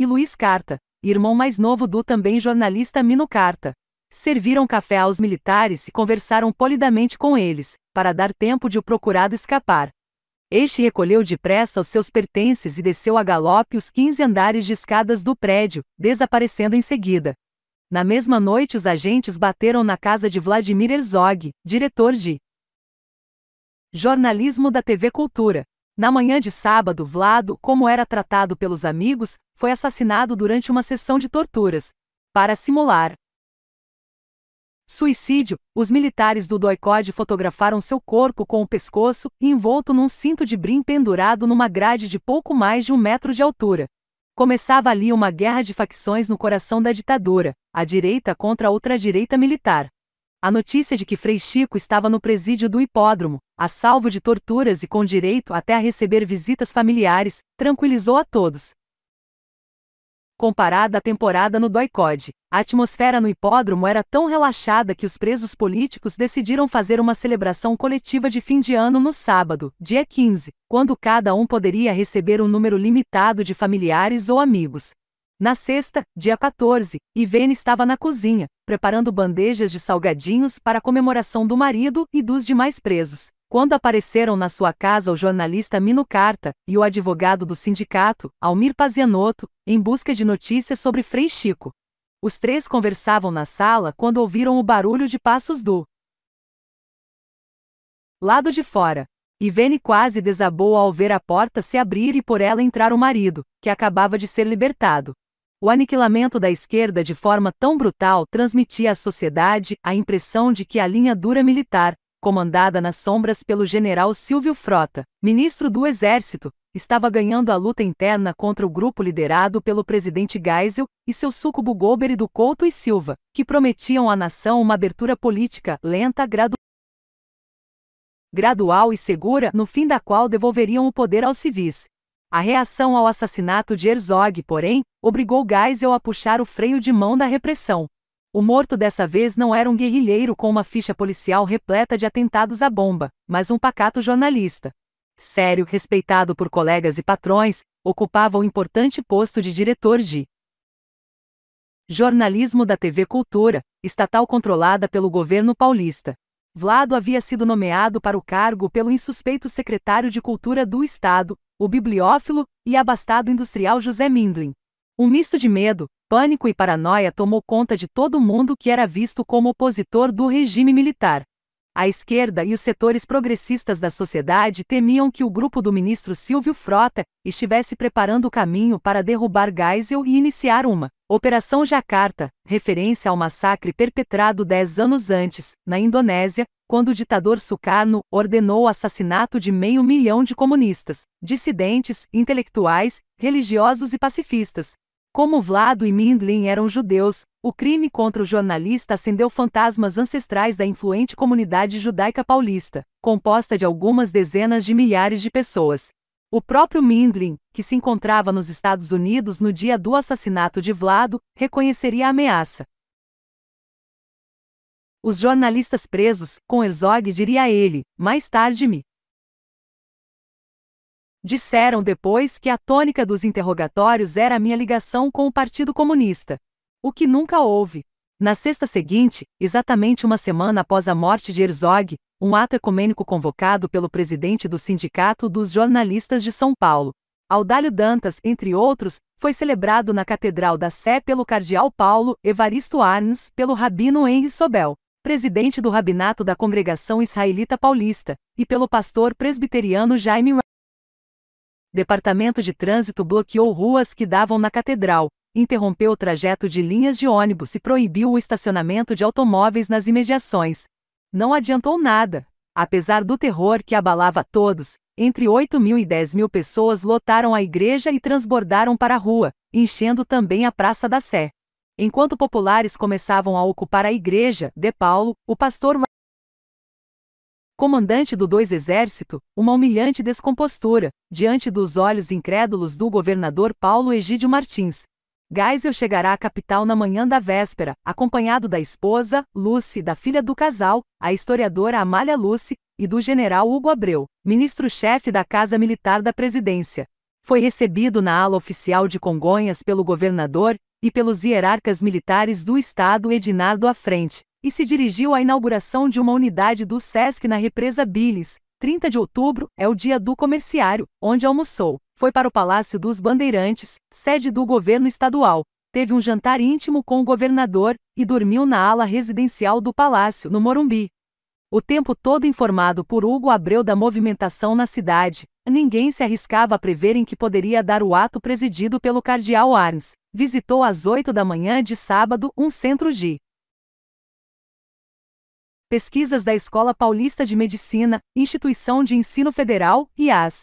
e Luiz Carta, irmão mais novo do também jornalista Mino Carta. Serviram café aos militares e conversaram polidamente com eles, para dar tempo de o procurado escapar. Este recolheu depressa os seus pertences e desceu a galope os 15 andares de escadas do prédio, desaparecendo em seguida. Na mesma noite, os agentes bateram na casa de Vladimir Herzog, diretor de jornalismo da TV Cultura. Na manhã de sábado, Vlado, como era tratado pelos amigos, foi assassinado durante uma sessão de torturas. Para simular suicídio, os militares do doicode fotografaram seu corpo com o pescoço envolto num cinto de brim pendurado numa grade de pouco mais de um metro de altura. Começava ali uma guerra de facções no coração da ditadura, a direita contra a outra direita militar. A notícia de que Frei Chico estava no presídio do hipódromo, a salvo de torturas e com direito até a receber visitas familiares, tranquilizou a todos. Comparada à temporada no Doicode, a atmosfera no hipódromo era tão relaxada que os presos políticos decidiram fazer uma celebração coletiva de fim de ano no sábado, dia 15, quando cada um poderia receber um número limitado de familiares ou amigos. Na sexta, dia 14, Ivene estava na cozinha, preparando bandejas de salgadinhos para a comemoração do marido e dos demais presos. Quando apareceram na sua casa o jornalista Mino Carta e o advogado do sindicato, Almir Pazianotto, em busca de notícias sobre Frei Chico. Os três conversavam na sala quando ouviram o barulho de passos do lado de fora. Ivene quase desabou ao ver a porta se abrir e por ela entrar o marido, que acabava de ser libertado. O aniquilamento da esquerda de forma tão brutal transmitia à sociedade a impressão de que a linha dura militar, comandada nas sombras pelo general Silvio Frota, ministro do Exército, estava ganhando a luta interna contra o grupo liderado pelo presidente Geisel e seu súcubo Golbery do Couto e Silva, que prometiam à nação uma abertura política lenta, gradual e segura, no fim da qual devolveriam o poder aos civis, a reação ao assassinato de Herzog, porém, obrigou Geisel a puxar o freio de mão da repressão. O morto dessa vez não era um guerrilheiro com uma ficha policial repleta de atentados à bomba, mas um pacato jornalista. Sério, respeitado por colegas e patrões, ocupava o um importante posto de diretor de jornalismo da TV Cultura, estatal controlada pelo governo paulista. Vlado havia sido nomeado para o cargo pelo insuspeito secretário de Cultura do Estado, o bibliófilo e abastado industrial José Mindlin. Um misto de medo, pânico e paranoia tomou conta de todo mundo que era visto como opositor do regime militar. A esquerda e os setores progressistas da sociedade temiam que o grupo do ministro Silvio Frota estivesse preparando o caminho para derrubar Geisel e iniciar uma Operação Jacarta, referência ao massacre perpetrado dez anos antes, na Indonésia, quando o ditador Sukarno ordenou o assassinato de meio milhão de comunistas, dissidentes, intelectuais, religiosos e pacifistas. Como Vlado e Mindlin eram judeus, o crime contra o jornalista acendeu fantasmas ancestrais da influente comunidade judaica paulista, composta de algumas dezenas de milhares de pessoas. O próprio Mindlin, que se encontrava nos Estados Unidos no dia do assassinato de Vlado, reconheceria a ameaça, os jornalistas presos, com Herzog diria ele, mais tarde me Disseram depois que a tônica dos interrogatórios era a minha ligação com o Partido Comunista. O que nunca houve. Na sexta seguinte, exatamente uma semana após a morte de Herzog, um ato ecumênico convocado pelo presidente do Sindicato dos Jornalistas de São Paulo, Audálio Dantas, entre outros, foi celebrado na Catedral da Sé pelo cardeal Paulo Evaristo Arnes, pelo rabino Henri Sobel presidente do Rabinato da Congregação Israelita Paulista, e pelo pastor presbiteriano Jaime Departamento de Trânsito bloqueou ruas que davam na Catedral, interrompeu o trajeto de linhas de ônibus e proibiu o estacionamento de automóveis nas imediações. Não adiantou nada. Apesar do terror que abalava todos, entre 8 mil e 10 mil pessoas lotaram a igreja e transbordaram para a rua, enchendo também a Praça da Sé. Enquanto populares começavam a ocupar a igreja, de Paulo, o pastor comandante do dois exército, uma humilhante descompostura, diante dos olhos incrédulos do governador Paulo Egídio Martins. Geisel chegará à capital na manhã da véspera, acompanhado da esposa, Lucy, da filha do casal, a historiadora Amália Lucy, e do general Hugo Abreu, ministro-chefe da Casa Militar da Presidência. Foi recebido na ala oficial de Congonhas pelo governador, e pelos hierarcas militares do Estado Edinardo à frente, e se dirigiu à inauguração de uma unidade do SESC na Represa Bilis. 30 de outubro é o dia do comerciário, onde almoçou. Foi para o Palácio dos Bandeirantes, sede do governo estadual. Teve um jantar íntimo com o governador e dormiu na ala residencial do palácio, no Morumbi. O tempo todo informado por Hugo Abreu da movimentação na cidade, ninguém se arriscava a prever em que poderia dar o ato presidido pelo cardeal Arns. Visitou às 8 da manhã de sábado um centro de pesquisas da Escola Paulista de Medicina, Instituição de Ensino Federal, IAS.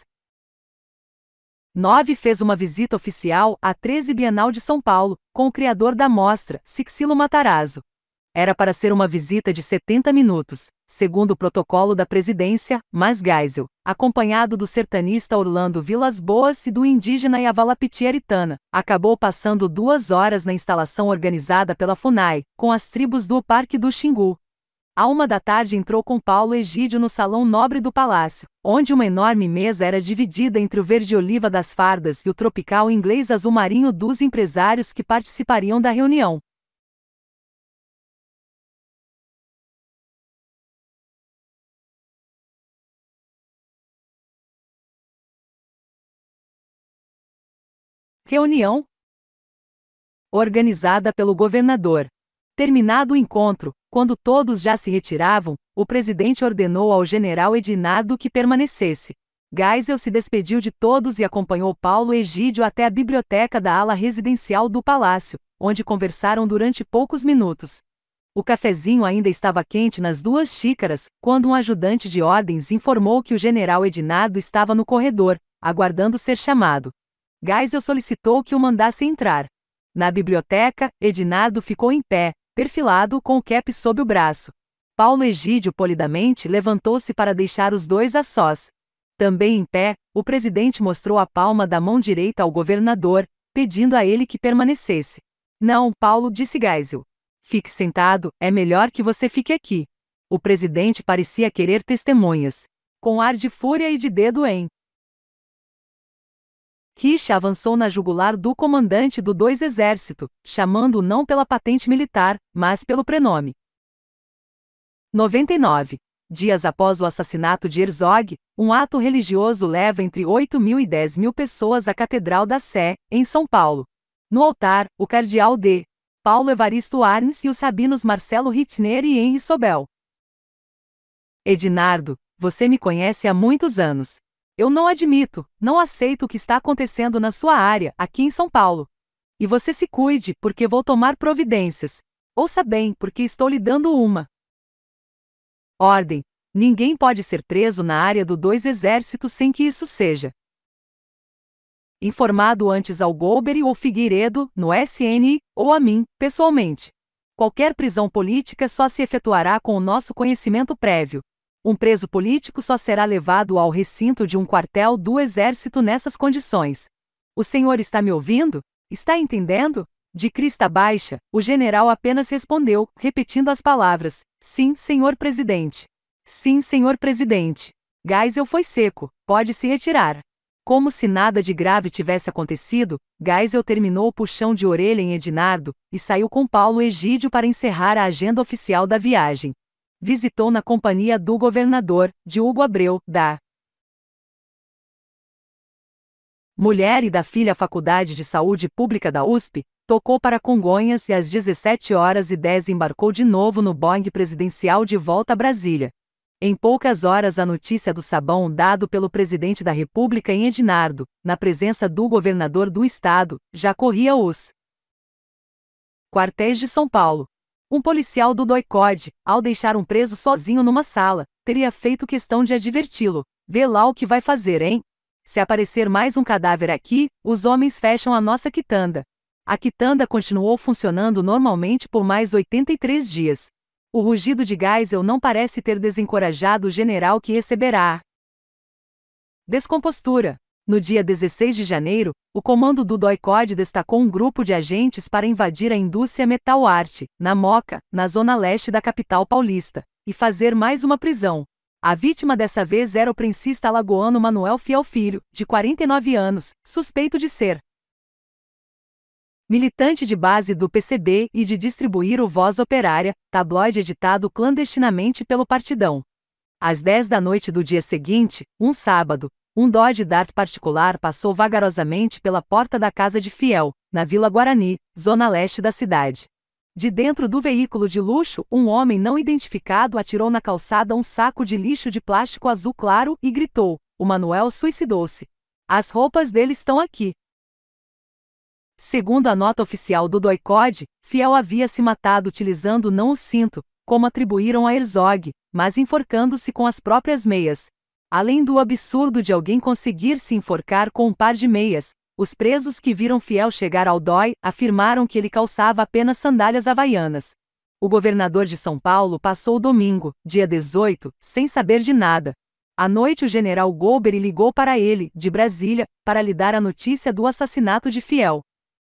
9 fez uma visita oficial à 13 Bienal de São Paulo, com o criador da mostra, Sixilo Matarazzo. Era para ser uma visita de 70 minutos, segundo o protocolo da presidência, mas Geisel, acompanhado do sertanista Orlando Vilas Boas e do indígena Yavalapiti acabou passando duas horas na instalação organizada pela FUNAI, com as tribos do Parque do Xingu. À uma da tarde entrou com Paulo Egídio no Salão Nobre do Palácio, onde uma enorme mesa era dividida entre o verde-oliva das fardas e o tropical inglês azul marinho dos empresários que participariam da reunião. Reunião organizada pelo governador. Terminado o encontro, quando todos já se retiravam, o presidente ordenou ao general Edinardo que permanecesse. Geisel se despediu de todos e acompanhou Paulo Egídio até a biblioteca da ala residencial do palácio, onde conversaram durante poucos minutos. O cafezinho ainda estava quente nas duas xícaras, quando um ajudante de ordens informou que o general Edinardo estava no corredor, aguardando ser chamado. Geisel solicitou que o mandasse entrar. Na biblioteca, Edinardo ficou em pé, perfilado com o cap sob o braço. Paulo Egídio polidamente levantou-se para deixar os dois a sós. Também em pé, o presidente mostrou a palma da mão direita ao governador, pedindo a ele que permanecesse. Não, Paulo, disse Geisel. Fique sentado, é melhor que você fique aqui. O presidente parecia querer testemunhas. Com ar de fúria e de dedo em Kish avançou na jugular do comandante do 2 Exército, chamando-o não pela patente militar, mas pelo prenome. 99. Dias após o assassinato de Herzog, um ato religioso leva entre 8 mil e 10 mil pessoas à Catedral da Sé, em São Paulo. No altar, o cardeal D. Paulo Evaristo Arnes e os sabinos Marcelo Hitner e Henri Sobel. Edinardo, você me conhece há muitos anos, eu não admito, não aceito o que está acontecendo na sua área, aqui em São Paulo. E você se cuide, porque vou tomar providências. Ouça bem, porque estou lhe dando uma. Ordem: ninguém pode ser preso na área do dois exércitos sem que isso seja informado antes ao Golbery ou Figueiredo, no SN, ou a mim, pessoalmente. Qualquer prisão política só se efetuará com o nosso conhecimento prévio. Um preso político só será levado ao recinto de um quartel do exército nessas condições. O senhor está me ouvindo? Está entendendo? De crista baixa, o general apenas respondeu, repetindo as palavras: Sim, senhor presidente. Sim, senhor presidente. Geisel foi seco, pode se retirar. Como se nada de grave tivesse acontecido, Geisel terminou o puxão de orelha em Edinardo e saiu com Paulo Egídio para encerrar a agenda oficial da viagem visitou na companhia do governador, Diogo Abreu, da mulher e da filha à Faculdade de Saúde Pública da USP, tocou para Congonhas e às 17 horas e 10 embarcou de novo no Boeing presidencial de volta a Brasília. Em poucas horas a notícia do sabão dado pelo presidente da República em Edinardo, na presença do governador do estado, já corria os quartéis de São Paulo. Um policial do doicode, ao deixar um preso sozinho numa sala, teria feito questão de adverti-lo. Vê lá o que vai fazer, hein? Se aparecer mais um cadáver aqui, os homens fecham a nossa quitanda. A quitanda continuou funcionando normalmente por mais 83 dias. O rugido de Geisel não parece ter desencorajado o general que receberá. Descompostura. No dia 16 de janeiro, o comando do doicode destacou um grupo de agentes para invadir a indústria Metal Arte, na Moca, na zona leste da capital paulista, e fazer mais uma prisão. A vítima dessa vez era o prensista alagoano Manuel Fiel Filho, de 49 anos, suspeito de ser militante de base do PCB e de distribuir o Voz Operária, tabloide editado clandestinamente pelo Partidão. Às 10 da noite do dia seguinte, um sábado, um Dodge Dart particular passou vagarosamente pela porta da casa de Fiel, na Vila Guarani, zona leste da cidade. De dentro do veículo de luxo, um homem não identificado atirou na calçada um saco de lixo de plástico azul claro e gritou: O Manuel suicidou-se. As roupas dele estão aqui. Segundo a nota oficial do doicode, Fiel havia se matado utilizando não o cinto, como atribuíram a Herzog, mas enforcando-se com as próprias meias, Além do absurdo de alguém conseguir se enforcar com um par de meias, os presos que viram Fiel chegar ao dói afirmaram que ele calçava apenas sandálias havaianas. O governador de São Paulo passou o domingo, dia 18, sem saber de nada. À noite, o general Golbery ligou para ele, de Brasília, para lhe dar a notícia do assassinato de Fiel.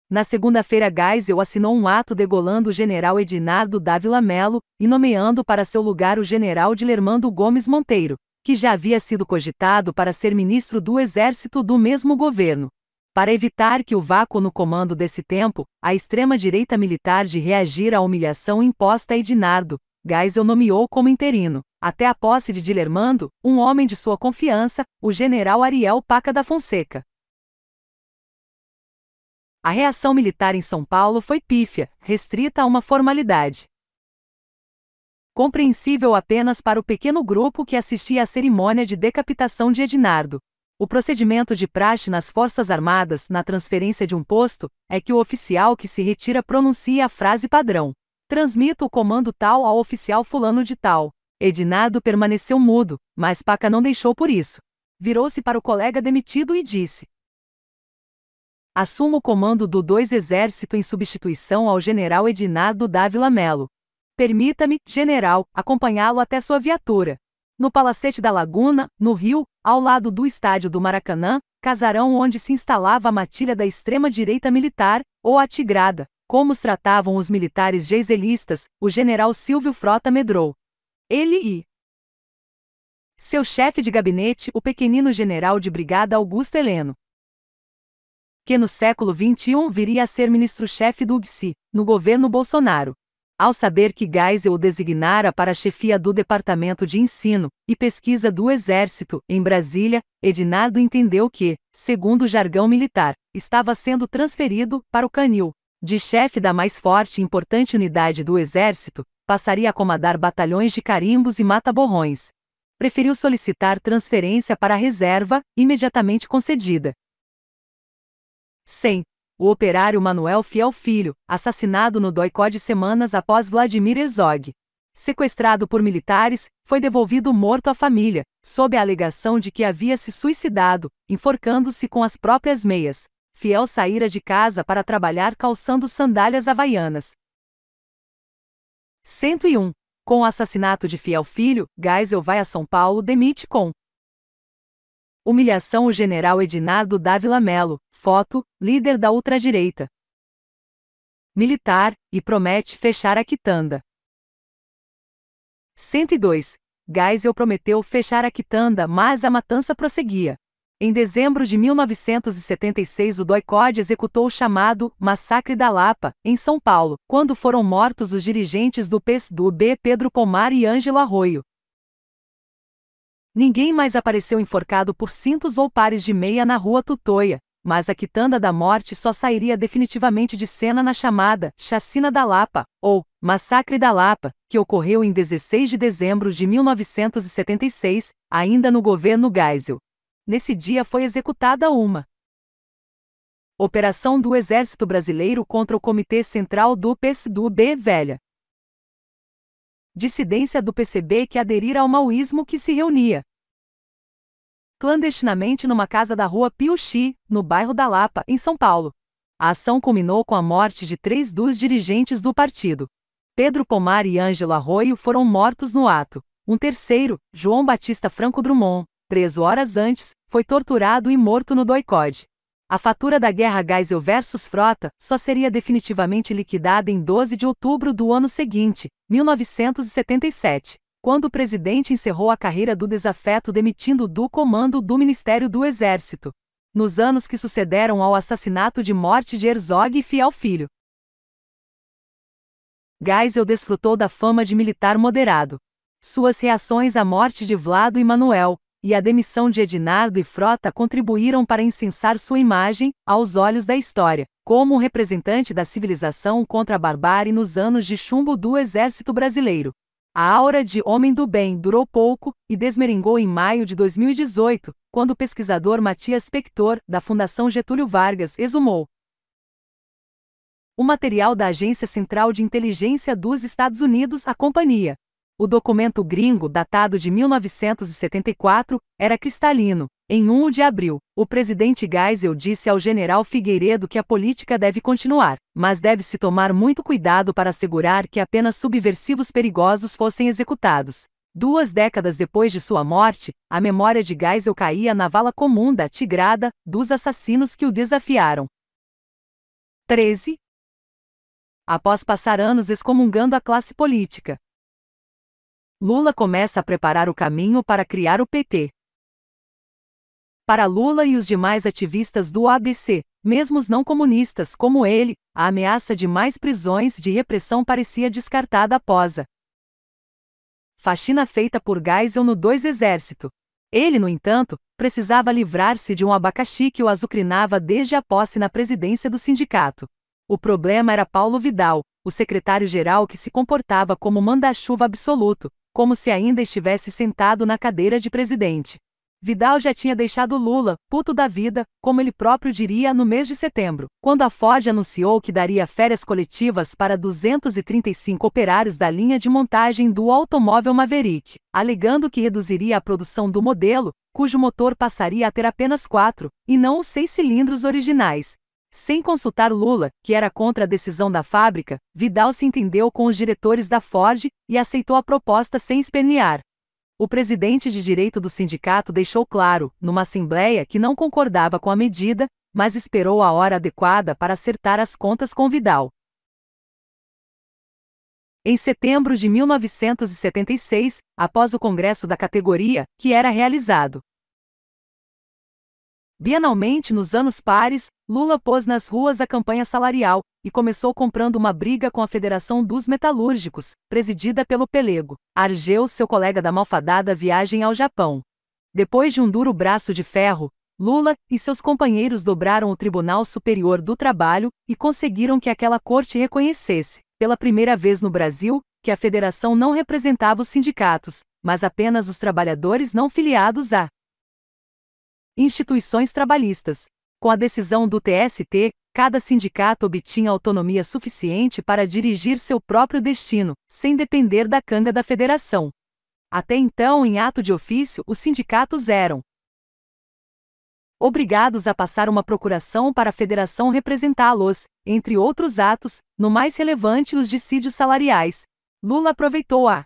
Na segunda-feira, Geisel assinou um ato degolando o general Edinardo Dávila Melo e nomeando para seu lugar o general Dilermando Gomes Monteiro que já havia sido cogitado para ser ministro do Exército do mesmo governo. Para evitar que o vácuo no comando desse tempo, a extrema-direita militar de reagir à humilhação imposta a Edinardo, Geisel nomeou como interino, até a posse de Dilermando, um homem de sua confiança, o general Ariel Paca da Fonseca. A reação militar em São Paulo foi pífia, restrita a uma formalidade compreensível apenas para o pequeno grupo que assistia à cerimônia de decapitação de Ednardo. O procedimento de praxe nas Forças Armadas na transferência de um posto é que o oficial que se retira pronuncia a frase padrão. Transmito o comando tal ao oficial fulano de tal. Ednardo permaneceu mudo, mas Paca não deixou por isso. Virou-se para o colega demitido e disse: Assumo o comando do 2 Exército em substituição ao general Edinardo Dávila Melo. Permita-me, general, acompanhá-lo até sua viatura. No Palacete da Laguna, no Rio, ao lado do estádio do Maracanã, casarão onde se instalava a matilha da extrema-direita militar, ou a tigrada, como os tratavam os militares geiselistas, o general Silvio Frota medrou. Ele e seu chefe de gabinete, o pequenino general de brigada Augusto Heleno, que no século XXI viria a ser ministro-chefe do UGSI, no governo Bolsonaro ao saber que Geisel o designara para a chefia do Departamento de Ensino e Pesquisa do Exército, em Brasília, Edinardo entendeu que, segundo o jargão militar, estava sendo transferido para o Canil. De chefe da mais forte e importante unidade do Exército, passaria a comandar batalhões de carimbos e mata-borrões. Preferiu solicitar transferência para a reserva, imediatamente concedida. 100 o operário Manuel Fiel Filho, assassinado no doicode semanas após Vladimir Herzog. Sequestrado por militares, foi devolvido morto à família, sob a alegação de que havia se suicidado, enforcando-se com as próprias meias. Fiel saíra de casa para trabalhar calçando sandálias havaianas. 101. Com o assassinato de Fiel Filho, Geisel vai a São Paulo demite com Humilhação o general Edinardo Dávila Melo, foto, líder da ultradireita. Militar, e promete fechar a quitanda. 102. Geisel prometeu fechar a quitanda, mas a matança prosseguia. Em dezembro de 1976, o DOICOD executou o chamado Massacre da Lapa, em São Paulo, quando foram mortos os dirigentes do PSDB Pedro Pomar e Ângelo Arroio. Ninguém mais apareceu enforcado por cintos ou pares de meia na rua Tutoia, mas a quitanda da morte só sairia definitivamente de cena na chamada Chacina da Lapa, ou Massacre da Lapa, que ocorreu em 16 de dezembro de 1976, ainda no governo Geisel. Nesse dia foi executada uma Operação do Exército Brasileiro contra o Comitê Central do PSDB Velha dissidência do PCB que aderira ao maoísmo que se reunia clandestinamente numa casa da rua Piuxi, no bairro da Lapa, em São Paulo. A ação culminou com a morte de três dos dirigentes do partido. Pedro Pomar e Ângelo Arroio foram mortos no ato. Um terceiro, João Batista Franco Drummond, preso horas antes, foi torturado e morto no doicode. A fatura da guerra Geisel versus Frota só seria definitivamente liquidada em 12 de outubro do ano seguinte, 1977, quando o presidente encerrou a carreira do desafeto demitindo do comando do Ministério do Exército. Nos anos que sucederam ao assassinato de morte de Herzog e fiel filho, Geisel desfrutou da fama de militar moderado. Suas reações à morte de Vlado e Manuel, e a demissão de Edinardo e Frota contribuíram para incensar sua imagem, aos olhos da história, como um representante da civilização contra a barbárie nos anos de chumbo do exército brasileiro. A aura de homem do bem durou pouco e desmeringou em maio de 2018, quando o pesquisador Matias Pector, da Fundação Getúlio Vargas, exumou. O material da Agência Central de Inteligência dos Estados Unidos, a companhia, o documento gringo, datado de 1974, era cristalino. Em 1 de abril, o presidente Geisel disse ao general Figueiredo que a política deve continuar, mas deve-se tomar muito cuidado para assegurar que apenas subversivos perigosos fossem executados. Duas décadas depois de sua morte, a memória de Geisel caía na vala comum da tigrada dos assassinos que o desafiaram. 13. Após passar anos excomungando a classe política, Lula começa a preparar o caminho para criar o PT. Para Lula e os demais ativistas do ABC, mesmo os não comunistas como ele, a ameaça de mais prisões de repressão parecia descartada após a faxina feita por Geisel no 2 Exército. Ele, no entanto, precisava livrar-se de um abacaxi que o azucrinava desde a posse na presidência do sindicato. O problema era Paulo Vidal, o secretário-geral que se comportava como manda-chuva absoluto, como se ainda estivesse sentado na cadeira de presidente. Vidal já tinha deixado Lula, puto da vida, como ele próprio diria, no mês de setembro, quando a Ford anunciou que daria férias coletivas para 235 operários da linha de montagem do automóvel Maverick, alegando que reduziria a produção do modelo, cujo motor passaria a ter apenas quatro, e não os seis cilindros originais, sem consultar Lula, que era contra a decisão da fábrica, Vidal se entendeu com os diretores da Ford e aceitou a proposta sem espernear. O presidente de direito do sindicato deixou claro, numa assembleia, que não concordava com a medida, mas esperou a hora adequada para acertar as contas com Vidal. Em setembro de 1976, após o congresso da categoria, que era realizado Bienalmente nos anos pares, Lula pôs nas ruas a campanha salarial e começou comprando uma briga com a Federação dos Metalúrgicos, presidida pelo Pelego, Argeu, seu colega da malfadada viagem ao Japão. Depois de um duro braço de ferro, Lula e seus companheiros dobraram o Tribunal Superior do Trabalho e conseguiram que aquela corte reconhecesse, pela primeira vez no Brasil, que a federação não representava os sindicatos, mas apenas os trabalhadores não filiados a. Instituições trabalhistas. Com a decisão do TST, cada sindicato obtinha autonomia suficiente para dirigir seu próprio destino, sem depender da canga da federação. Até então, em ato de ofício, os sindicatos eram obrigados a passar uma procuração para a federação representá-los, entre outros atos, no mais relevante os dissídios salariais. Lula aproveitou a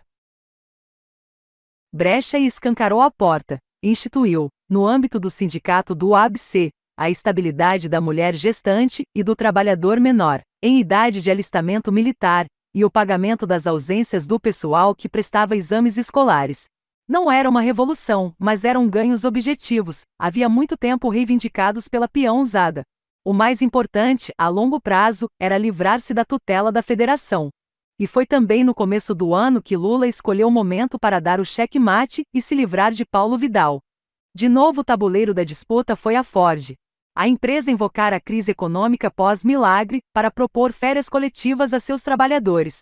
brecha e escancarou a porta, instituiu no âmbito do sindicato do ABC, a estabilidade da mulher gestante e do trabalhador menor, em idade de alistamento militar, e o pagamento das ausências do pessoal que prestava exames escolares. Não era uma revolução, mas eram ganhos objetivos, havia muito tempo reivindicados pela peão usada. O mais importante, a longo prazo, era livrar-se da tutela da federação. E foi também no começo do ano que Lula escolheu o momento para dar o cheque-mate e se livrar de Paulo Vidal. De novo o tabuleiro da disputa foi a Ford. A empresa invocar a crise econômica pós-milagre para propor férias coletivas a seus trabalhadores.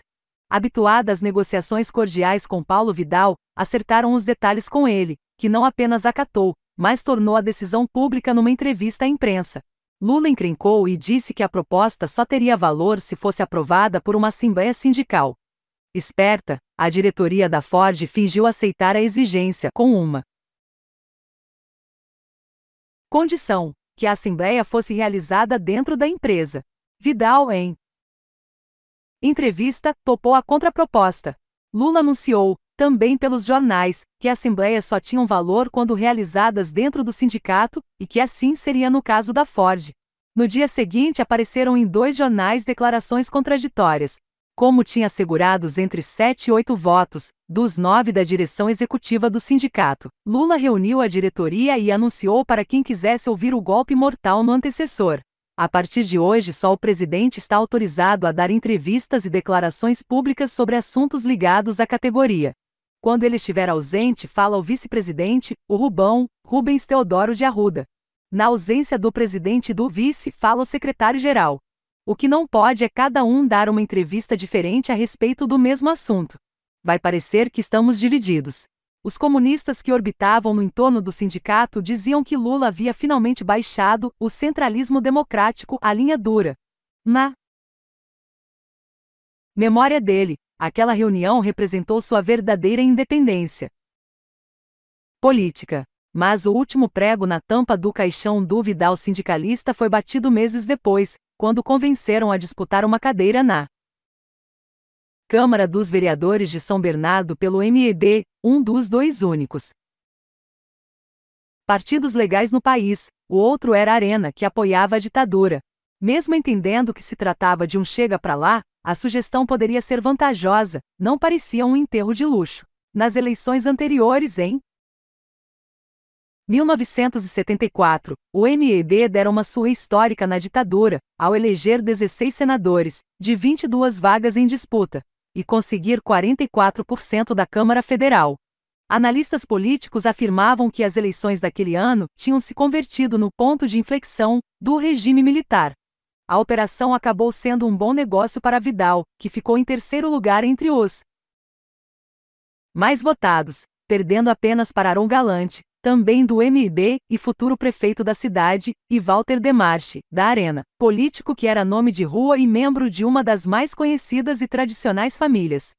Habituada às negociações cordiais com Paulo Vidal, acertaram os detalhes com ele, que não apenas acatou, mas tornou a decisão pública numa entrevista à imprensa. Lula encrencou e disse que a proposta só teria valor se fosse aprovada por uma assembleia sindical. Esperta, a diretoria da Ford fingiu aceitar a exigência com uma condição, que a assembleia fosse realizada dentro da empresa. Vidal, em entrevista, topou a contraproposta. Lula anunciou, também pelos jornais, que assembleias só tinham valor quando realizadas dentro do sindicato, e que assim seria no caso da Ford. No dia seguinte apareceram em dois jornais declarações contraditórias, como tinha assegurados entre sete e oito votos, dos nove da direção executiva do sindicato. Lula reuniu a diretoria e anunciou para quem quisesse ouvir o golpe mortal no antecessor. A partir de hoje, só o presidente está autorizado a dar entrevistas e declarações públicas sobre assuntos ligados à categoria. Quando ele estiver ausente, fala o vice-presidente, o Rubão, Rubens Teodoro de Arruda. Na ausência do presidente e do vice, fala o secretário-geral. O que não pode é cada um dar uma entrevista diferente a respeito do mesmo assunto. Vai parecer que estamos divididos. Os comunistas que orbitavam no entorno do sindicato diziam que Lula havia finalmente baixado o centralismo democrático à linha dura. Na memória dele, aquela reunião representou sua verdadeira independência política. Mas o último prego na tampa do caixão do Vidal sindicalista foi batido meses depois, quando convenceram a disputar uma cadeira na Câmara dos Vereadores de São Bernardo pelo MEB, um dos dois únicos partidos legais no país, o outro era a Arena, que apoiava a ditadura. Mesmo entendendo que se tratava de um chega para lá, a sugestão poderia ser vantajosa, não parecia um enterro de luxo. Nas eleições anteriores, em 1974, o MEB dera uma surra histórica na ditadura, ao eleger 16 senadores, de 22 vagas em disputa, e conseguir 44% da Câmara Federal. Analistas políticos afirmavam que as eleições daquele ano tinham se convertido no ponto de inflexão do regime militar. A operação acabou sendo um bom negócio para Vidal, que ficou em terceiro lugar entre os mais votados, perdendo apenas para Aron Galante, também do MIB e futuro prefeito da cidade, e Walter Demarche, da Arena, político que era nome de rua e membro de uma das mais conhecidas e tradicionais famílias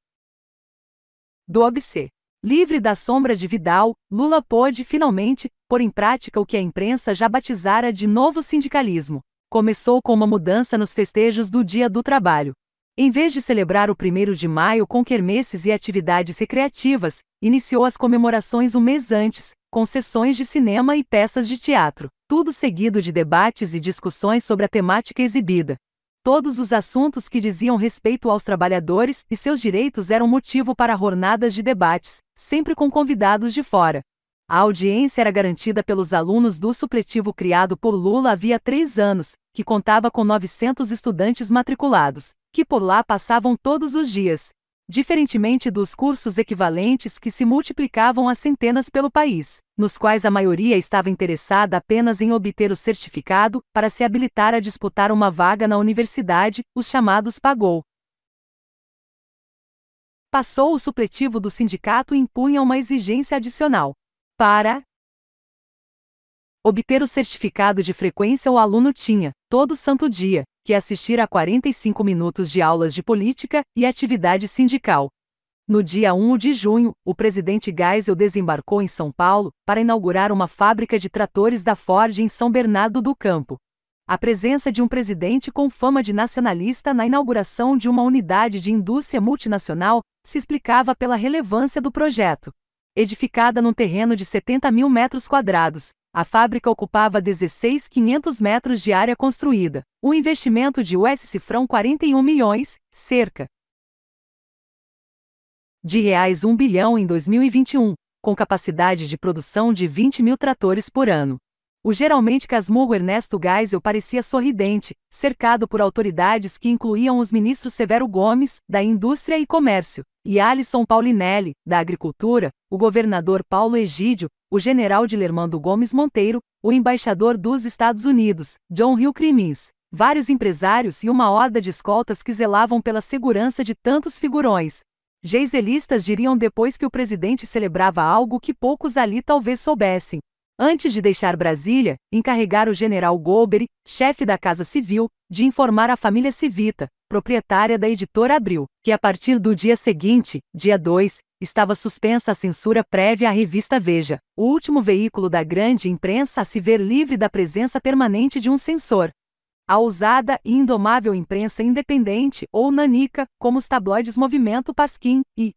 do OBC. Livre da sombra de Vidal, Lula pôde finalmente pôr em prática o que a imprensa já batizara de novo sindicalismo. Começou com uma mudança nos festejos do Dia do Trabalho, em vez de celebrar o 1 de maio com quermesses e atividades recreativas, iniciou as comemorações um mês antes, com sessões de cinema e peças de teatro, tudo seguido de debates e discussões sobre a temática exibida. Todos os assuntos que diziam respeito aos trabalhadores e seus direitos eram motivo para jornadas de debates, sempre com convidados de fora. A audiência era garantida pelos alunos do supletivo criado por Lula havia três anos, que contava com 900 estudantes matriculados, que por lá passavam todos os dias. Diferentemente dos cursos equivalentes que se multiplicavam a centenas pelo país, nos quais a maioria estava interessada apenas em obter o certificado para se habilitar a disputar uma vaga na universidade, os chamados pagou. Passou o supletivo do sindicato e impunha uma exigência adicional para obter o certificado de frequência, o aluno tinha, todo santo dia, que assistir a 45 minutos de aulas de política e atividade sindical. No dia 1 de junho, o presidente Geisel desembarcou em São Paulo para inaugurar uma fábrica de tratores da Ford em São Bernardo do Campo. A presença de um presidente com fama de nacionalista na inauguração de uma unidade de indústria multinacional se explicava pela relevância do projeto edificada num terreno de 70 mil metros quadrados. A fábrica ocupava 16.500 metros de área construída. O investimento de US cifrão 41 milhões, cerca de reais 1 bilhão em 2021, com capacidade de produção de 20 mil tratores por ano. O geralmente casmurro Ernesto Geisel parecia sorridente, cercado por autoridades que incluíam os ministros Severo Gomes, da Indústria e Comércio, e Alisson Paulinelli, da Agricultura, o governador Paulo Egídio, o general de Lermando Gomes Monteiro, o embaixador dos Estados Unidos, John Hill Crimins, vários empresários e uma horda de escoltas que zelavam pela segurança de tantos figurões. Geiselistas diriam depois que o presidente celebrava algo que poucos ali talvez soubessem, Antes de deixar Brasília, encarregar o general Golbery, chefe da Casa Civil, de informar a família Civita, proprietária da editora Abril, que a partir do dia seguinte, dia 2, estava suspensa a censura prévia à revista Veja, o último veículo da grande imprensa a se ver livre da presença permanente de um censor. A ousada e indomável imprensa independente, ou nanica, como os tabloides Movimento Pasquim e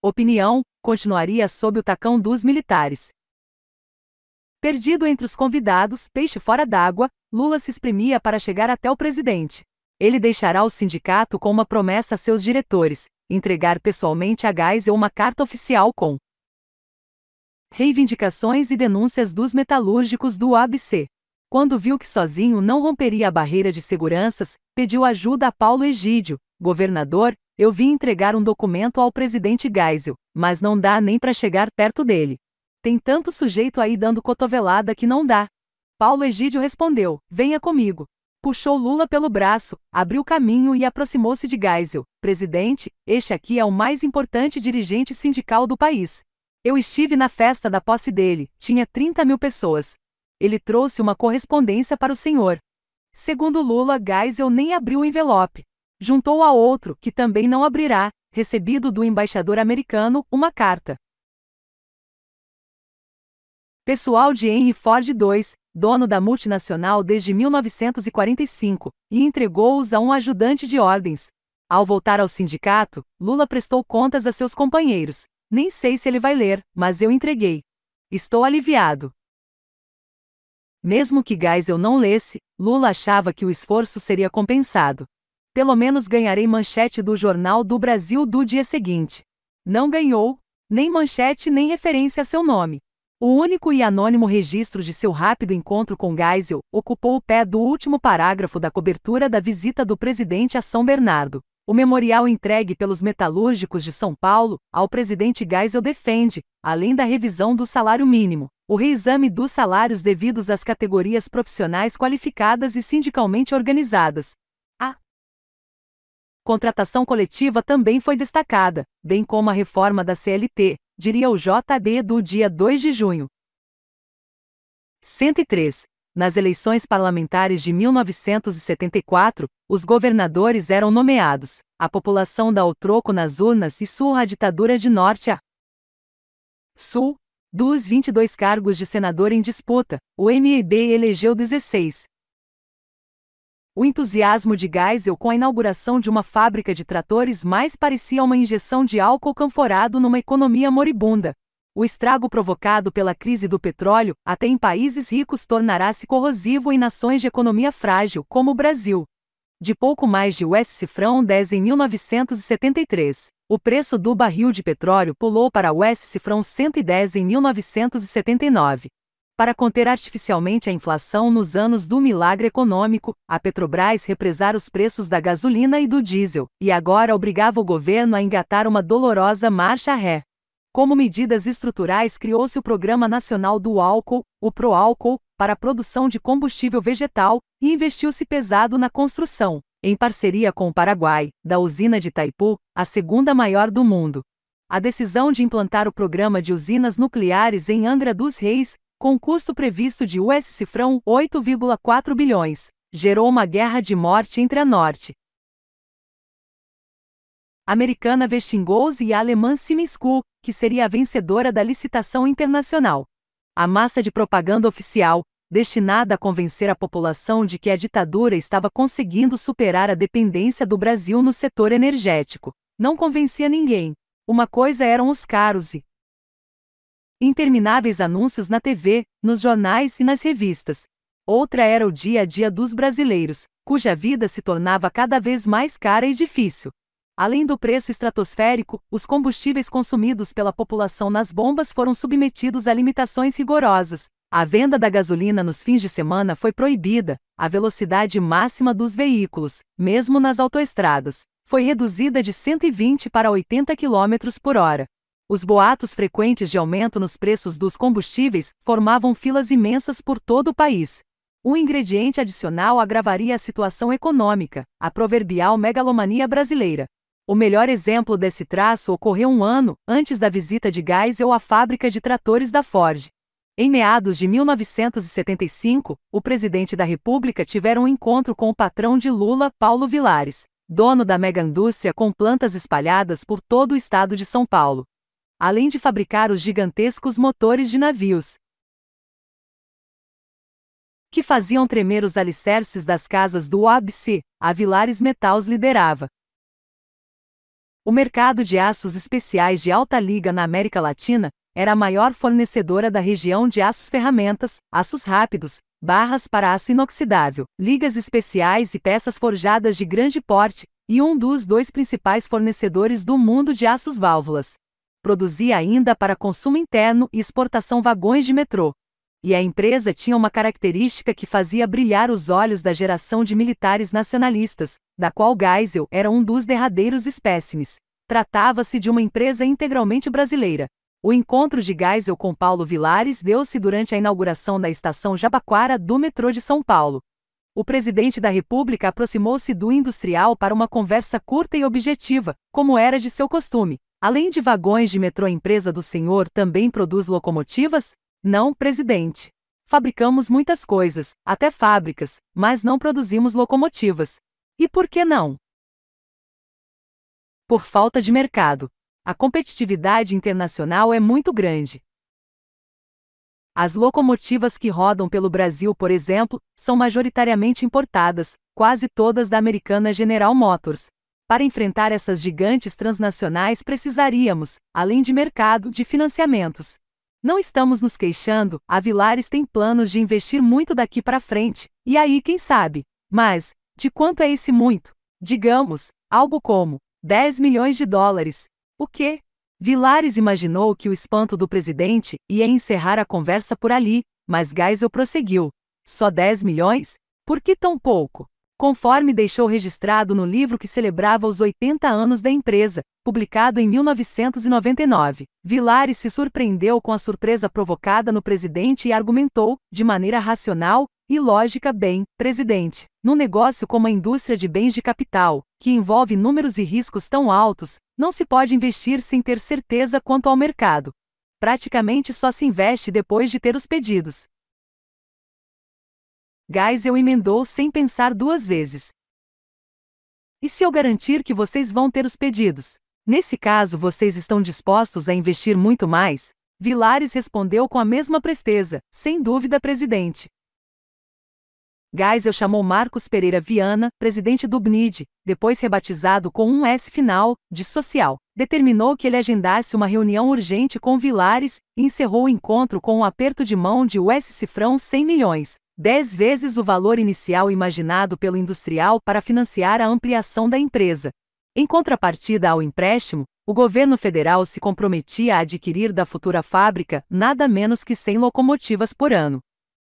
Opinião, continuaria sob o tacão dos militares. Perdido entre os convidados, peixe fora d'água, Lula se exprimia para chegar até o presidente. Ele deixará o sindicato com uma promessa a seus diretores: entregar pessoalmente a Geisel uma carta oficial com reivindicações e denúncias dos metalúrgicos do ABC. Quando viu que sozinho não romperia a barreira de seguranças, pediu ajuda a Paulo Egídio, governador, eu vi entregar um documento ao presidente Geisel, mas não dá nem para chegar perto dele. Tem tanto sujeito aí dando cotovelada que não dá. Paulo Egídio respondeu: Venha comigo. Puxou Lula pelo braço, abriu caminho e aproximou-se de Geisel. Presidente, este aqui é o mais importante dirigente sindical do país. Eu estive na festa da posse dele, tinha 30 mil pessoas. Ele trouxe uma correspondência para o senhor. Segundo Lula, Geisel nem abriu o envelope juntou a outro, que também não abrirá, recebido do embaixador americano, uma carta. Pessoal de Henry Ford II, dono da multinacional desde 1945, e entregou-os a um ajudante de ordens. Ao voltar ao sindicato, Lula prestou contas a seus companheiros. Nem sei se ele vai ler, mas eu entreguei. Estou aliviado. Mesmo que Geisel não lesse, Lula achava que o esforço seria compensado pelo menos ganharei manchete do Jornal do Brasil do dia seguinte. Não ganhou, nem manchete nem referência a seu nome. O único e anônimo registro de seu rápido encontro com Geisel ocupou o pé do último parágrafo da cobertura da visita do presidente a São Bernardo. O memorial entregue pelos metalúrgicos de São Paulo ao presidente Geisel defende, além da revisão do salário mínimo, o reexame dos salários devidos às categorias profissionais qualificadas e sindicalmente organizadas, Contratação coletiva também foi destacada, bem como a reforma da CLT, diria o JD do dia 2 de junho. 103. Nas eleições parlamentares de 1974, os governadores eram nomeados, a população dá o troco nas urnas e surra a ditadura de norte a sul. Dos 22 cargos de senador em disputa, o MEB elegeu 16, o entusiasmo de Geisel com a inauguração de uma fábrica de tratores mais parecia uma injeção de álcool canforado numa economia moribunda. O estrago provocado pela crise do petróleo, até em países ricos, tornará-se corrosivo em nações de economia frágil, como o Brasil. De pouco mais de US cifrão 10 em 1973, o preço do barril de petróleo pulou para US cifrão 110 em 1979 para conter artificialmente a inflação nos anos do milagre econômico, a Petrobras represar os preços da gasolina e do diesel, e agora obrigava o governo a engatar uma dolorosa marcha ré. Como medidas estruturais, criou-se o Programa Nacional do Álcool, o Proálcool, para a produção de combustível vegetal, e investiu-se pesado na construção, em parceria com o Paraguai, da usina de Itaipu, a segunda maior do mundo. A decisão de implantar o programa de usinas nucleares em Angra dos Reis com custo previsto de US cifrão 8,4 bilhões, gerou uma guerra de morte entre a Norte. Americana Vestinghouse e a alemã Simiscu, que seria a vencedora da licitação internacional. A massa de propaganda oficial, destinada a convencer a população de que a ditadura estava conseguindo superar a dependência do Brasil no setor energético, não convencia ninguém. Uma coisa eram os caros e, Intermináveis anúncios na TV, nos jornais e nas revistas. Outra era o dia a dia dos brasileiros, cuja vida se tornava cada vez mais cara e difícil. Além do preço estratosférico, os combustíveis consumidos pela população nas bombas foram submetidos a limitações rigorosas. A venda da gasolina nos fins de semana foi proibida, a velocidade máxima dos veículos, mesmo nas autoestradas, foi reduzida de 120 para 80 km por hora. Os boatos frequentes de aumento nos preços dos combustíveis formavam filas imensas por todo o país. Um ingrediente adicional agravaria a situação econômica, a proverbial megalomania brasileira. O melhor exemplo desse traço ocorreu um ano antes da visita de Geisel à fábrica de tratores da Ford. Em meados de 1975, o presidente da República tivera um encontro com o patrão de Lula, Paulo Vilares, dono da mega indústria com plantas espalhadas por todo o estado de São Paulo além de fabricar os gigantescos motores de navios que faziam tremer os alicerces das casas do OABC, a Vilares Metals liderava. O mercado de aços especiais de alta liga na América Latina era a maior fornecedora da região de aços ferramentas, aços rápidos, barras para aço inoxidável, ligas especiais e peças forjadas de grande porte, e um dos dois principais fornecedores do mundo de aços válvulas produzia ainda para consumo interno e exportação vagões de metrô. E a empresa tinha uma característica que fazia brilhar os olhos da geração de militares nacionalistas, da qual Geisel era um dos derradeiros espécimes. Tratava-se de uma empresa integralmente brasileira. O encontro de Geisel com Paulo Vilares deu-se durante a inauguração da estação Jabaquara do metrô de São Paulo. O presidente da República aproximou-se do industrial para uma conversa curta e objetiva, como era de seu costume, Além de vagões de metrô, a empresa do senhor também produz locomotivas? Não, presidente. Fabricamos muitas coisas, até fábricas, mas não produzimos locomotivas. E por que não? Por falta de mercado. A competitividade internacional é muito grande. As locomotivas que rodam pelo Brasil, por exemplo, são majoritariamente importadas, quase todas da americana General Motors, para enfrentar essas gigantes transnacionais precisaríamos, além de mercado, de financiamentos. Não estamos nos queixando, a Vilares tem planos de investir muito daqui para frente, e aí quem sabe? Mas, de quanto é esse muito? Digamos, algo como 10 milhões de dólares. O quê? Vilares imaginou que o espanto do presidente ia encerrar a conversa por ali, mas Geisel prosseguiu. Só 10 milhões? Por que tão pouco? conforme deixou registrado no livro que celebrava os 80 anos da empresa, publicado em 1999. Vilares se surpreendeu com a surpresa provocada no presidente e argumentou, de maneira racional e lógica, bem, presidente, num negócio como a indústria de bens de capital, que envolve números e riscos tão altos, não se pode investir sem ter certeza quanto ao mercado. Praticamente só se investe depois de ter os pedidos. Geisel emendou sem pensar duas vezes. E se eu garantir que vocês vão ter os pedidos? Nesse caso, vocês estão dispostos a investir muito mais? Vilares respondeu com a mesma presteza, sem dúvida, presidente. Geisel chamou Marcos Pereira Viana, presidente do BNID, depois rebatizado com um S final, de social. Determinou que ele agendasse uma reunião urgente com Vilares e encerrou o encontro com um aperto de mão de US Cifrão 100 milhões. 10 vezes o valor inicial imaginado pelo industrial para financiar a ampliação da empresa. Em contrapartida ao empréstimo, o governo federal se comprometia a adquirir da futura fábrica nada menos que 100 locomotivas por ano.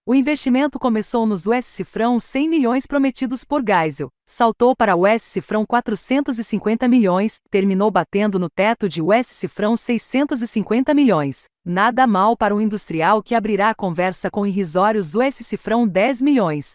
O investimento começou nos US Cifrão 100 milhões prometidos por Geisel, saltou para US Cifrão 450 milhões, terminou batendo no teto de US Cifrão 650 milhões. Nada mal para um industrial que abrirá a conversa com irrisórios US cifrão 10 milhões.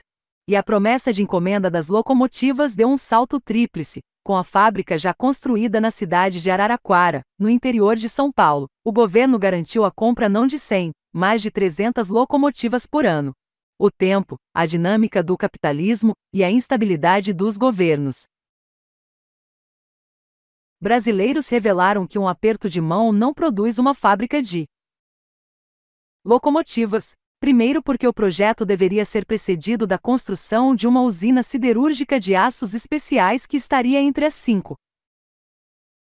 E a promessa de encomenda das locomotivas deu um salto tríplice, com a fábrica já construída na cidade de Araraquara, no interior de São Paulo. O governo garantiu a compra não de 100, mas de 300 locomotivas por ano. O tempo, a dinâmica do capitalismo e a instabilidade dos governos. Brasileiros revelaram que um aperto de mão não produz uma fábrica de locomotivas, primeiro porque o projeto deveria ser precedido da construção de uma usina siderúrgica de aços especiais que estaria entre as cinco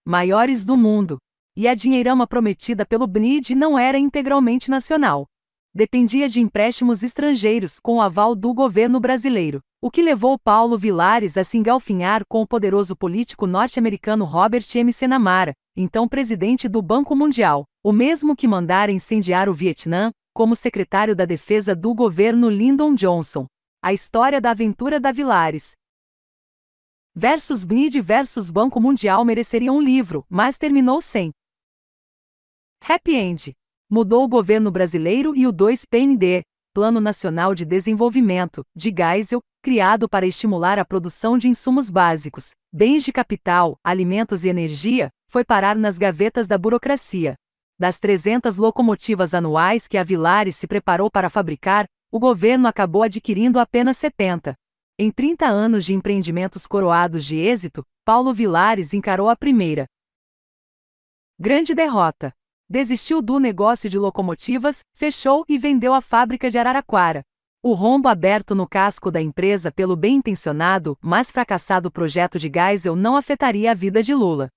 maiores do mundo, e a dinheirama prometida pelo BNID não era integralmente nacional. Dependia de empréstimos estrangeiros com o aval do governo brasileiro, o que levou Paulo Vilares a se engalfinhar com o poderoso político norte-americano Robert M. Senamara, então presidente do Banco Mundial, o mesmo que mandara incendiar o Vietnã, como secretário da Defesa do governo Lyndon Johnson. A história da aventura da Vilares. Versus BNID versus Banco Mundial mereceria um livro, mas terminou sem. Happy End. Mudou o governo brasileiro e o 2PND, Plano Nacional de Desenvolvimento, de Geisel, criado para estimular a produção de insumos básicos, bens de capital, alimentos e energia, foi parar nas gavetas da burocracia. Das 300 locomotivas anuais que a Vilares se preparou para fabricar, o governo acabou adquirindo apenas 70. Em 30 anos de empreendimentos coroados de êxito, Paulo Vilares encarou a primeira. Grande derrota. Desistiu do negócio de locomotivas, fechou e vendeu a fábrica de Araraquara. O rombo aberto no casco da empresa pelo bem intencionado, mas fracassado projeto de Geisel não afetaria a vida de Lula.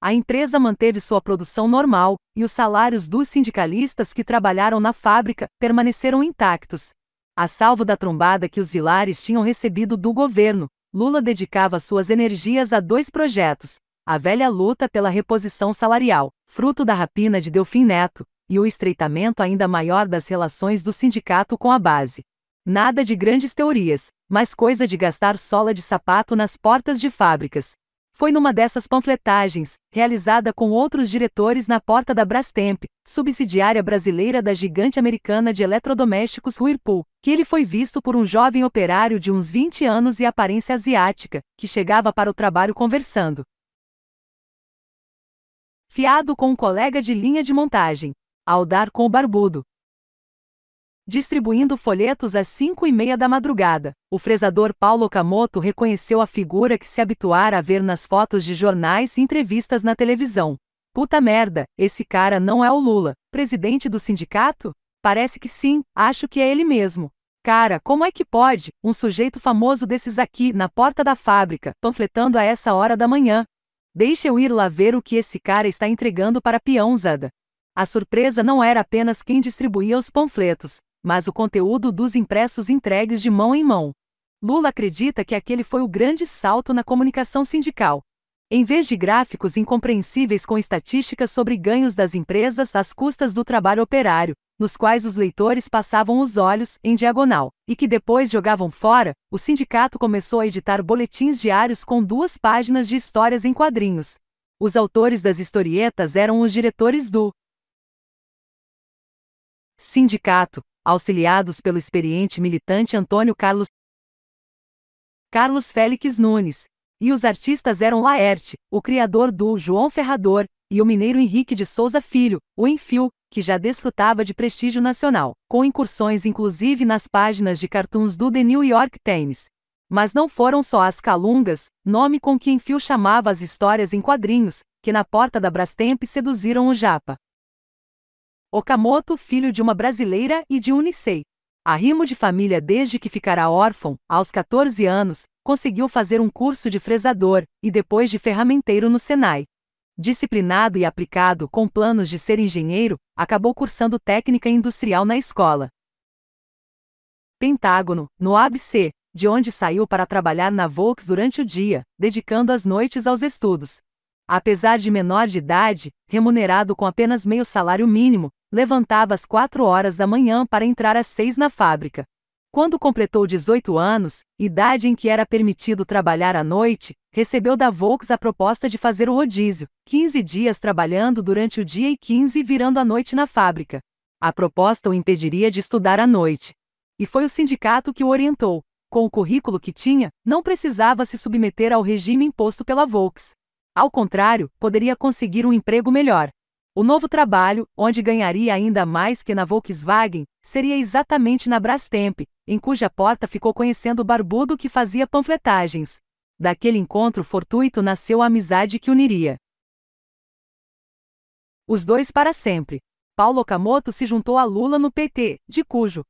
A empresa manteve sua produção normal, e os salários dos sindicalistas que trabalharam na fábrica permaneceram intactos. A salvo da trombada que os vilares tinham recebido do governo, Lula dedicava suas energias a dois projetos: a velha luta pela reposição salarial, fruto da rapina de Delfim Neto, e o estreitamento ainda maior das relações do sindicato com a base. Nada de grandes teorias, mas coisa de gastar sola de sapato nas portas de fábricas. Foi numa dessas panfletagens, realizada com outros diretores na porta da Brastemp, subsidiária brasileira da gigante americana de eletrodomésticos Whirlpool, que ele foi visto por um jovem operário de uns 20 anos e aparência asiática, que chegava para o trabalho conversando. Fiado com um colega de linha de montagem. Ao dar com o barbudo, distribuindo folhetos às cinco e meia da madrugada. O fresador Paulo Camoto reconheceu a figura que se habituara a ver nas fotos de jornais e entrevistas na televisão. Puta merda, esse cara não é o Lula, presidente do sindicato? Parece que sim, acho que é ele mesmo. Cara, como é que pode, um sujeito famoso desses aqui, na porta da fábrica, panfletando a essa hora da manhã? Deixa eu ir lá ver o que esse cara está entregando para a peãozada. A surpresa não era apenas quem distribuía os panfletos, mas o conteúdo dos impressos entregues de mão em mão. Lula acredita que aquele foi o grande salto na comunicação sindical. Em vez de gráficos incompreensíveis com estatísticas sobre ganhos das empresas às custas do trabalho operário, nos quais os leitores passavam os olhos, em diagonal, e que depois jogavam fora, o sindicato começou a editar boletins diários com duas páginas de histórias em quadrinhos. Os autores das historietas eram os diretores do Sindicato, auxiliados pelo experiente militante Antônio Carlos Carlos Félix Nunes. E os artistas eram Laerte, o criador do João Ferrador, e o mineiro Henrique de Souza Filho, o Enfio, que já desfrutava de prestígio nacional, com incursões inclusive nas páginas de cartoons do The New York Times. Mas não foram só as calungas, nome com que Enfio chamava as histórias em quadrinhos, que na porta da Brastemp seduziram o japa. Okamoto, filho de uma brasileira e de Unisei. Arrimo de família desde que ficará órfão, aos 14 anos, conseguiu fazer um curso de fresador e depois de ferramenteiro no Senai. Disciplinado e aplicado com planos de ser engenheiro, acabou cursando técnica industrial na escola. Pentágono, no ABC, de onde saiu para trabalhar na Volks durante o dia, dedicando as noites aos estudos. Apesar de menor de idade, remunerado com apenas meio salário mínimo, levantava às quatro horas da manhã para entrar às seis na fábrica. Quando completou 18 anos, idade em que era permitido trabalhar à noite, recebeu da Volks a proposta de fazer o rodízio, 15 dias trabalhando durante o dia e 15 virando à noite na fábrica. A proposta o impediria de estudar à noite. E foi o sindicato que o orientou. Com o currículo que tinha, não precisava se submeter ao regime imposto pela Volks. Ao contrário, poderia conseguir um emprego melhor. O novo trabalho, onde ganharia ainda mais que na Volkswagen, seria exatamente na Brastemp, em cuja porta ficou conhecendo o barbudo que fazia panfletagens. Daquele encontro fortuito nasceu a amizade que uniria. Os dois para sempre. Paulo Okamoto se juntou a Lula no PT, de cujo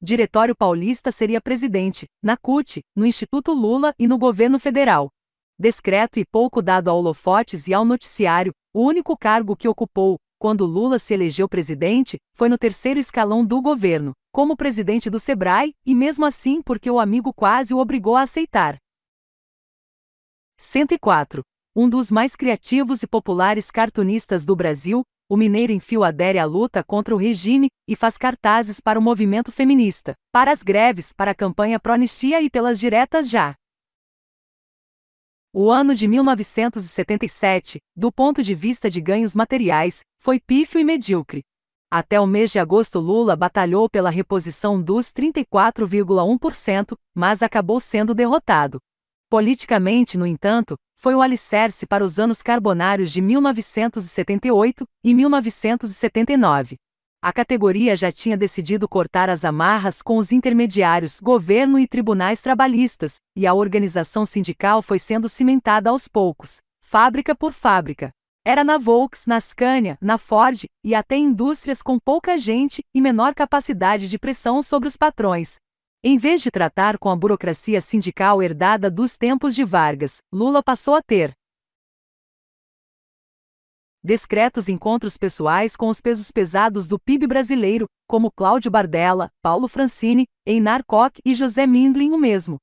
diretório paulista seria presidente, na CUT, no Instituto Lula e no governo federal discreto e pouco dado a holofotes e ao noticiário, o único cargo que ocupou, quando Lula se elegeu presidente, foi no terceiro escalão do governo, como presidente do Sebrae, e mesmo assim porque o amigo quase o obrigou a aceitar. 104. Um dos mais criativos e populares cartunistas do Brasil, o mineiro enfio adere à luta contra o regime e faz cartazes para o movimento feminista, para as greves, para a campanha pró-anistia e pelas diretas já. O ano de 1977, do ponto de vista de ganhos materiais, foi pífio e medíocre. Até o mês de agosto, Lula batalhou pela reposição dos 34,1%, mas acabou sendo derrotado. Politicamente, no entanto, foi o alicerce para os anos carbonários de 1978 e 1979. A categoria já tinha decidido cortar as amarras com os intermediários, governo e tribunais trabalhistas, e a organização sindical foi sendo cimentada aos poucos, fábrica por fábrica. Era na Volks, na Scania, na Ford e até indústrias com pouca gente e menor capacidade de pressão sobre os patrões. Em vez de tratar com a burocracia sindical herdada dos tempos de Vargas, Lula passou a ter, discretos encontros pessoais com os pesos pesados do PIB brasileiro, como Cláudio Bardella, Paulo Francini, Einar Koch e José Mindlin o mesmo.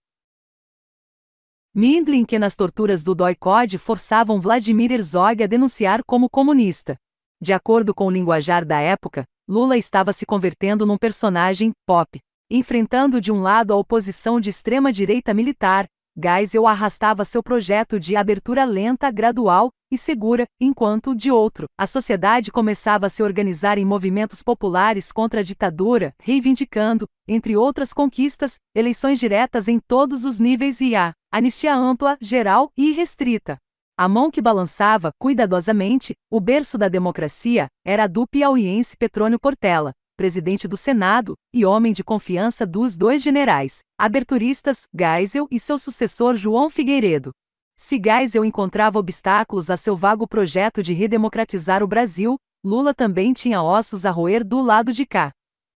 Mindlin que nas torturas do DOI-COD forçavam Vladimir Herzog a denunciar como comunista. De acordo com o linguajar da época, Lula estava se convertendo num personagem pop, enfrentando de um lado a oposição de extrema-direita militar, Geisel arrastava seu projeto de abertura lenta, gradual e segura, enquanto, de outro, a sociedade começava a se organizar em movimentos populares contra a ditadura, reivindicando, entre outras conquistas, eleições diretas em todos os níveis e a anistia ampla, geral e irrestrita. A mão que balançava, cuidadosamente, o berço da democracia era a do piauiense Petrônio Portela, presidente do Senado, e homem de confiança dos dois generais, aberturistas, Geisel e seu sucessor João Figueiredo. Se Geisel encontrava obstáculos a seu vago projeto de redemocratizar o Brasil, Lula também tinha ossos a roer do lado de cá.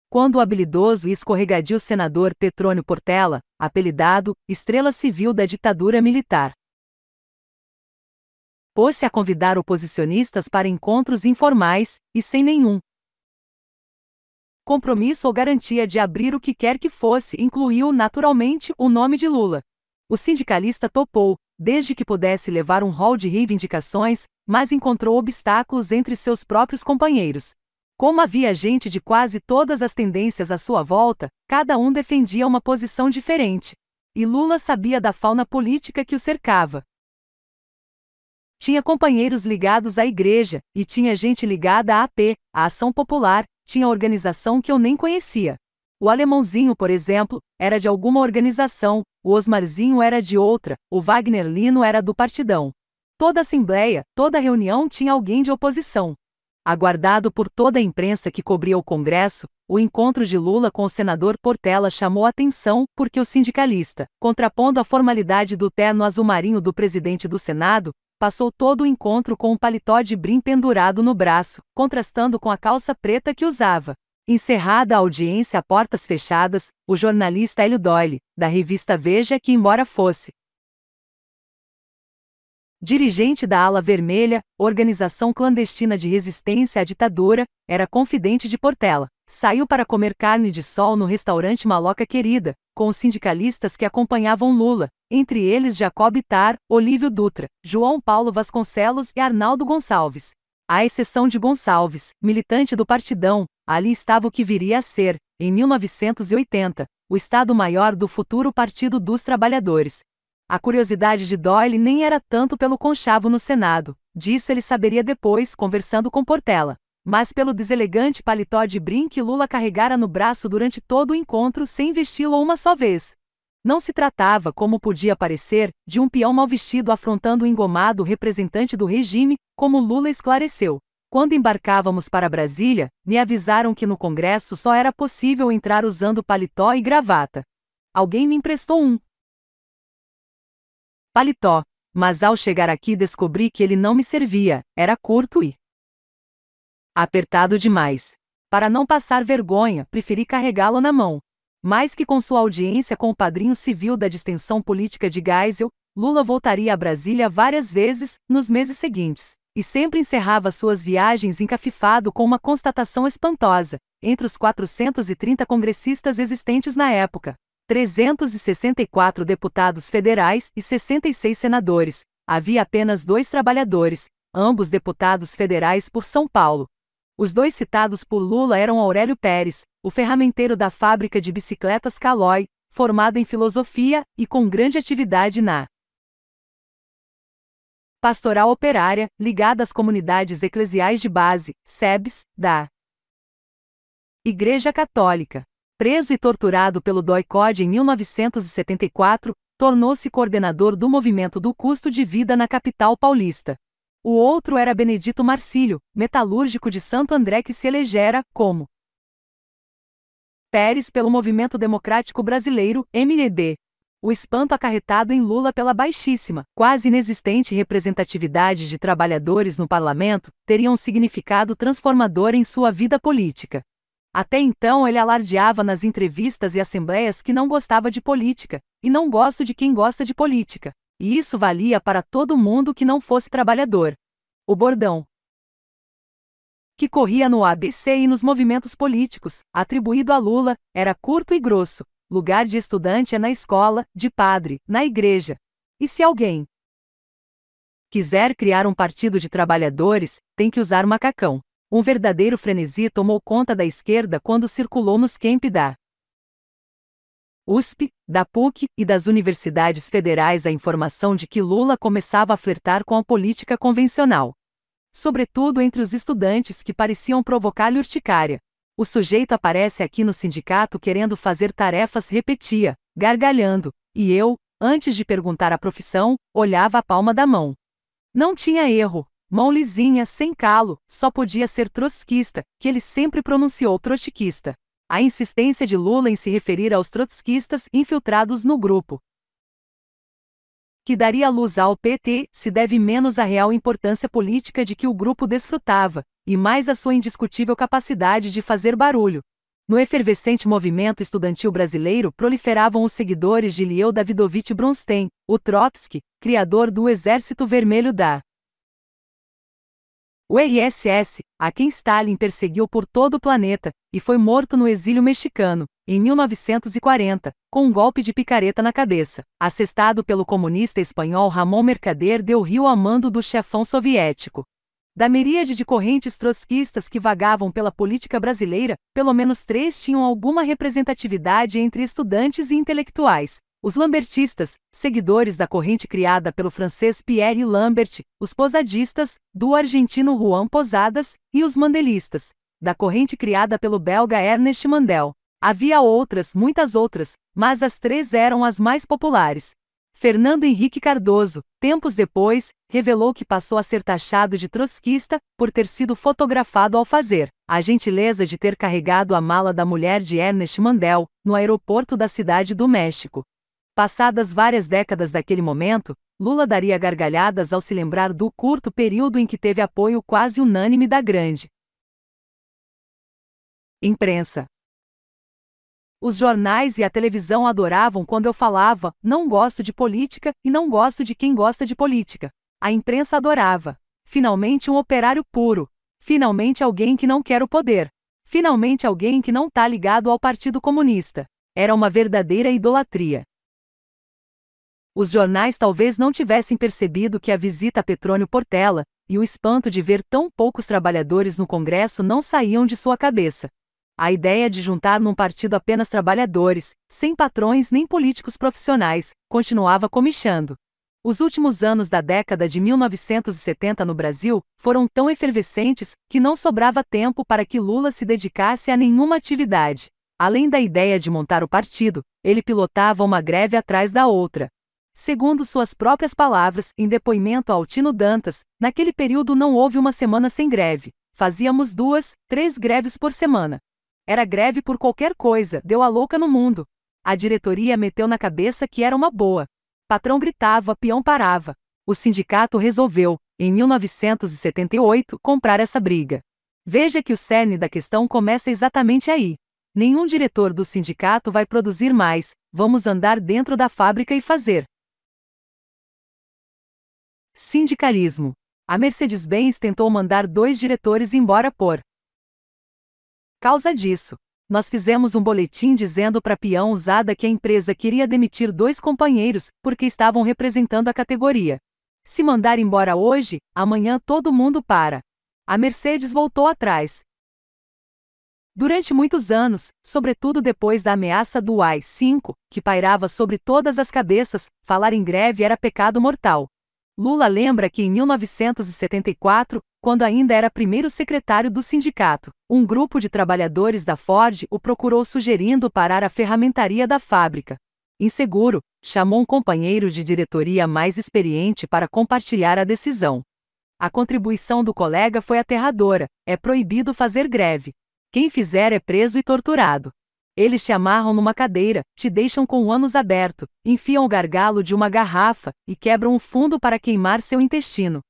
Quando o habilidoso e escorregadio senador Petrônio Portela, apelidado Estrela Civil da Ditadura Militar, pôs-se a convidar oposicionistas para encontros informais, e sem nenhum compromisso ou garantia de abrir o que quer que fosse, incluiu naturalmente o nome de Lula. O sindicalista topou, desde que pudesse levar um rol de reivindicações, mas encontrou obstáculos entre seus próprios companheiros. Como havia gente de quase todas as tendências à sua volta, cada um defendia uma posição diferente. E Lula sabia da fauna política que o cercava. Tinha companheiros ligados à igreja, e tinha gente ligada à AP, à Ação Popular, tinha organização que eu nem conhecia. O alemãozinho, por exemplo, era de alguma organização, o Osmarzinho era de outra, o Wagner Lino era do partidão. Toda assembleia, toda reunião tinha alguém de oposição. Aguardado por toda a imprensa que cobria o Congresso, o encontro de Lula com o senador Portela chamou atenção porque o sindicalista, contrapondo a formalidade do terno azul marinho do presidente do Senado, Passou todo o encontro com um paletó de brim pendurado no braço, contrastando com a calça preta que usava. Encerrada a audiência a portas fechadas, o jornalista Hélio Doyle, da revista Veja que embora fosse dirigente da Ala Vermelha, organização clandestina de resistência à ditadura, era confidente de Portela. Saiu para comer carne de sol no restaurante Maloca Querida, com os sindicalistas que acompanhavam Lula, entre eles Jacob Itar, Olívio Dutra, João Paulo Vasconcelos e Arnaldo Gonçalves. À exceção de Gonçalves, militante do Partidão, ali estava o que viria a ser, em 1980, o Estado-Maior do futuro Partido dos Trabalhadores. A curiosidade de Doyle nem era tanto pelo conchavo no Senado, disso ele saberia depois conversando com Portela mas pelo deselegante paletó de brim que Lula carregara no braço durante todo o encontro sem vesti-lo uma só vez. Não se tratava, como podia parecer, de um peão mal vestido afrontando o engomado representante do regime, como Lula esclareceu. Quando embarcávamos para Brasília, me avisaram que no Congresso só era possível entrar usando paletó e gravata. Alguém me emprestou um paletó, mas ao chegar aqui descobri que ele não me servia, era curto e Apertado demais. Para não passar vergonha, preferi carregá-lo na mão. Mais que com sua audiência com o padrinho civil da distensão política de Geisel, Lula voltaria a Brasília várias vezes nos meses seguintes, e sempre encerrava suas viagens encafifado com uma constatação espantosa: entre os 430 congressistas existentes na época, 364 deputados federais e 66 senadores, havia apenas dois trabalhadores, ambos deputados federais por São Paulo, os dois citados por Lula eram Aurélio Pérez, o ferramenteiro da fábrica de bicicletas Calói, formado em filosofia e com grande atividade na pastoral operária, ligada às comunidades eclesiais de base, SEBs, da Igreja Católica. Preso e torturado pelo DOI-COD em 1974, tornou-se coordenador do movimento do custo de vida na capital paulista. O outro era Benedito Marcílio, metalúrgico de Santo André que se elegera, como Pérez pelo Movimento Democrático Brasileiro, MDB. O espanto acarretado em Lula pela baixíssima, quase inexistente representatividade de trabalhadores no parlamento teria um significado transformador em sua vida política. Até então ele alardeava nas entrevistas e assembleias que não gostava de política, e não gosto de quem gosta de política. E isso valia para todo mundo que não fosse trabalhador. O bordão, que corria no ABC e nos movimentos políticos, atribuído a Lula, era curto e grosso. Lugar de estudante é na escola, de padre, na igreja. E se alguém quiser criar um partido de trabalhadores, tem que usar macacão. Um verdadeiro frenesi tomou conta da esquerda quando circulou nos camp da USP, da PUC e das universidades federais a informação de que Lula começava a flertar com a política convencional. Sobretudo entre os estudantes que pareciam provocar-lhe urticária. O sujeito aparece aqui no sindicato querendo fazer tarefas, repetia, gargalhando, e eu, antes de perguntar a profissão, olhava a palma da mão. Não tinha erro, mão lisinha, sem calo, só podia ser trotskista, que ele sempre pronunciou trotskista a insistência de Lula em se referir aos trotskistas infiltrados no grupo, que daria luz ao PT, se deve menos à real importância política de que o grupo desfrutava, e mais à sua indiscutível capacidade de fazer barulho. No efervescente movimento estudantil brasileiro proliferavam os seguidores de Lieu Davidovich Bronstein, o Trotsky, criador do Exército Vermelho da o RSS, a quem Stalin perseguiu por todo o planeta, e foi morto no exílio mexicano, em 1940, com um golpe de picareta na cabeça, assestado pelo comunista espanhol Ramón Mercader deu rio a mando do chefão soviético. Da miríade de correntes trotskistas que vagavam pela política brasileira, pelo menos três tinham alguma representatividade entre estudantes e intelectuais, os lambertistas, seguidores da corrente criada pelo francês Pierre Lambert, os posadistas, do argentino Juan Posadas, e os mandelistas, da corrente criada pelo belga Ernest Mandel. Havia outras, muitas outras, mas as três eram as mais populares. Fernando Henrique Cardoso, tempos depois, revelou que passou a ser taxado de trotskista por ter sido fotografado ao fazer a gentileza de ter carregado a mala da mulher de Ernest Mandel no aeroporto da cidade do México. Passadas várias décadas daquele momento, Lula daria gargalhadas ao se lembrar do curto período em que teve apoio quase unânime da grande imprensa. Os jornais e a televisão adoravam quando eu falava: não gosto de política e não gosto de quem gosta de política. A imprensa adorava. Finalmente um operário puro. Finalmente alguém que não quer o poder. Finalmente alguém que não tá ligado ao Partido Comunista. Era uma verdadeira idolatria. Os jornais talvez não tivessem percebido que a visita a Petrônio Portela e o espanto de ver tão poucos trabalhadores no Congresso não saíam de sua cabeça. A ideia de juntar num partido apenas trabalhadores, sem patrões nem políticos profissionais, continuava comichando. Os últimos anos da década de 1970 no Brasil foram tão efervescentes que não sobrava tempo para que Lula se dedicasse a nenhuma atividade. Além da ideia de montar o partido, ele pilotava uma greve atrás da outra. Segundo suas próprias palavras, em depoimento ao Tino Dantas, naquele período não houve uma semana sem greve. Fazíamos duas, três greves por semana. Era greve por qualquer coisa, deu a louca no mundo. A diretoria meteu na cabeça que era uma boa. Patrão gritava, peão parava. O sindicato resolveu, em 1978, comprar essa briga. Veja que o cerne da questão começa exatamente aí. Nenhum diretor do sindicato vai produzir mais, vamos andar dentro da fábrica e fazer. Sindicalismo. A Mercedes-Benz tentou mandar dois diretores embora por causa disso. Nós fizemos um boletim dizendo para a peão usada que a empresa queria demitir dois companheiros porque estavam representando a categoria. Se mandar embora hoje, amanhã todo mundo para. A Mercedes voltou atrás. Durante muitos anos, sobretudo depois da ameaça do AI-5, que pairava sobre todas as cabeças, falar em greve era pecado mortal. Lula lembra que em 1974, quando ainda era primeiro secretário do sindicato, um grupo de trabalhadores da Ford o procurou sugerindo parar a ferramentaria da fábrica. Inseguro, chamou um companheiro de diretoria mais experiente para compartilhar a decisão. A contribuição do colega foi aterradora: é proibido fazer greve. Quem fizer é preso e torturado. Eles te amarram numa cadeira, te deixam com o ânus aberto, enfiam o gargalo de uma garrafa e quebram o fundo para queimar seu intestino.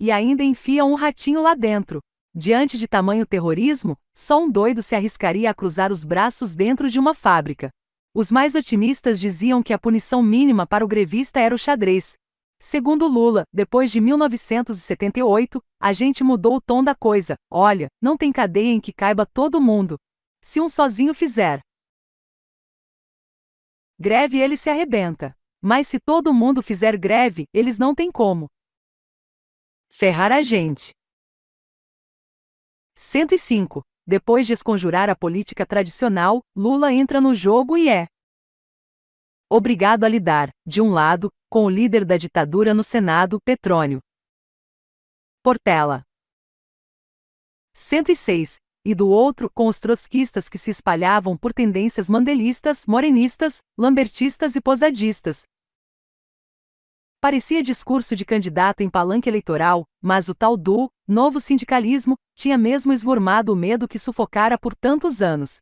E ainda enfiam um ratinho lá dentro. Diante de tamanho terrorismo, só um doido se arriscaria a cruzar os braços dentro de uma fábrica. Os mais otimistas diziam que a punição mínima para o grevista era o xadrez. Segundo Lula, depois de 1978, a gente mudou o tom da coisa. Olha, não tem cadeia em que caiba todo mundo. Se um sozinho fizer, Greve ele se arrebenta. Mas se todo mundo fizer greve, eles não têm como. Ferrar a gente. 105. Depois de esconjurar a política tradicional, Lula entra no jogo e é obrigado a lidar, de um lado, com o líder da ditadura no Senado, Petrônio Portela. 106 e do outro com os trotskistas que se espalhavam por tendências mandelistas, morenistas, lambertistas e posadistas. Parecia discurso de candidato em palanque eleitoral, mas o tal do novo sindicalismo tinha mesmo esvormado o medo que sufocara por tantos anos.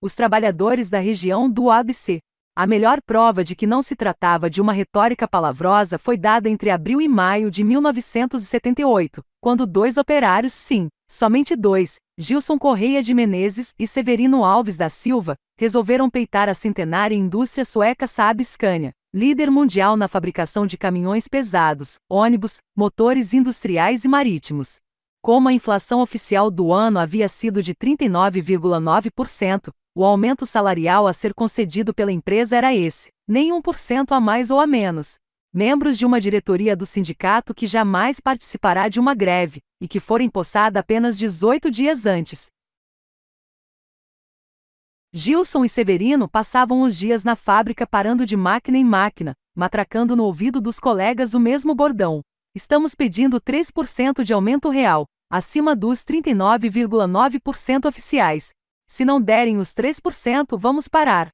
Os trabalhadores da região do ABC. A melhor prova de que não se tratava de uma retórica palavrosa foi dada entre abril e maio de 1978, quando dois operários, sim, Somente dois, Gilson Correia de Menezes e Severino Alves da Silva, resolveram peitar a centenária indústria sueca Saab Scania, líder mundial na fabricação de caminhões pesados, ônibus, motores industriais e marítimos. Como a inflação oficial do ano havia sido de 39,9%, o aumento salarial a ser concedido pela empresa era esse, nem 1% a mais ou a menos, membros de uma diretoria do sindicato que jamais participará de uma greve e que for empossada apenas 18 dias antes. Gilson e Severino passavam os dias na fábrica parando de máquina em máquina, matracando no ouvido dos colegas o mesmo bordão. Estamos pedindo 3% de aumento real, acima dos 39,9% oficiais. Se não derem os 3%, vamos parar.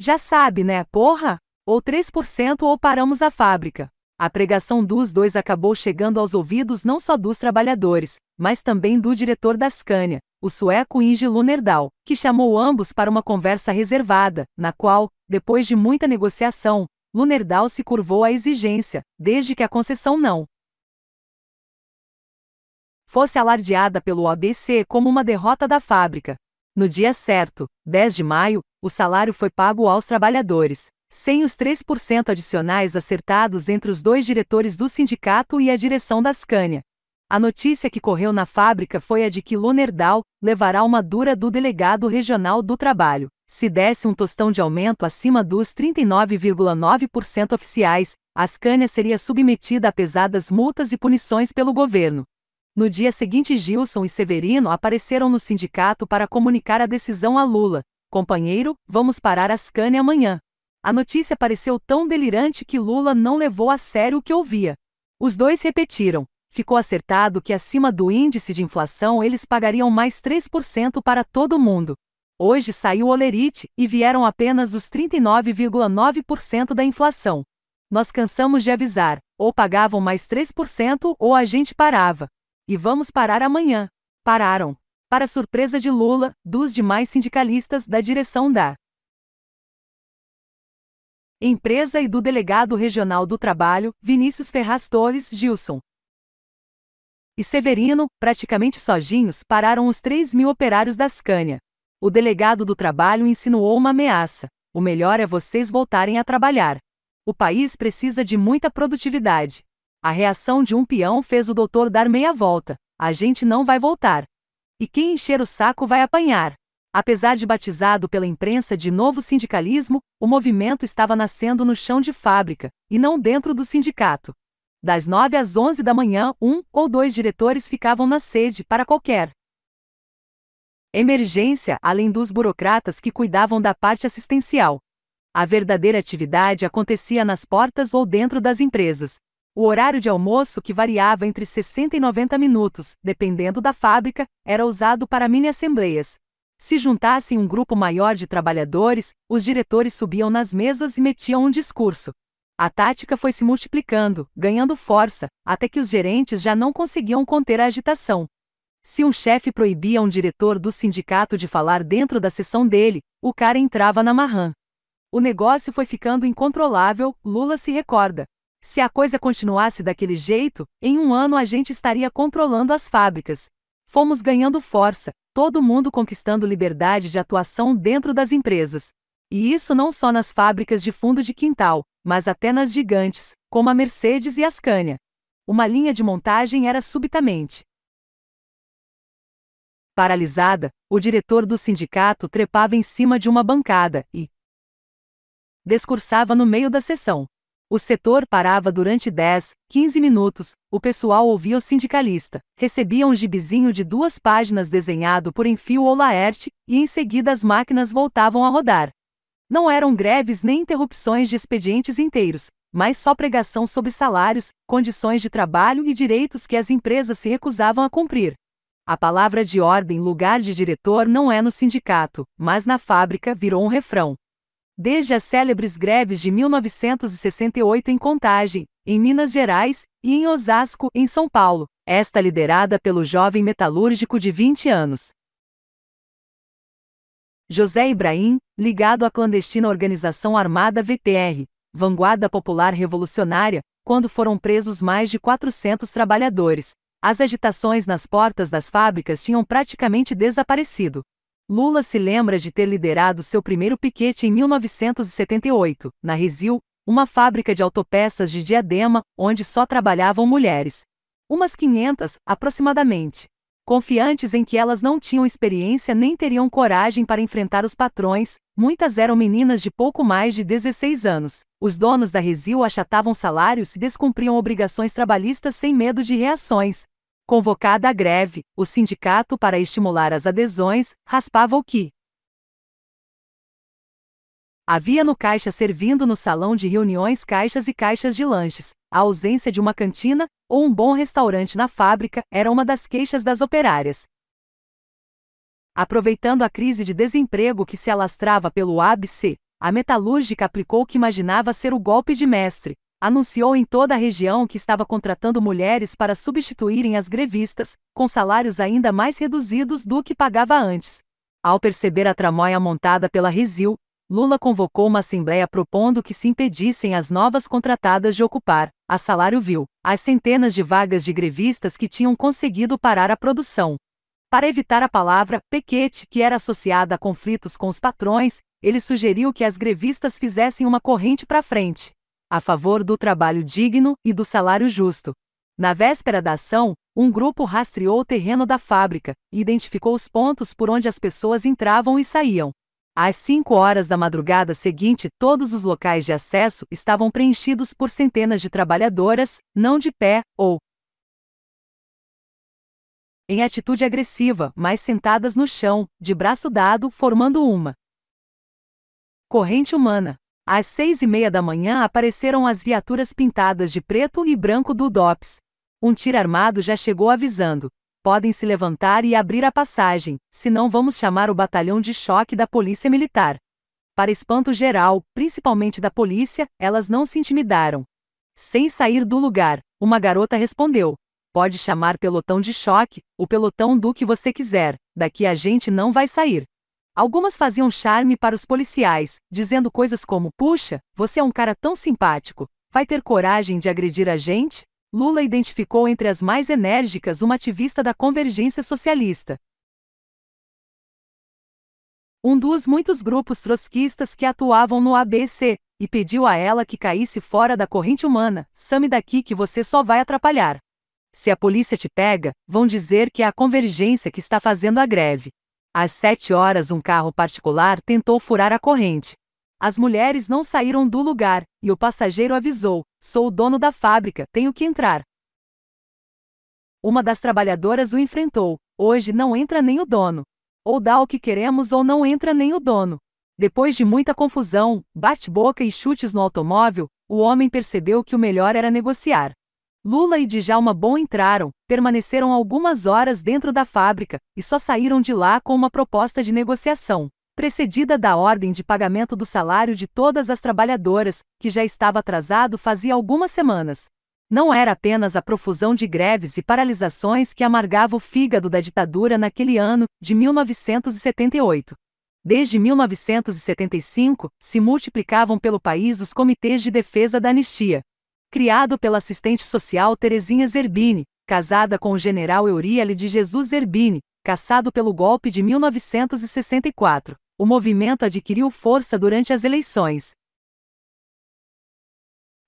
Já sabe, né, porra? ou 3% ou paramos a fábrica. A pregação dos dois acabou chegando aos ouvidos não só dos trabalhadores, mas também do diretor da Scania, o sueco Inge Lunerdal, que chamou ambos para uma conversa reservada, na qual, depois de muita negociação, Lunerdal se curvou à exigência, desde que a concessão não fosse alardeada pelo ABC como uma derrota da fábrica. No dia certo, 10 de maio, o salário foi pago aos trabalhadores, sem os 3% adicionais acertados entre os dois diretores do sindicato e a direção da Scania. A notícia que correu na fábrica foi a de que Lonerdal levará uma dura do delegado regional do trabalho. Se desse um tostão de aumento acima dos 39,9% oficiais, a Scania seria submetida a pesadas multas e punições pelo governo. No dia seguinte, Gilson e Severino apareceram no sindicato para comunicar a decisão a Lula. Companheiro, vamos parar a Scania amanhã. A notícia pareceu tão delirante que Lula não levou a sério o que ouvia. Os dois repetiram. Ficou acertado que acima do índice de inflação eles pagariam mais 3% para todo mundo. Hoje saiu o olerite e vieram apenas os 39,9% da inflação. Nós cansamos de avisar, ou pagavam mais 3% ou a gente parava. E vamos parar amanhã. Pararam. Para surpresa de Lula, dos demais sindicalistas da direção da empresa e do delegado regional do trabalho, Vinícius Ferraz Torres Gilson. E Severino, praticamente sozinhos, pararam os 3 mil operários da Scania. O delegado do trabalho insinuou uma ameaça: o melhor é vocês voltarem a trabalhar. O país precisa de muita produtividade. A reação de um peão fez o doutor dar meia volta: a gente não vai voltar. E quem encher o saco vai apanhar. Apesar de batizado pela imprensa de novo sindicalismo, o movimento estava nascendo no chão de fábrica, e não dentro do sindicato. Das 9 às 11 da manhã, um ou dois diretores ficavam na sede para qualquer emergência, além dos burocratas que cuidavam da parte assistencial. A verdadeira atividade acontecia nas portas ou dentro das empresas. O horário de almoço, que variava entre 60 e 90 minutos, dependendo da fábrica, era usado para mini-assembleias, se juntassem um grupo maior de trabalhadores, os diretores subiam nas mesas e metiam um discurso. A tática foi se multiplicando, ganhando força, até que os gerentes já não conseguiam conter a agitação. Se um chefe proibia um diretor do sindicato de falar dentro da sessão dele, o cara entrava na marran. O negócio foi ficando incontrolável, Lula se recorda. Se a coisa continuasse daquele jeito, em um ano a gente estaria controlando as fábricas. Fomos ganhando força, todo mundo conquistando liberdade de atuação dentro das empresas. E isso não só nas fábricas de fundo de quintal, mas até nas gigantes, como a Mercedes e a Scania. Uma linha de montagem era subitamente paralisada, o diretor do sindicato trepava em cima de uma bancada e discursava no meio da sessão. O setor parava durante 10, 15 minutos, o pessoal ouvia o sindicalista, recebia um gibizinho de duas páginas desenhado por Enfio ou Laerte, e em seguida as máquinas voltavam a rodar. Não eram greves nem interrupções de expedientes inteiros, mas só pregação sobre salários, condições de trabalho e direitos que as empresas se recusavam a cumprir. A palavra de ordem lugar de diretor não é no sindicato, mas na fábrica virou um refrão. Desde as célebres greves de 1968 em Contagem, em Minas Gerais, e em Osasco, em São Paulo, esta liderada pelo jovem metalúrgico de 20 anos. José Ibrahim, ligado à clandestina organização armada VPR, Vanguarda Popular Revolucionária, quando foram presos mais de 400 trabalhadores. As agitações nas portas das fábricas tinham praticamente desaparecido. Lula se lembra de ter liderado seu primeiro piquete em 1978, na Resil, uma fábrica de autopeças de Diadema, onde só trabalhavam mulheres. Umas 500, aproximadamente. Confiantes em que elas não tinham experiência nem teriam coragem para enfrentar os patrões, muitas eram meninas de pouco mais de 16 anos. Os donos da Resil achatavam salários e descumpriam obrigações trabalhistas sem medo de reações, Convocada a greve, o sindicato para estimular as adesões, raspava o que Havia no caixa servindo no salão de reuniões caixas e caixas de lanches. A ausência de uma cantina ou um bom restaurante na fábrica era uma das queixas das operárias. Aproveitando a crise de desemprego que se alastrava pelo ABC, a metalúrgica aplicou o que imaginava ser o golpe de mestre, anunciou em toda a região que estava contratando mulheres para substituírem as grevistas, com salários ainda mais reduzidos do que pagava antes. Ao perceber a tramóia montada pela Rizil, Lula convocou uma assembleia propondo que se impedissem as novas contratadas de ocupar, a salário vil, as centenas de vagas de grevistas que tinham conseguido parar a produção. Para evitar a palavra pequete, que era associada a conflitos com os patrões, ele sugeriu que as grevistas fizessem uma corrente para frente a favor do trabalho digno e do salário justo. Na véspera da ação, um grupo rastreou o terreno da fábrica e identificou os pontos por onde as pessoas entravam e saíam. Às 5 horas da madrugada seguinte, todos os locais de acesso estavam preenchidos por centenas de trabalhadoras, não de pé ou em atitude agressiva, mas sentadas no chão, de braço dado, formando uma corrente humana. Às seis e meia da manhã apareceram as viaturas pintadas de preto e branco do DOPS. Um tiro armado já chegou avisando. Podem se levantar e abrir a passagem, senão vamos chamar o batalhão de choque da polícia militar. Para espanto geral, principalmente da polícia, elas não se intimidaram. Sem sair do lugar, uma garota respondeu: Pode chamar pelotão de choque, o pelotão do que você quiser, daqui a gente não vai sair. Algumas faziam charme para os policiais, dizendo coisas como: Puxa, você é um cara tão simpático, vai ter coragem de agredir a gente? Lula identificou entre as mais enérgicas uma ativista da Convergência Socialista. Um dos muitos grupos trotskistas que atuavam no ABC, e pediu a ela que caísse fora da corrente humana: Same daqui que você só vai atrapalhar. Se a polícia te pega, vão dizer que é a Convergência que está fazendo a greve. Às sete horas, um carro particular tentou furar a corrente. As mulheres não saíram do lugar e o passageiro avisou: Sou o dono da fábrica, tenho que entrar. Uma das trabalhadoras o enfrentou: Hoje não entra nem o dono. Ou dá o que queremos ou não entra nem o dono. Depois de muita confusão, bate-boca e chutes no automóvel, o homem percebeu que o melhor era negociar. Lula e Djalma Bom entraram, permaneceram algumas horas dentro da fábrica e só saíram de lá com uma proposta de negociação, precedida da ordem de pagamento do salário de todas as trabalhadoras, que já estava atrasado fazia algumas semanas. Não era apenas a profusão de greves e paralisações que amargava o fígado da ditadura naquele ano de 1978. Desde 1975, se multiplicavam pelo país os comitês de defesa da anistia, criado pela assistente social Terezinha Zerbini, casada com o general Euríale de Jesus Zerbini, caçado pelo golpe de 1964. O movimento adquiriu força durante as eleições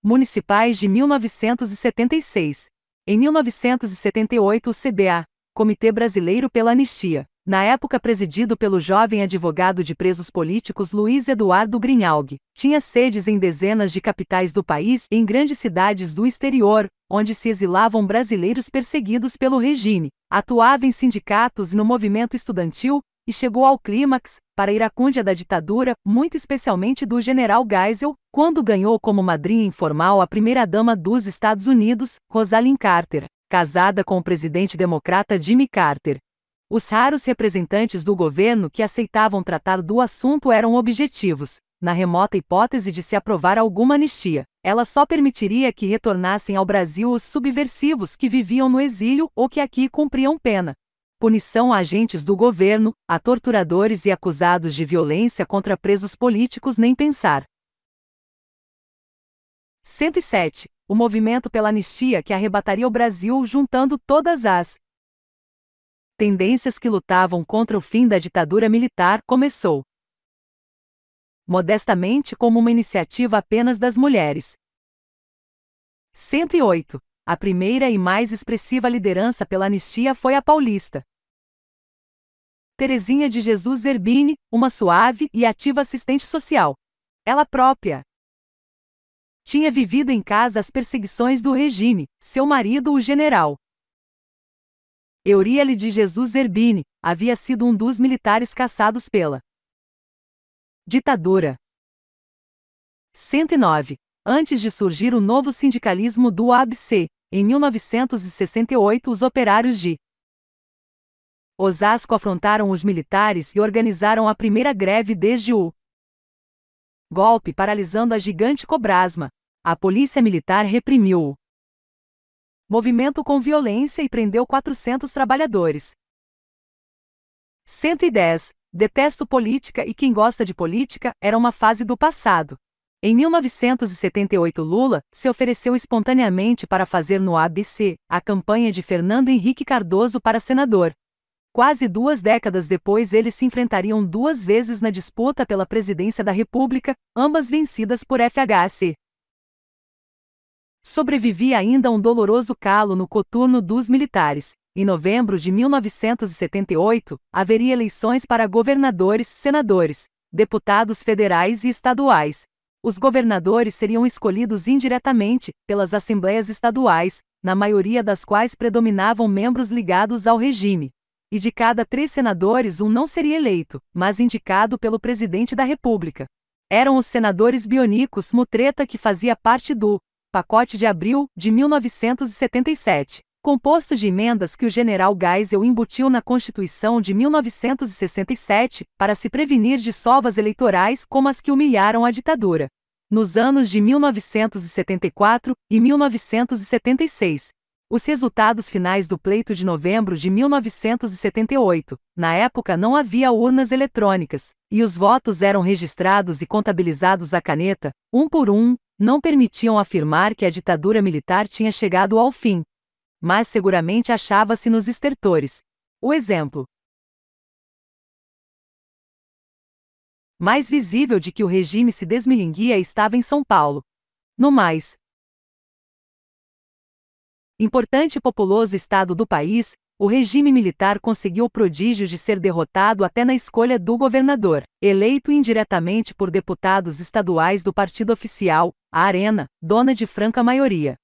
municipais de 1976. Em 1978, o CBA, Comitê Brasileiro pela Anistia, na época presidido pelo jovem advogado de presos políticos Luiz Eduardo Grinalg, tinha sedes em dezenas de capitais do país e em grandes cidades do exterior, onde se exilavam brasileiros perseguidos pelo regime, atuava em sindicatos e no movimento estudantil, e chegou ao clímax, para iracúndia da ditadura, muito especialmente do general Geisel, quando ganhou como madrinha informal a primeira-dama dos Estados Unidos, Rosalind Carter, casada com o presidente democrata Jimmy Carter, os raros representantes do governo que aceitavam tratar do assunto eram objetivos, na remota hipótese de se aprovar alguma anistia. Ela só permitiria que retornassem ao Brasil os subversivos que viviam no exílio ou que aqui cumpriam pena. Punição a agentes do governo, a torturadores e acusados de violência contra presos políticos nem pensar. 107. O movimento pela anistia que arrebataria o Brasil juntando todas as tendências que lutavam contra o fim da ditadura militar, começou modestamente como uma iniciativa apenas das mulheres. 108. A primeira e mais expressiva liderança pela anistia foi a paulista. Terezinha de Jesus Zerbini, uma suave e ativa assistente social. Ela própria. Tinha vivido em casa as perseguições do regime, seu marido, o general Euríale de Jesus Zerbini, havia sido um dos militares caçados pela ditadura. 109. Antes de surgir o novo sindicalismo do ABC, em 1968 os operários de Osasco afrontaram os militares e organizaram a primeira greve desde o golpe paralisando a gigante Cobrasma. A polícia militar reprimiu-o. Movimento com violência e prendeu 400 trabalhadores. 110. Detesto política e quem gosta de política era uma fase do passado. Em 1978, Lula se ofereceu espontaneamente para fazer no ABC a campanha de Fernando Henrique Cardoso para senador. Quase duas décadas depois, eles se enfrentariam duas vezes na disputa pela presidência da República, ambas vencidas por FHC. Sobrevivia ainda um doloroso calo no coturno dos militares. Em novembro de 1978, haveria eleições para governadores, senadores, deputados federais e estaduais. Os governadores seriam escolhidos indiretamente pelas assembleias estaduais, na maioria das quais predominavam membros ligados ao regime. E de cada três senadores, um não seria eleito, mas indicado pelo presidente da República. Eram os senadores bionicos Mutreta que fazia parte do pacote de abril de 1977, composto de emendas que o general Geisel embutiu na Constituição de 1967 para se prevenir de sovas eleitorais como as que humilharam a ditadura. Nos anos de 1974 e 1976, os resultados finais do pleito de novembro de 1978, na época não havia urnas eletrônicas, e os votos eram registrados e contabilizados à caneta, um por um, não permitiam afirmar que a ditadura militar tinha chegado ao fim. Mas seguramente achava-se nos estertores. O exemplo mais visível de que o regime se desmilinguia estava em São Paulo. No mais, Importante e populoso estado do país, o regime militar conseguiu o prodígio de ser derrotado até na escolha do governador, eleito indiretamente por deputados estaduais do partido oficial, a Arena, dona de franca maioria.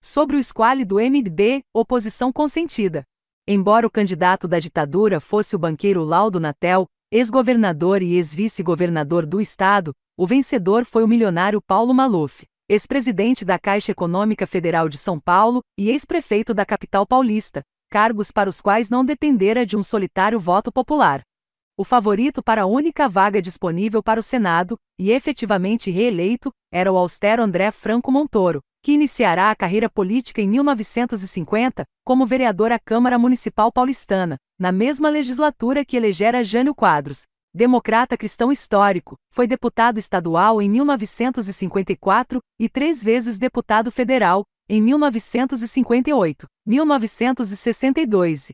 Sobre o esquale do MDB, oposição consentida. Embora o candidato da ditadura fosse o banqueiro Laudo Natel, ex-governador e ex-vice-governador do estado, o vencedor foi o milionário Paulo Maluf, ex-presidente da Caixa Econômica Federal de São Paulo e ex-prefeito da capital paulista, cargos para os quais não dependera de um solitário voto popular. O favorito para a única vaga disponível para o Senado, e efetivamente reeleito, era o austero André Franco Montoro, que iniciará a carreira política em 1950, como vereador à Câmara Municipal Paulistana, na mesma legislatura que elegera Jânio Quadros. Democrata cristão histórico, foi deputado estadual em 1954 e três vezes deputado federal, em 1958, 1962,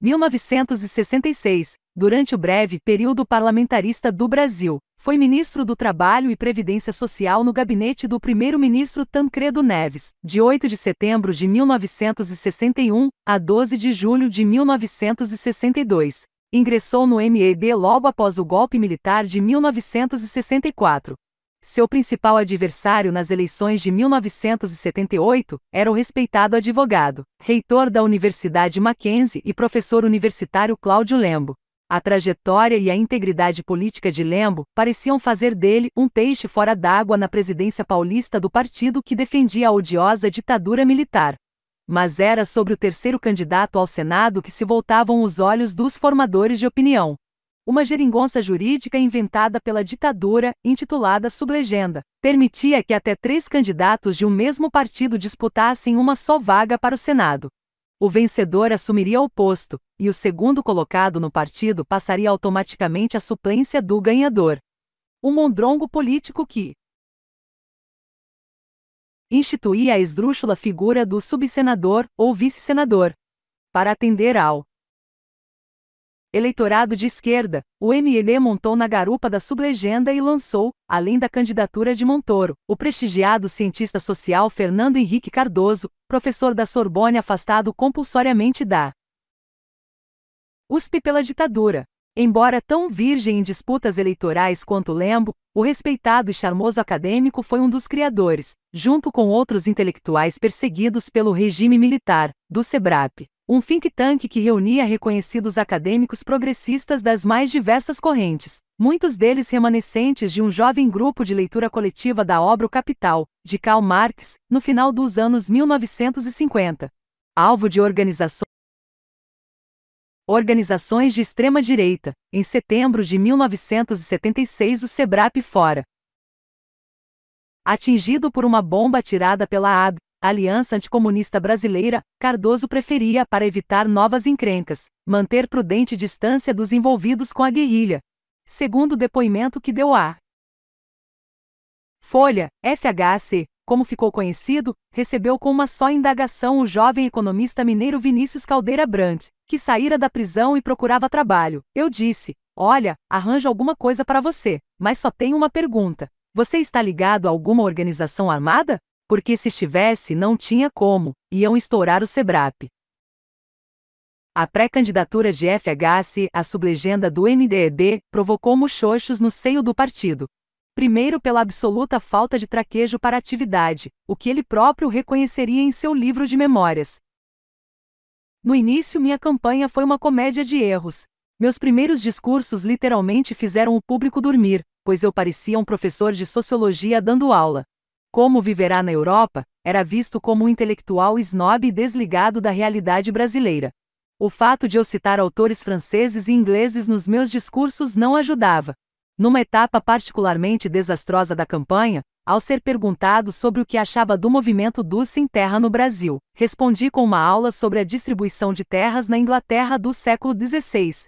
1966, Durante o breve período parlamentarista do Brasil, foi ministro do Trabalho e Previdência Social no gabinete do primeiro-ministro Tancredo Neves, de 8 de setembro de 1961 a 12 de julho de 1962. Ingressou no MEB logo após o golpe militar de 1964. Seu principal adversário nas eleições de 1978 era o respeitado advogado, reitor da Universidade Mackenzie e professor universitário Cláudio Lembo. A trajetória e a integridade política de Lembo pareciam fazer dele um peixe fora d'água na presidência paulista do partido que defendia a odiosa ditadura militar. Mas era sobre o terceiro candidato ao Senado que se voltavam os olhos dos formadores de opinião. Uma geringonça jurídica inventada pela ditadura, intitulada Sublegenda, permitia que até três candidatos de um mesmo partido disputassem uma só vaga para o Senado o vencedor assumiria o posto, e o segundo colocado no partido passaria automaticamente à suplência do ganhador. O mondrongo político que instituía a esdrúxula figura do subsenador ou vice-senador para atender ao Eleitorado de esquerda, o MLE montou na garupa da sublegenda e lançou, além da candidatura de Montoro, o prestigiado cientista social Fernando Henrique Cardoso, professor da Sorbonne afastado compulsoriamente da USP pela ditadura. Embora tão virgem em disputas eleitorais quanto Lembo, o respeitado e charmoso acadêmico foi um dos criadores, junto com outros intelectuais perseguidos pelo regime militar, do SEBRAP um think tank que reunia reconhecidos acadêmicos progressistas das mais diversas correntes, muitos deles remanescentes de um jovem grupo de leitura coletiva da obra O Capital, de Karl Marx, no final dos anos 1950. Alvo de organizações Organizações de extrema-direita. Em setembro de 1976, o SEBRAP fora. Atingido por uma bomba atirada pela AB, Aliança Anticomunista Brasileira, Cardoso preferia, para evitar novas encrencas, manter prudente distância dos envolvidos com a guerrilha. Segundo o depoimento que deu a Folha, FHC, como ficou conhecido, recebeu com uma só indagação o jovem economista mineiro Vinícius Caldeira Brandt, que saíra da prisão e procurava trabalho. Eu disse: Olha, arranjo alguma coisa para você, mas só tenho uma pergunta. Você está ligado a alguma organização armada? porque se estivesse não tinha como, iam estourar o SEBRAP. A pré-candidatura de FHC a sublegenda do MDB provocou muxoxos no seio do partido. Primeiro pela absoluta falta de traquejo para atividade, o que ele próprio reconheceria em seu livro de memórias. No início minha campanha foi uma comédia de erros. Meus primeiros discursos literalmente fizeram o público dormir, pois eu parecia um professor de sociologia dando aula. Como viverá na Europa, era visto como um intelectual snob e desligado da realidade brasileira. O fato de eu citar autores franceses e ingleses nos meus discursos não ajudava. Numa etapa particularmente desastrosa da campanha, ao ser perguntado sobre o que achava do movimento do Sem Terra no Brasil, respondi com uma aula sobre a distribuição de terras na Inglaterra do século XVI.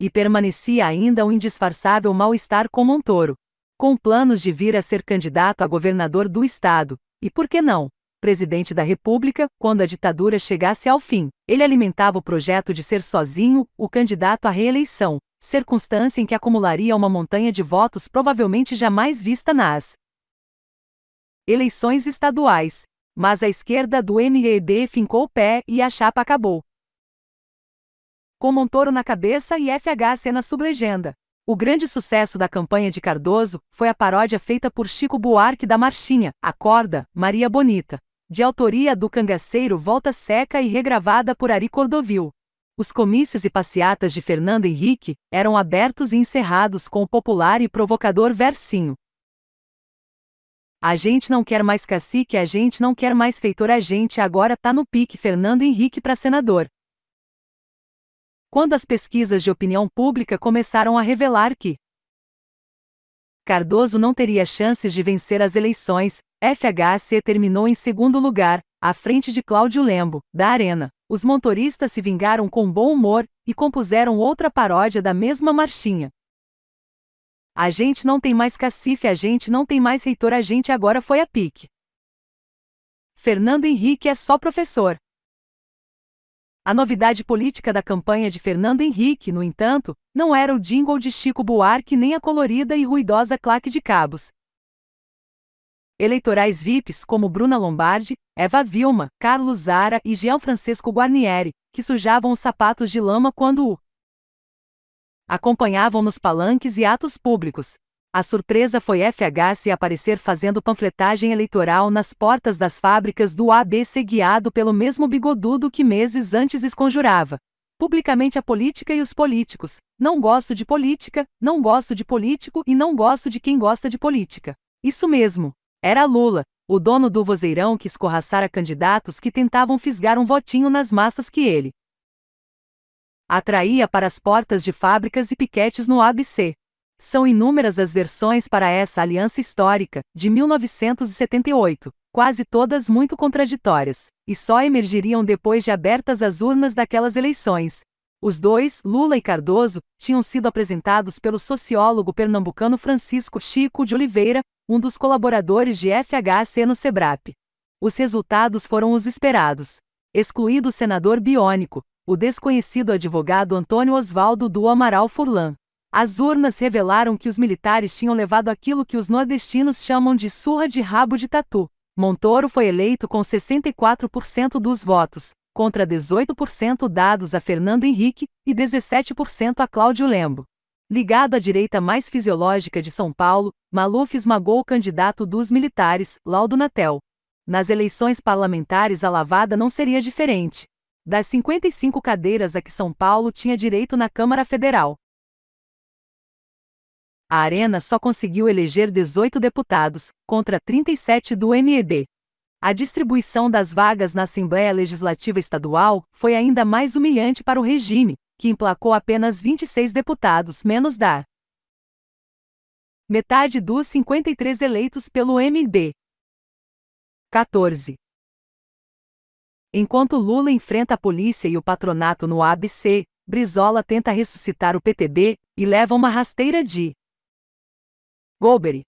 E permanecia ainda um indisfarçável mal-estar como um touro com planos de vir a ser candidato a governador do estado, e por que não? Presidente da República, quando a ditadura chegasse ao fim, ele alimentava o projeto de ser sozinho o candidato à reeleição, circunstância em que acumularia uma montanha de votos provavelmente jamais vista nas eleições estaduais. Mas a esquerda do MEB fincou o pé e a chapa acabou. Com Montoro na cabeça e FHC na sublegenda. O grande sucesso da campanha de Cardoso foi a paródia feita por Chico Buarque da Marchinha, Acorda, Maria Bonita, de autoria do cangaceiro Volta Seca e regravada por Ari Cordovil. Os comícios e passeatas de Fernando Henrique eram abertos e encerrados com o popular e provocador versinho. A gente não quer mais cacique, a gente não quer mais feitor, a gente agora tá no pique Fernando Henrique para senador quando as pesquisas de opinião pública começaram a revelar que Cardoso não teria chances de vencer as eleições, FHC terminou em segundo lugar, à frente de Cláudio Lembo, da Arena. Os motoristas se vingaram com bom humor e compuseram outra paródia da mesma marchinha. A gente não tem mais cacife, a gente não tem mais reitor, a gente agora foi a pique. Fernando Henrique é só professor. A novidade política da campanha de Fernando Henrique, no entanto, não era o jingle de Chico Buarque nem a colorida e ruidosa claque de cabos. Eleitorais VIPs como Bruna Lombardi, Eva Vilma, Carlos Zara e Jean Francisco Guarnieri, que sujavam os sapatos de lama quando o acompanhavam nos palanques e atos públicos, a surpresa foi FH aparecer fazendo panfletagem eleitoral nas portas das fábricas do ABC guiado pelo mesmo bigodudo que meses antes esconjurava. Publicamente a política e os políticos. Não gosto de política, não gosto de político e não gosto de quem gosta de política. Isso mesmo. Era Lula, o dono do vozeirão que escorraçara candidatos que tentavam fisgar um votinho nas massas que ele atraía para as portas de fábricas e piquetes no ABC. São inúmeras as versões para essa aliança histórica, de 1978, quase todas muito contraditórias, e só emergiriam depois de abertas as urnas daquelas eleições. Os dois, Lula e Cardoso, tinham sido apresentados pelo sociólogo pernambucano Francisco Chico de Oliveira, um dos colaboradores de FHC no SEBRAP. Os resultados foram os esperados. Excluído o senador biônico, o desconhecido advogado Antônio Osvaldo do Amaral Furlan as urnas revelaram que os militares tinham levado aquilo que os nordestinos chamam de surra de rabo de tatu. Montoro foi eleito com 64% dos votos, contra 18% dados a Fernando Henrique e 17% a Cláudio Lembo. Ligado à direita mais fisiológica de São Paulo, Maluf esmagou o candidato dos militares, Laudo Natel. Nas eleições parlamentares a lavada não seria diferente. Das 55 cadeiras a que São Paulo tinha direito na Câmara Federal, a Arena só conseguiu eleger 18 deputados, contra 37 do MEB. A distribuição das vagas na Assembleia Legislativa Estadual foi ainda mais humilhante para o regime, que emplacou apenas 26 deputados menos da metade dos 53 eleitos pelo MB. 14. Enquanto Lula enfrenta a polícia e o patronato no ABC, Brizola tenta ressuscitar o PTB e leva uma rasteira de Golbery.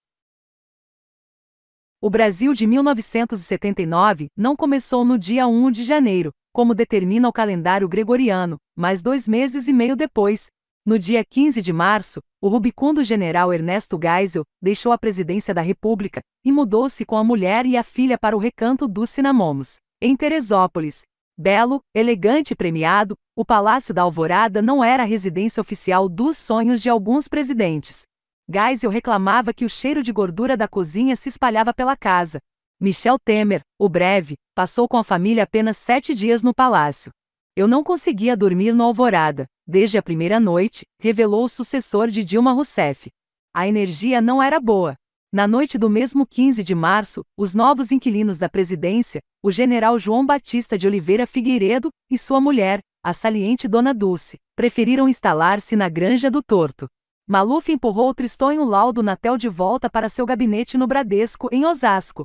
O Brasil de 1979 não começou no dia 1 de janeiro, como determina o calendário gregoriano, mas dois meses e meio depois. No dia 15 de março, o rubicundo general Ernesto Geisel deixou a presidência da República e mudou-se com a mulher e a filha para o recanto dos Cinamomos, em Teresópolis. Belo, elegante e premiado, o Palácio da Alvorada não era a residência oficial dos sonhos de alguns presidentes, Geisel reclamava que o cheiro de gordura da cozinha se espalhava pela casa. Michel Temer, o breve, passou com a família apenas sete dias no palácio. Eu não conseguia dormir no Alvorada, desde a primeira noite, revelou o sucessor de Dilma Rousseff. A energia não era boa. Na noite do mesmo 15 de março, os novos inquilinos da presidência, o general João Batista de Oliveira Figueiredo e sua mulher, a saliente Dona Dulce, preferiram instalar-se na Granja do Torto. Maluf empurrou tristonho laudo Natel de volta para seu gabinete no Bradesco, em Osasco.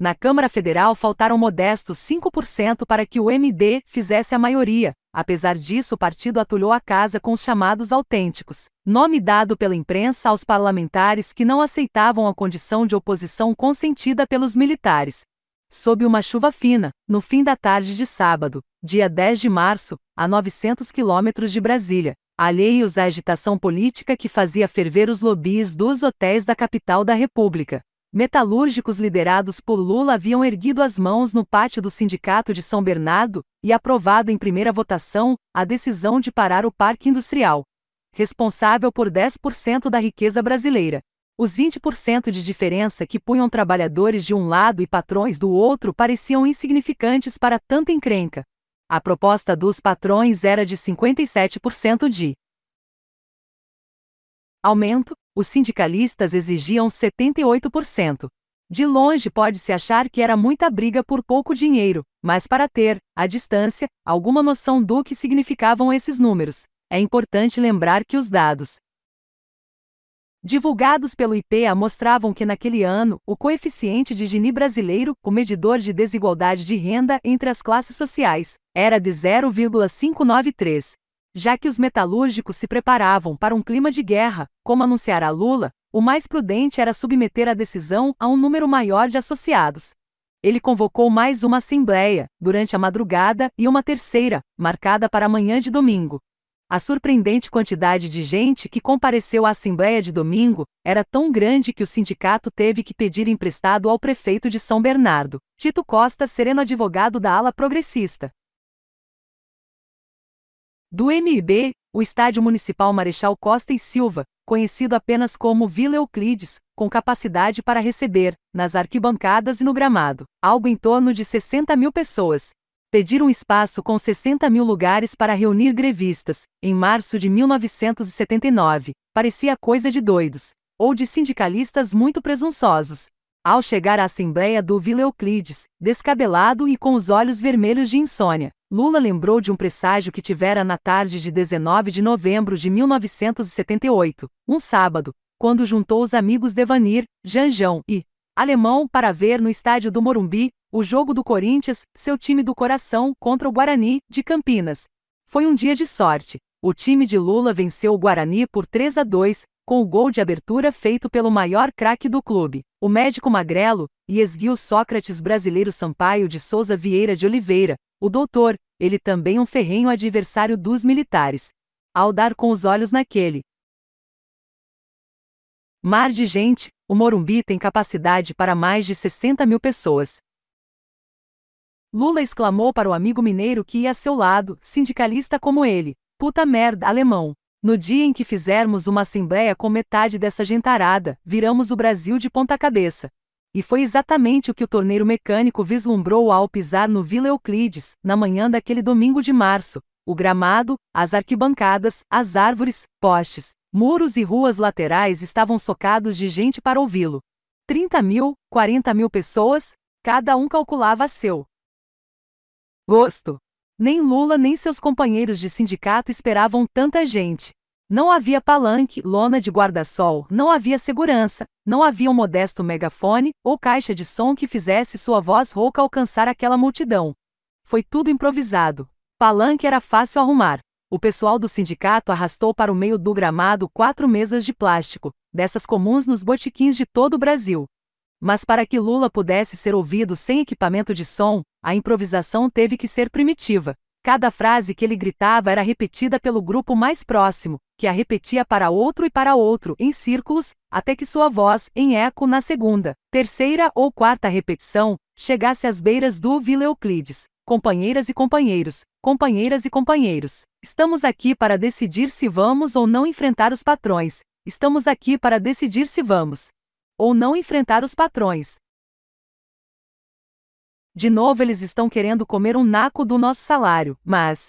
Na Câmara Federal faltaram modestos 5% para que o MB fizesse a maioria. Apesar disso, o partido atulhou a casa com os chamados autênticos, nome dado pela imprensa aos parlamentares que não aceitavam a condição de oposição consentida pelos militares. Sob uma chuva fina, no fim da tarde de sábado, dia 10 de março, a 900 quilômetros de Brasília, alheios à agitação política que fazia ferver os lobbies dos hotéis da capital da República. Metalúrgicos liderados por Lula haviam erguido as mãos no pátio do Sindicato de São Bernardo e aprovado em primeira votação a decisão de parar o Parque Industrial, responsável por 10% da riqueza brasileira. Os 20% de diferença que punham trabalhadores de um lado e patrões do outro pareciam insignificantes para tanta encrenca. A proposta dos patrões era de 57% de aumento, os sindicalistas exigiam 78%. De longe pode-se achar que era muita briga por pouco dinheiro, mas para ter, à distância, alguma noção do que significavam esses números, é importante lembrar que os dados, divulgados pelo IPEA mostravam que naquele ano, o coeficiente de Gini brasileiro, o medidor de desigualdade de renda entre as classes sociais, era de 0,593. Já que os metalúrgicos se preparavam para um clima de guerra, como anunciara Lula, o mais prudente era submeter a decisão a um número maior de associados. Ele convocou mais uma assembleia, durante a madrugada, e uma terceira, marcada para amanhã de domingo. A surpreendente quantidade de gente que compareceu à Assembleia de domingo era tão grande que o sindicato teve que pedir emprestado ao prefeito de São Bernardo, Tito Costa Sereno, advogado da ala progressista. Do MIB, o Estádio Municipal Marechal Costa e Silva, conhecido apenas como Vila Euclides, com capacidade para receber, nas arquibancadas e no gramado, algo em torno de 60 mil pessoas, Pedir um espaço com 60 mil lugares para reunir grevistas, em março de 1979. Parecia coisa de doidos, ou de sindicalistas muito presunçosos. Ao chegar à Assembleia do Vila Euclides, descabelado e com os olhos vermelhos de insônia, Lula lembrou de um presságio que tivera na tarde de 19 de novembro de 1978, um sábado, quando juntou os amigos Devanir, Janjão e Alemão para ver no estádio do Morumbi o jogo do Corinthians, seu time do coração, contra o Guarani, de Campinas. Foi um dia de sorte. O time de Lula venceu o Guarani por 3 a 2, com o gol de abertura feito pelo maior craque do clube, o médico magrelo, e esguio Sócrates brasileiro Sampaio de Souza Vieira de Oliveira, o doutor, ele também um ferrenho adversário dos militares. Ao dar com os olhos naquele, Mar de gente, o Morumbi tem capacidade para mais de 60 mil pessoas. Lula exclamou para o amigo mineiro que ia a seu lado, sindicalista como ele. Puta merda, alemão. No dia em que fizermos uma assembleia com metade dessa gentarada, viramos o Brasil de ponta cabeça. E foi exatamente o que o torneiro mecânico vislumbrou ao pisar no Vila Euclides, na manhã daquele domingo de março. O gramado, as arquibancadas, as árvores, postes, muros e ruas laterais estavam socados de gente para ouvi-lo. 30 mil, 40 mil pessoas, cada um calculava seu. Gosto. Nem Lula nem seus companheiros de sindicato esperavam tanta gente. Não havia palanque, lona de guarda-sol, não havia segurança, não havia um modesto megafone ou caixa de som que fizesse sua voz rouca alcançar aquela multidão. Foi tudo improvisado. Palanque era fácil arrumar. O pessoal do sindicato arrastou para o meio do gramado quatro mesas de plástico, dessas comuns nos botiquins de todo o Brasil. Mas para que Lula pudesse ser ouvido sem equipamento de som, a improvisação teve que ser primitiva. Cada frase que ele gritava era repetida pelo grupo mais próximo, que a repetia para outro e para outro, em círculos, até que sua voz, em eco na segunda, terceira ou quarta repetição, chegasse às beiras do Vila Euclides. Companheiras e companheiros, companheiras e companheiros, estamos aqui para decidir se vamos ou não enfrentar os patrões. Estamos aqui para decidir se vamos ou não enfrentar os patrões. De novo eles estão querendo comer um naco do nosso salário, mas.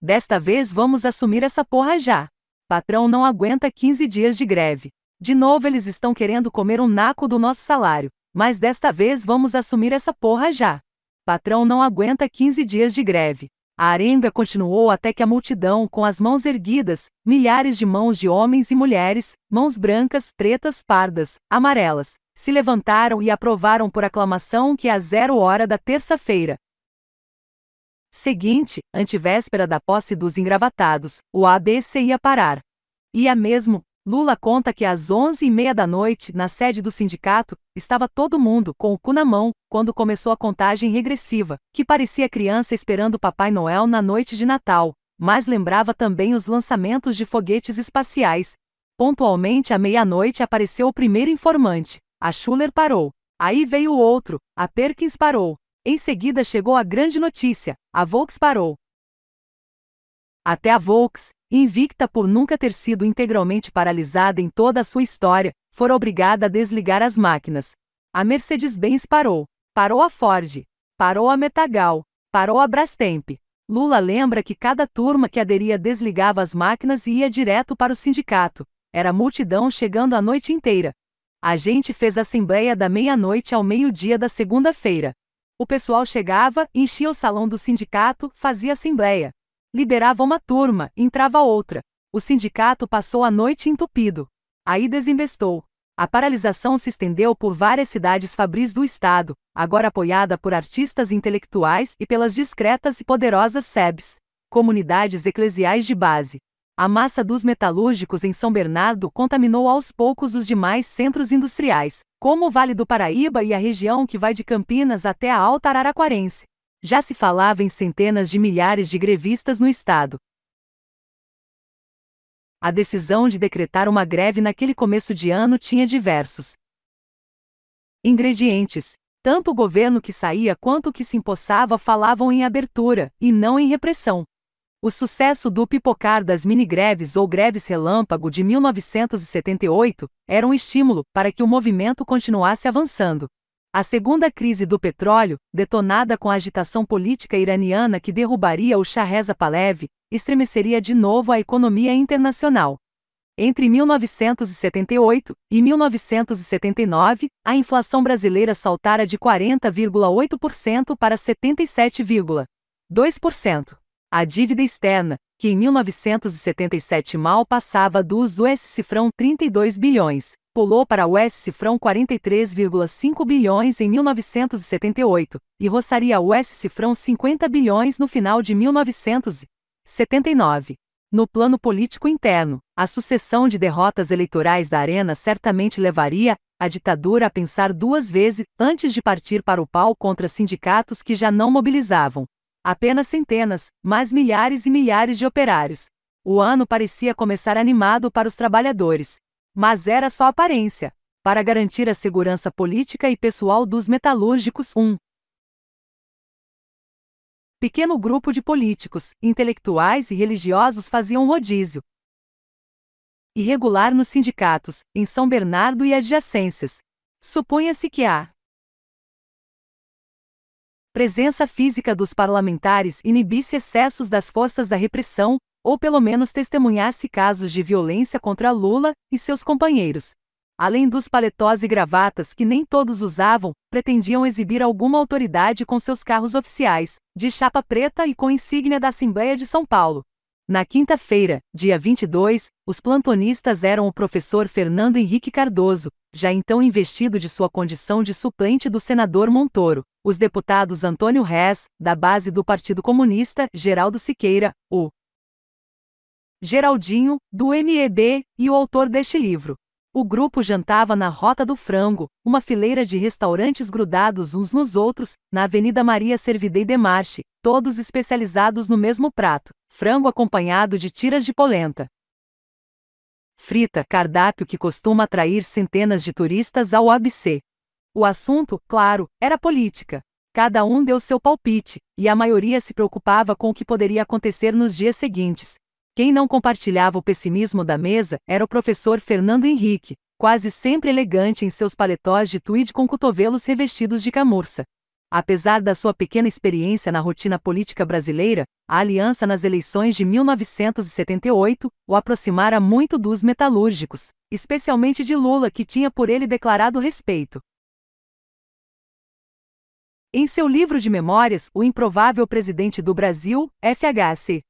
Desta vez vamos assumir essa porra já. Patrão não aguenta 15 dias de greve. De novo eles estão querendo comer um naco do nosso salário, mas desta vez vamos assumir essa porra já. Patrão não aguenta 15 dias de greve. A arenga continuou até que a multidão, com as mãos erguidas, milhares de mãos de homens e mulheres, mãos brancas, pretas, pardas, amarelas, se levantaram e aprovaram por aclamação que a zero hora da terça-feira seguinte, antivéspera da posse dos engravatados, o ABC ia parar. Ia é mesmo. Lula conta que às onze e meia da noite, na sede do sindicato, estava todo mundo com o cu na mão quando começou a contagem regressiva, que parecia criança esperando Papai Noel na noite de Natal, mas lembrava também os lançamentos de foguetes espaciais. Pontualmente à meia-noite apareceu o primeiro informante. A Schuller parou. Aí veio o outro, a Perkins parou. Em seguida chegou a grande notícia: a Volks parou. Até a Volks, invicta por nunca ter sido integralmente paralisada em toda a sua história, foi obrigada a desligar as máquinas. A Mercedes-Benz parou. Parou a Ford. Parou a Metagal. Parou a Brastemp. Lula lembra que cada turma que aderia desligava as máquinas e ia direto para o sindicato. Era multidão chegando a noite inteira, a gente fez a assembleia da meia-noite ao meio-dia da segunda-feira. O pessoal chegava, enchia o salão do sindicato, fazia assembleia. Liberava uma turma, entrava outra. O sindicato passou a noite entupido. Aí desinvestou. A paralisação se estendeu por várias cidades fabris do estado, agora apoiada por artistas intelectuais e pelas discretas e poderosas SEBs, comunidades eclesiais de base. A massa dos metalúrgicos em São Bernardo contaminou aos poucos os demais centros industriais, como o Vale do Paraíba e a região que vai de Campinas até a Alta Araraquarense. Já se falava em centenas de milhares de grevistas no estado. A decisão de decretar uma greve naquele começo de ano tinha diversos ingredientes. Tanto o governo que saía quanto o que se empossava falavam em abertura, e não em repressão. O sucesso do pipocar das mini greves ou greves relâmpago de 1978 era um estímulo para que o movimento continuasse avançando. A segunda crise do petróleo, detonada com a agitação política iraniana que derrubaria o Shah Reza estremeceria de novo a economia internacional. Entre 1978 e 1979, a inflação brasileira saltara de 40,8% para 77,2%. A dívida externa, que em 1977 mal passava dos US cifrão 32 bilhões, pulou para US cifrão 43,5 bilhões em 1978 e roçaria US cifrão 50 bilhões no final de 1979. No plano político interno, a sucessão de derrotas eleitorais da Arena certamente levaria a ditadura a pensar duas vezes antes de partir para o pau contra sindicatos que já não mobilizavam, Apenas centenas, mas milhares e milhares de operários. O ano parecia começar animado para os trabalhadores. Mas era só aparência. Para garantir a segurança política e pessoal dos metalúrgicos, um pequeno grupo de políticos, intelectuais e religiosos faziam rodízio irregular nos sindicatos, em São Bernardo e adjacências. Supunha-se que a presença física dos parlamentares inibisse excessos das forças da repressão, ou pelo menos testemunhasse casos de violência contra Lula e seus companheiros. Além dos paletós e gravatas que nem todos usavam, pretendiam exibir alguma autoridade com seus carros oficiais, de chapa preta e com insígnia da Assembleia de São Paulo. Na quinta-feira, dia 22, os plantonistas eram o professor Fernando Henrique Cardoso, já então investido de sua condição de suplente do senador Montoro, os deputados Antônio Rez, da base do Partido Comunista, Geraldo Siqueira, o Geraldinho, do MEB, e o autor deste livro. O grupo jantava na Rota do Frango, uma fileira de restaurantes grudados uns nos outros, na Avenida Maria Servidei de Marche, todos especializados no mesmo prato, frango acompanhado de tiras de polenta. Frita, cardápio que costuma atrair centenas de turistas ao ABC. O assunto, claro, era política. Cada um deu seu palpite, e a maioria se preocupava com o que poderia acontecer nos dias seguintes. Quem não compartilhava o pessimismo da mesa era o professor Fernando Henrique, quase sempre elegante em seus paletós de tweed com cotovelos revestidos de camurça. Apesar da sua pequena experiência na rotina política brasileira, a aliança nas eleições de 1978 o aproximara muito dos metalúrgicos, especialmente de Lula, que tinha por ele declarado respeito. Em seu livro de memórias, O Improvável Presidente do Brasil, FHC,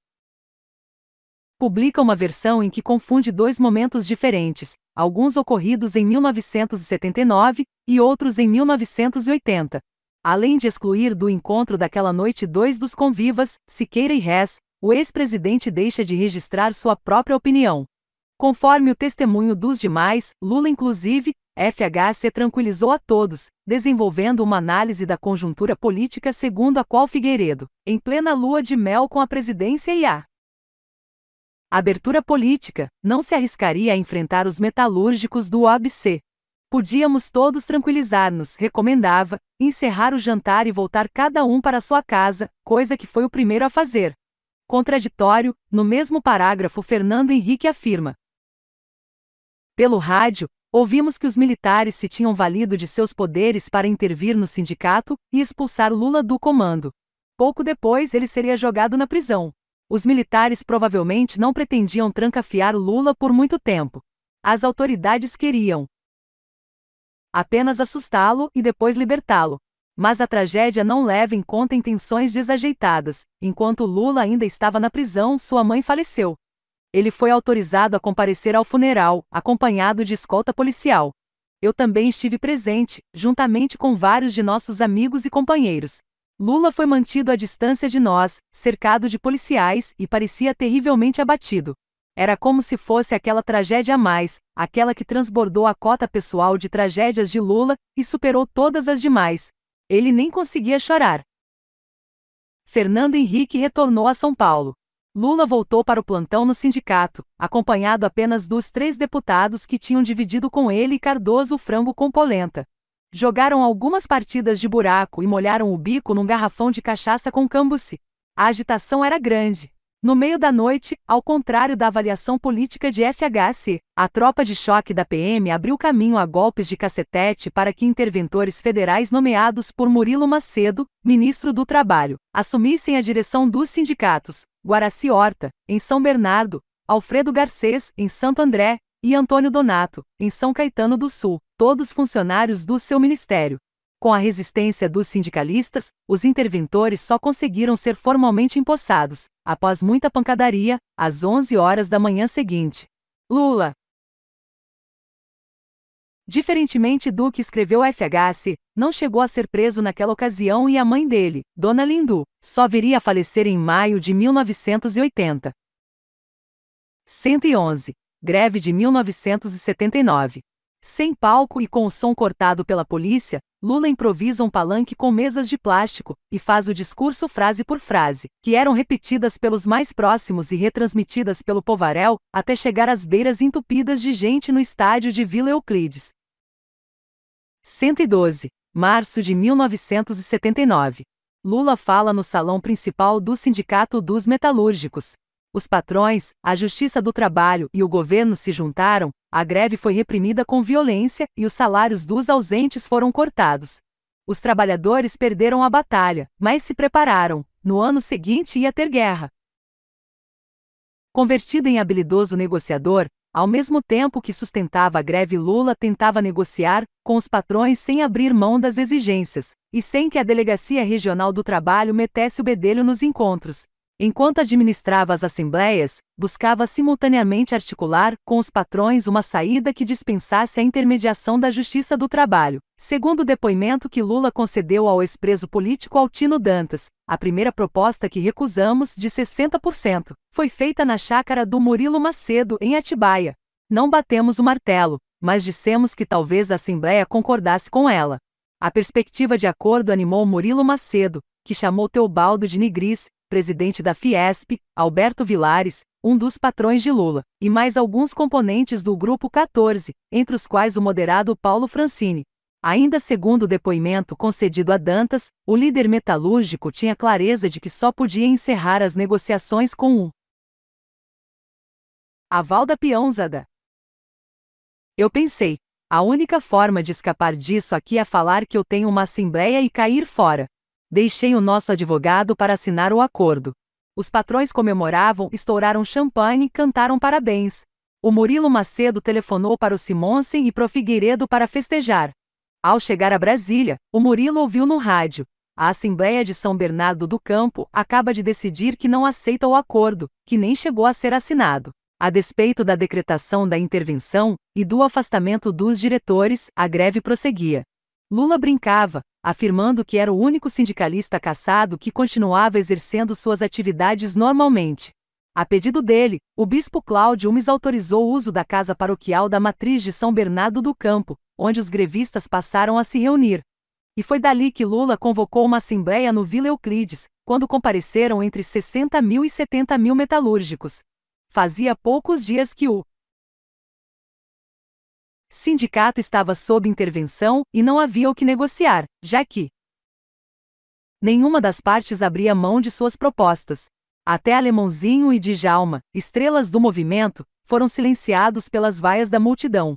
publica uma versão em que confunde dois momentos diferentes, alguns ocorridos em 1979 e outros em 1980. Além de excluir do encontro daquela noite dois dos convivas, Siqueira e Hess, o ex-presidente deixa de registrar sua própria opinião. Conforme o testemunho dos demais, Lula, inclusive, FHC tranquilizou a todos, desenvolvendo uma análise da conjuntura política segundo a qual Figueiredo, em plena lua de mel com a presidência e a abertura política, não se arriscaria a enfrentar os metalúrgicos do OABC. Podíamos todos tranquilizar-nos, recomendava, encerrar o jantar e voltar cada um para sua casa, coisa que foi o primeiro a fazer. Contraditório, no mesmo parágrafo Fernando Henrique afirma: pelo rádio, Ouvimos que os militares se tinham valido de seus poderes para intervir no sindicato e expulsar Lula do comando. Pouco depois, ele seria jogado na prisão. Os militares provavelmente não pretendiam trancafiar Lula por muito tempo. As autoridades queriam apenas assustá-lo e depois libertá-lo. Mas a tragédia não leva em conta intenções desajeitadas. Enquanto Lula ainda estava na prisão, sua mãe faleceu. Ele foi autorizado a comparecer ao funeral, acompanhado de escolta policial. Eu também estive presente, juntamente com vários de nossos amigos e companheiros. Lula foi mantido à distância de nós, cercado de policiais e parecia terrivelmente abatido. Era como se fosse aquela tragédia a mais, aquela que transbordou a cota pessoal de tragédias de Lula e superou todas as demais. Ele nem conseguia chorar. Fernando Henrique retornou a São Paulo. Lula voltou para o plantão no sindicato, acompanhado apenas dos três deputados que tinham dividido com ele e Cardoso o frango com polenta. Jogaram algumas partidas de buraco e molharam o bico num garrafão de cachaça com cambuci. A agitação era grande. No meio da noite, ao contrário da avaliação política de FHC, a tropa de choque da PM abriu caminho a golpes de cacetete para que interventores federais nomeados por Murilo Macedo, ministro do Trabalho, assumissem a direção dos sindicatos, Guaraci Horta, em São Bernardo, Alfredo Garcês, em Santo André, e Antônio Donato, em São Caetano do Sul, todos funcionários do seu ministério. Com a resistência dos sindicalistas, os interventores só conseguiram ser formalmente empossados, após muita pancadaria, às 11 horas da manhã seguinte. Lula, Diferentemente do que escreveu a FHC, não chegou a ser preso naquela ocasião e a mãe dele, Dona Lindu, só viria a falecer em maio de 1980. 111. Greve de 1979. Sem palco e com o som cortado pela polícia, Lula improvisa um palanque com mesas de plástico e faz o discurso frase por frase, que eram repetidas pelos mais próximos e retransmitidas pelo povarel, até chegar às beiras entupidas de gente no estádio de Vila Euclides. 112. Março de 1979. Lula fala no salão principal do Sindicato dos Metalúrgicos. Os patrões, a Justiça do Trabalho e o governo se juntaram a greve foi reprimida com violência e os salários dos ausentes foram cortados. Os trabalhadores perderam a batalha, mas se prepararam. No ano seguinte ia ter guerra. Convertido em habilidoso negociador, ao mesmo tempo que sustentava a greve, Lula tentava negociar com os patrões sem abrir mão das exigências e sem que a Delegacia Regional do Trabalho metesse o bedelho nos encontros. Enquanto administrava as assembleias, buscava simultaneamente articular com os patrões uma saída que dispensasse a intermediação da Justiça do Trabalho. Segundo o depoimento que Lula concedeu ao expreso político Altino Dantas, a primeira proposta que recusamos, de 60%, foi feita na chácara do Murilo Macedo, em Atibaia. Não batemos o martelo, mas dissemos que talvez a Assembleia concordasse com ela. A perspectiva de acordo animou Murilo Macedo, que chamou Teobaldo de Nigris, presidente da Fiesp, Alberto Vilares, um dos patrões de Lula, e mais alguns componentes do Grupo 14, entre os quais o moderado Paulo Francini. Ainda segundo o depoimento concedido a Dantas, o líder metalúrgico tinha clareza de que só podia encerrar as negociações com um Val da Pionzada. Eu pensei, a única forma de escapar disso aqui é falar que eu tenho uma assembleia e cair fora. Deixei o nosso advogado para assinar o acordo. Os patrões comemoravam, estouraram champanhe, cantaram parabéns. O Murilo Macedo telefonou para o Simonsen e pro Figueiredo para festejar. Ao chegar a Brasília, o Murilo ouviu no rádio: a Assembleia de São Bernardo do Campo acaba de decidir que não aceita o acordo, que nem chegou a ser assinado. A despeito da decretação da intervenção e do afastamento dos diretores, a greve prosseguia. Lula brincava: afirmando que era o único sindicalista caçado que continuava exercendo suas atividades normalmente. A pedido dele, o bispo Cláudio Umes autorizou o uso da casa paroquial da matriz de São Bernardo do Campo, onde os grevistas passaram a se reunir. E foi dali que Lula convocou uma assembleia no Vila Euclides, quando compareceram entre 60 mil e 70 mil metalúrgicos. Fazia poucos dias que o sindicato estava sob intervenção e não havia o que negociar, já que nenhuma das partes abria mão de suas propostas. Até Alemãozinho e Djalma, estrelas do movimento, foram silenciados pelas vaias da multidão.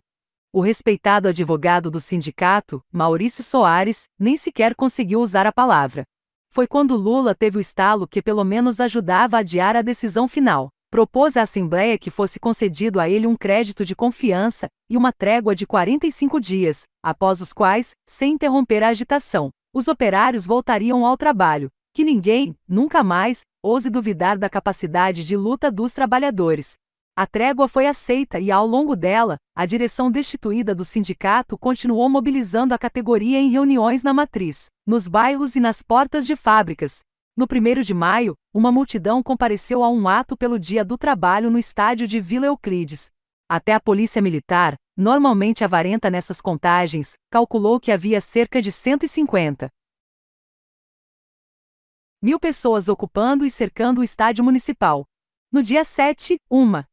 O respeitado advogado do sindicato, Maurício Soares, nem sequer conseguiu usar a palavra. Foi quando Lula teve o estalo que pelo menos ajudava a adiar a decisão final propôs à Assembleia que fosse concedido a ele um crédito de confiança e uma trégua de 45 dias, após os quais, sem interromper a agitação, os operários voltariam ao trabalho, que ninguém, nunca mais, ouse duvidar da capacidade de luta dos trabalhadores. A trégua foi aceita e, ao longo dela, a direção destituída do sindicato continuou mobilizando a categoria em reuniões na matriz, nos bairros e nas portas de fábricas, no 1 de maio, uma multidão compareceu a um ato pelo Dia do Trabalho no estádio de Vila Euclides. Até a polícia militar, normalmente avarenta nessas contagens, calculou que havia cerca de 150 mil pessoas ocupando e cercando o estádio municipal. No dia 7, uma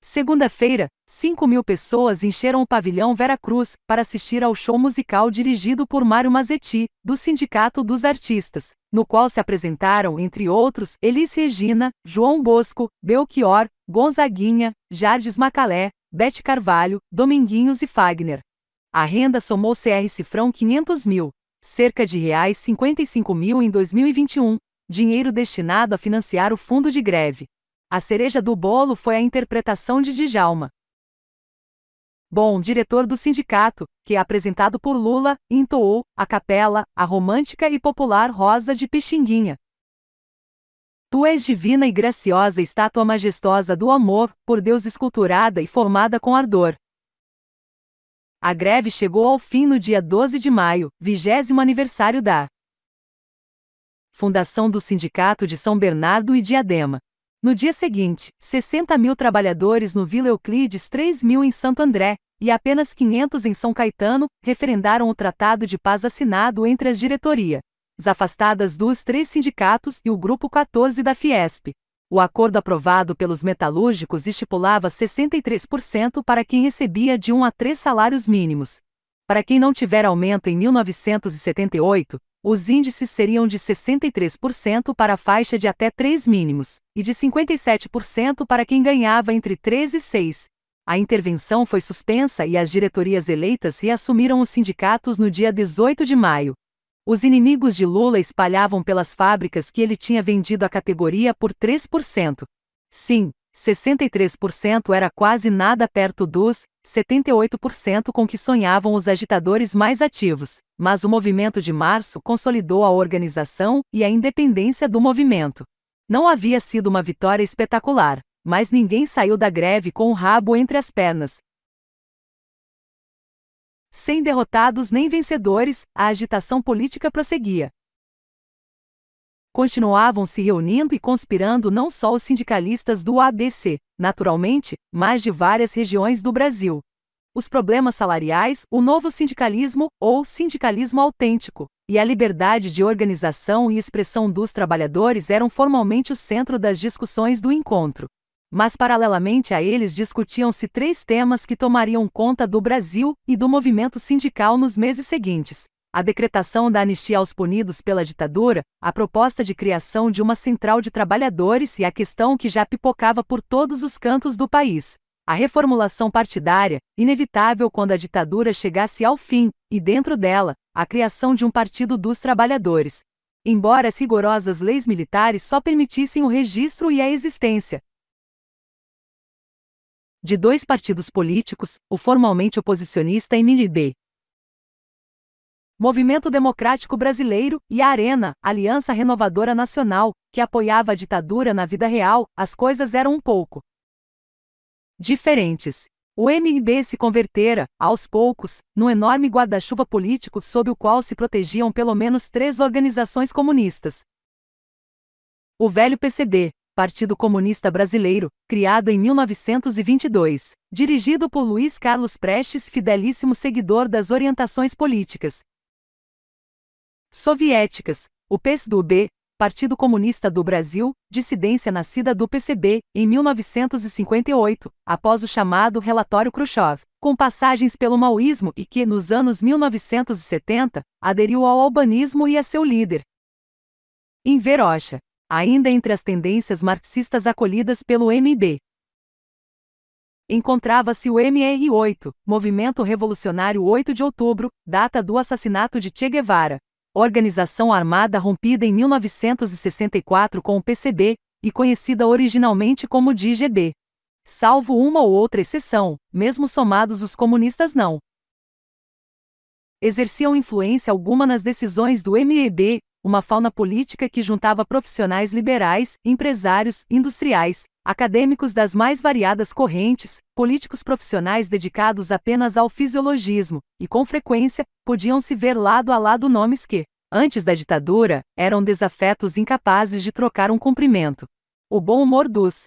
segunda-feira, 5 mil pessoas encheram o pavilhão Vera Cruz para assistir ao show musical dirigido por Mário Mazetti, do Sindicato dos Artistas, no qual se apresentaram, entre outros, Elis Regina, João Bosco, Belchior, Gonzaguinha, Jardes Macalé, Bete Carvalho, Dominguinhos e Fagner. A renda somou CR Cifrão 500 mil, cerca de reais 55 mil em 2021, dinheiro destinado a financiar o fundo de greve. A cereja do bolo foi a interpretação de Djalma, Bom, diretor do sindicato, que é apresentado por Lula, entoou a capela, a romântica e popular Rosa de Pixinguinha. Tu és divina e graciosa estátua majestosa do amor, por Deus esculturada e formada com ardor. A greve chegou ao fim no dia 12 de maio, vigésimo aniversário da Fundação do Sindicato de São Bernardo e Diadema. No dia seguinte, 60 mil trabalhadores no Vila Euclides, 3 mil em Santo André, e apenas 500 em São Caetano referendaram o tratado de paz assinado entre as diretorias afastadas dos três sindicatos e o Grupo 14 da Fiesp. O acordo aprovado pelos metalúrgicos estipulava 63% para quem recebia de 1 a 3 salários mínimos. Para quem não tiver aumento em 1978, os índices seriam de 63% para a faixa de até 3 mínimos, e de 57% para quem ganhava entre 3 e 6, a intervenção foi suspensa e as diretorias eleitas reassumiram os sindicatos no dia 18 de maio. Os inimigos de Lula espalhavam pelas fábricas que ele tinha vendido a categoria por 3%. Sim, 63% era quase nada perto dos 78% com que sonhavam os agitadores mais ativos, mas o movimento de março consolidou a organização e a independência do movimento. Não havia sido uma vitória espetacular, mas ninguém saiu da greve com o rabo entre as pernas. Sem derrotados nem vencedores, a agitação política prosseguia. Continuavam se reunindo e conspirando não só os sindicalistas do ABC, naturalmente, mas de várias regiões do Brasil. Os problemas salariais, o novo sindicalismo, ou sindicalismo autêntico, e a liberdade de organização e expressão dos trabalhadores eram formalmente o centro das discussões do encontro. Mas, paralelamente a eles, discutiam-se três temas que tomariam conta do Brasil e do movimento sindical nos meses seguintes: a decretação da anistia aos punidos pela ditadura, a proposta de criação de uma central de trabalhadores e a questão que já pipocava por todos os cantos do país. A reformulação partidária, inevitável quando a ditadura chegasse ao fim, e dentro dela, a criação de um Partido dos Trabalhadores. Embora as rigorosas leis militares só permitissem o registro e a existência, de dois partidos políticos, o formalmente oposicionista MDB. Movimento Democrático Brasileiro e a Arena, Aliança Renovadora Nacional, que apoiava a ditadura na vida real, as coisas eram um pouco diferentes. O MDB se convertera, aos poucos, num enorme guarda-chuva político sob o qual se protegiam pelo menos três organizações comunistas. O velho PCB, Partido Comunista Brasileiro, criado em 1922, dirigido por Luiz Carlos Prestes, fidelíssimo seguidor das orientações políticas soviéticas, o PSDB, Partido Comunista do Brasil, dissidência nascida do PCB, em 1958, após o chamado Relatório Khrushchev, com passagens pelo maoísmo e que, nos anos 1970, aderiu ao albanismo e a seu líder, Inverocha ainda entre as tendências marxistas acolhidas pelo MB. Encontrava-se o MR8, Movimento Revolucionário 8 de Outubro, data do assassinato de Che Guevara, organização armada rompida em 1964 com o PCB e conhecida originalmente como DIGB. Salvo uma ou outra exceção, mesmo somados os comunistas não exerciam influência alguma nas decisões do MEB, uma fauna política que juntava profissionais liberais, empresários, industriais, acadêmicos das mais variadas correntes, políticos profissionais dedicados apenas ao fisiologismo, e com frequência, podiam se ver lado a lado nomes que, antes da ditadura, eram desafetos incapazes de trocar um cumprimento. O bom humor dos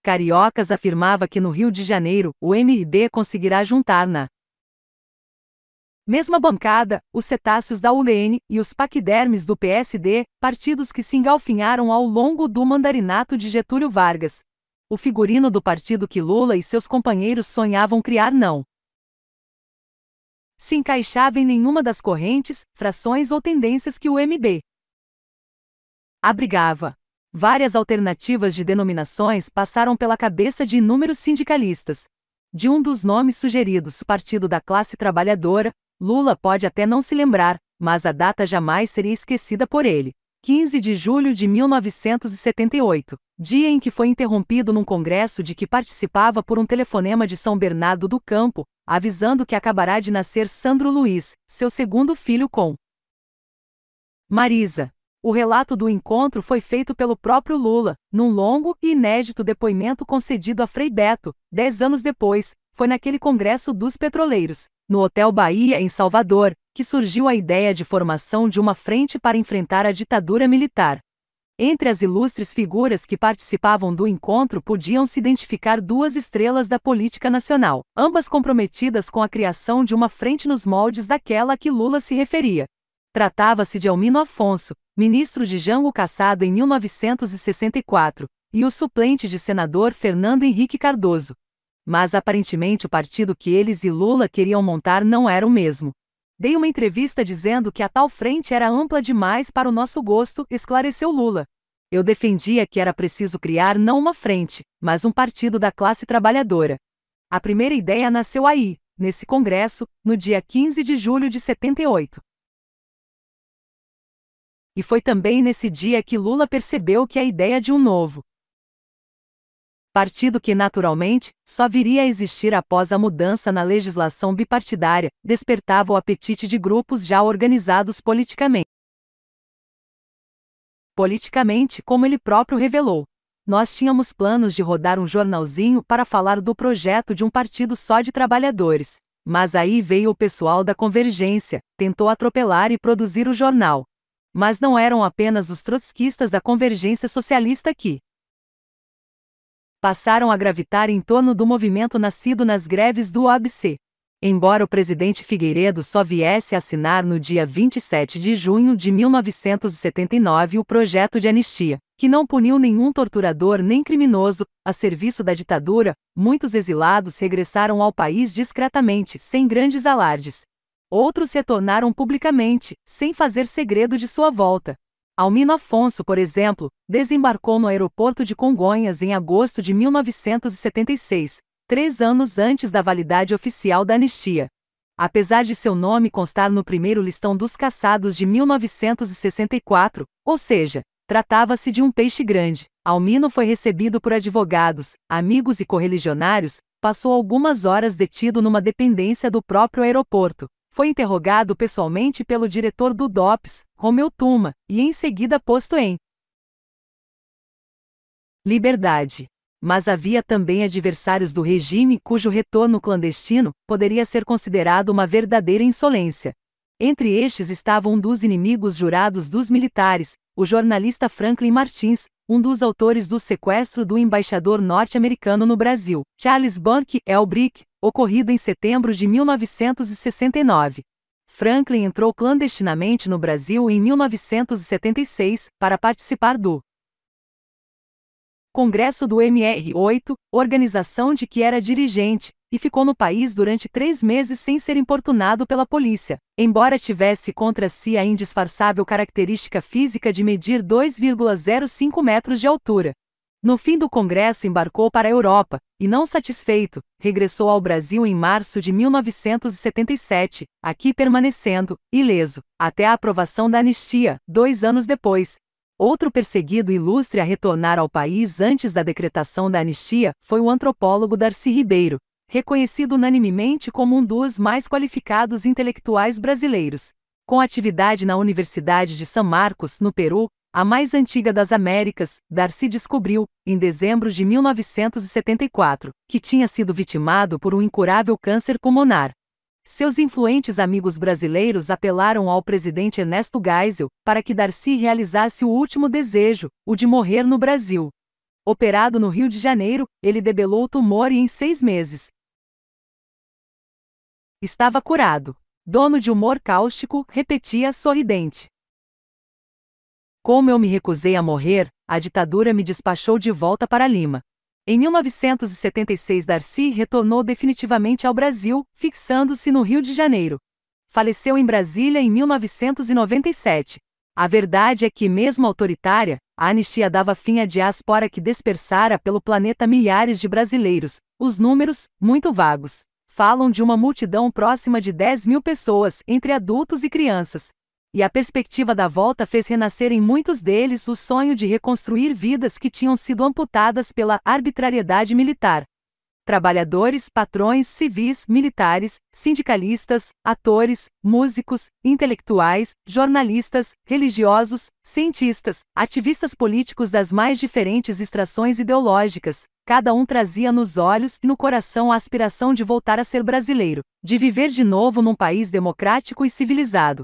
cariocas afirmava que no Rio de Janeiro, o MIB conseguirá juntar na Mesma bancada, os cetáceos da ULN e os paquidermes do PSD, partidos que se engalfinharam ao longo do mandarinato de Getúlio Vargas. O figurino do partido que Lula e seus companheiros sonhavam criar não se encaixava em nenhuma das correntes, frações ou tendências que o MB abrigava. Várias alternativas de denominações passaram pela cabeça de inúmeros sindicalistas. De um dos nomes sugeridos, Partido da Classe Trabalhadora, Lula pode até não se lembrar, mas a data jamais seria esquecida por ele. 15 de julho de 1978, dia em que foi interrompido num congresso de que participava por um telefonema de São Bernardo do Campo, avisando que acabará de nascer Sandro Luiz, seu segundo filho com Marisa. O relato do encontro foi feito pelo próprio Lula, num longo e inédito depoimento concedido a Frei Beto, dez anos depois, foi naquele congresso dos petroleiros, no Hotel Bahia, em Salvador, que surgiu a ideia de formação de uma frente para enfrentar a ditadura militar. Entre as ilustres figuras que participavam do encontro podiam se identificar duas estrelas da política nacional, ambas comprometidas com a criação de uma frente nos moldes daquela a que Lula se referia. Tratava-se de Almino Afonso, ministro de Jango Cassado em 1964, e o suplente de senador Fernando Henrique Cardoso, mas aparentemente o partido que eles e Lula queriam montar não era o mesmo. Dei uma entrevista dizendo que a tal frente era ampla demais para o nosso gosto, esclareceu Lula. Eu defendia que era preciso criar não uma frente, mas um partido da classe trabalhadora. A primeira ideia nasceu aí, nesse congresso, no dia 15 de julho de 78. E foi também nesse dia que Lula percebeu que a ideia de um novo partido que naturalmente só viria a existir após a mudança na legislação bipartidária, despertava o apetite de grupos já organizados politicamente. Politicamente, como ele próprio revelou, nós tínhamos planos de rodar um jornalzinho para falar do projeto de um partido só de trabalhadores. Mas aí veio o pessoal da Convergência, tentou atropelar e produzir o jornal. Mas não eram apenas os trotskistas da Convergência Socialista que, passaram a gravitar em torno do movimento nascido nas greves do OABC. Embora o presidente Figueiredo só viesse a assinar no dia 27 de junho de 1979 o projeto de anistia, que não puniu nenhum torturador nem criminoso, a serviço da ditadura, muitos exilados regressaram ao país discretamente, sem grandes alardes. Outros retornaram publicamente, sem fazer segredo de sua volta. Almino Afonso, por exemplo, desembarcou no aeroporto de Congonhas em agosto de 1976, três anos antes da validade oficial da anistia. Apesar de seu nome constar no primeiro listão dos caçados de 1964, ou seja, tratava-se de um peixe grande, Almino foi recebido por advogados, amigos e correligionários, passou algumas horas detido numa dependência do próprio aeroporto foi interrogado pessoalmente pelo diretor do DOPS, Romeu Tuma, e em seguida posto em liberdade. Mas havia também adversários do regime cujo retorno clandestino poderia ser considerado uma verdadeira insolência. Entre estes estava um dos inimigos jurados dos militares, o jornalista Franklin Martins, um dos autores do sequestro do embaixador norte-americano no Brasil, Charles Burke Elbrick, ocorrido em setembro de 1969. Franklin entrou clandestinamente no Brasil em 1976 para participar do Congresso do MR8, organização de que era dirigente, e ficou no país durante três meses sem ser importunado pela polícia, embora tivesse contra si a indisfarçável característica física de medir 2,05 metros de altura. No fim do Congresso, embarcou para a Europa e, não satisfeito, regressou ao Brasil em março de 1977, aqui permanecendo, ileso, até a aprovação da anistia, dois anos depois, Outro perseguido ilustre a retornar ao país antes da decretação da anistia foi o antropólogo Darcy Ribeiro, reconhecido unanimemente como um dos mais qualificados intelectuais brasileiros. Com atividade na Universidade de São Marcos, no Peru, a mais antiga das Américas, Darcy descobriu, em dezembro de 1974, que tinha sido vitimado por um incurável câncer pulmonar. Seus influentes amigos brasileiros apelaram ao presidente Ernesto Geisel para que Darcy realizasse o último desejo, o de morrer no Brasil. Operado no Rio de Janeiro, ele debelou o tumor e, em seis meses, Estava curado. Dono de humor cáustico, repetia sorridente. Como eu me recusei a morrer, a ditadura me despachou de volta para Lima. Em 1976, Darcy retornou definitivamente ao Brasil, fixando-se no Rio de Janeiro. Faleceu em Brasília em 1997. A verdade é que, mesmo autoritária, a anistia dava fim à diáspora que dispersara pelo planeta milhares de brasileiros, os números, muito vagos falam de uma multidão próxima de 10 mil pessoas, entre adultos e crianças. E a perspectiva da volta fez renascer em muitos deles o sonho de reconstruir vidas que tinham sido amputadas pela arbitrariedade militar. Trabalhadores, patrões, civis, militares, sindicalistas, atores, músicos, intelectuais, jornalistas, religiosos, cientistas, ativistas políticos das mais diferentes extrações ideológicas, Cada um trazia nos olhos e no coração a aspiração de voltar a ser brasileiro, de viver de novo num país democrático e civilizado.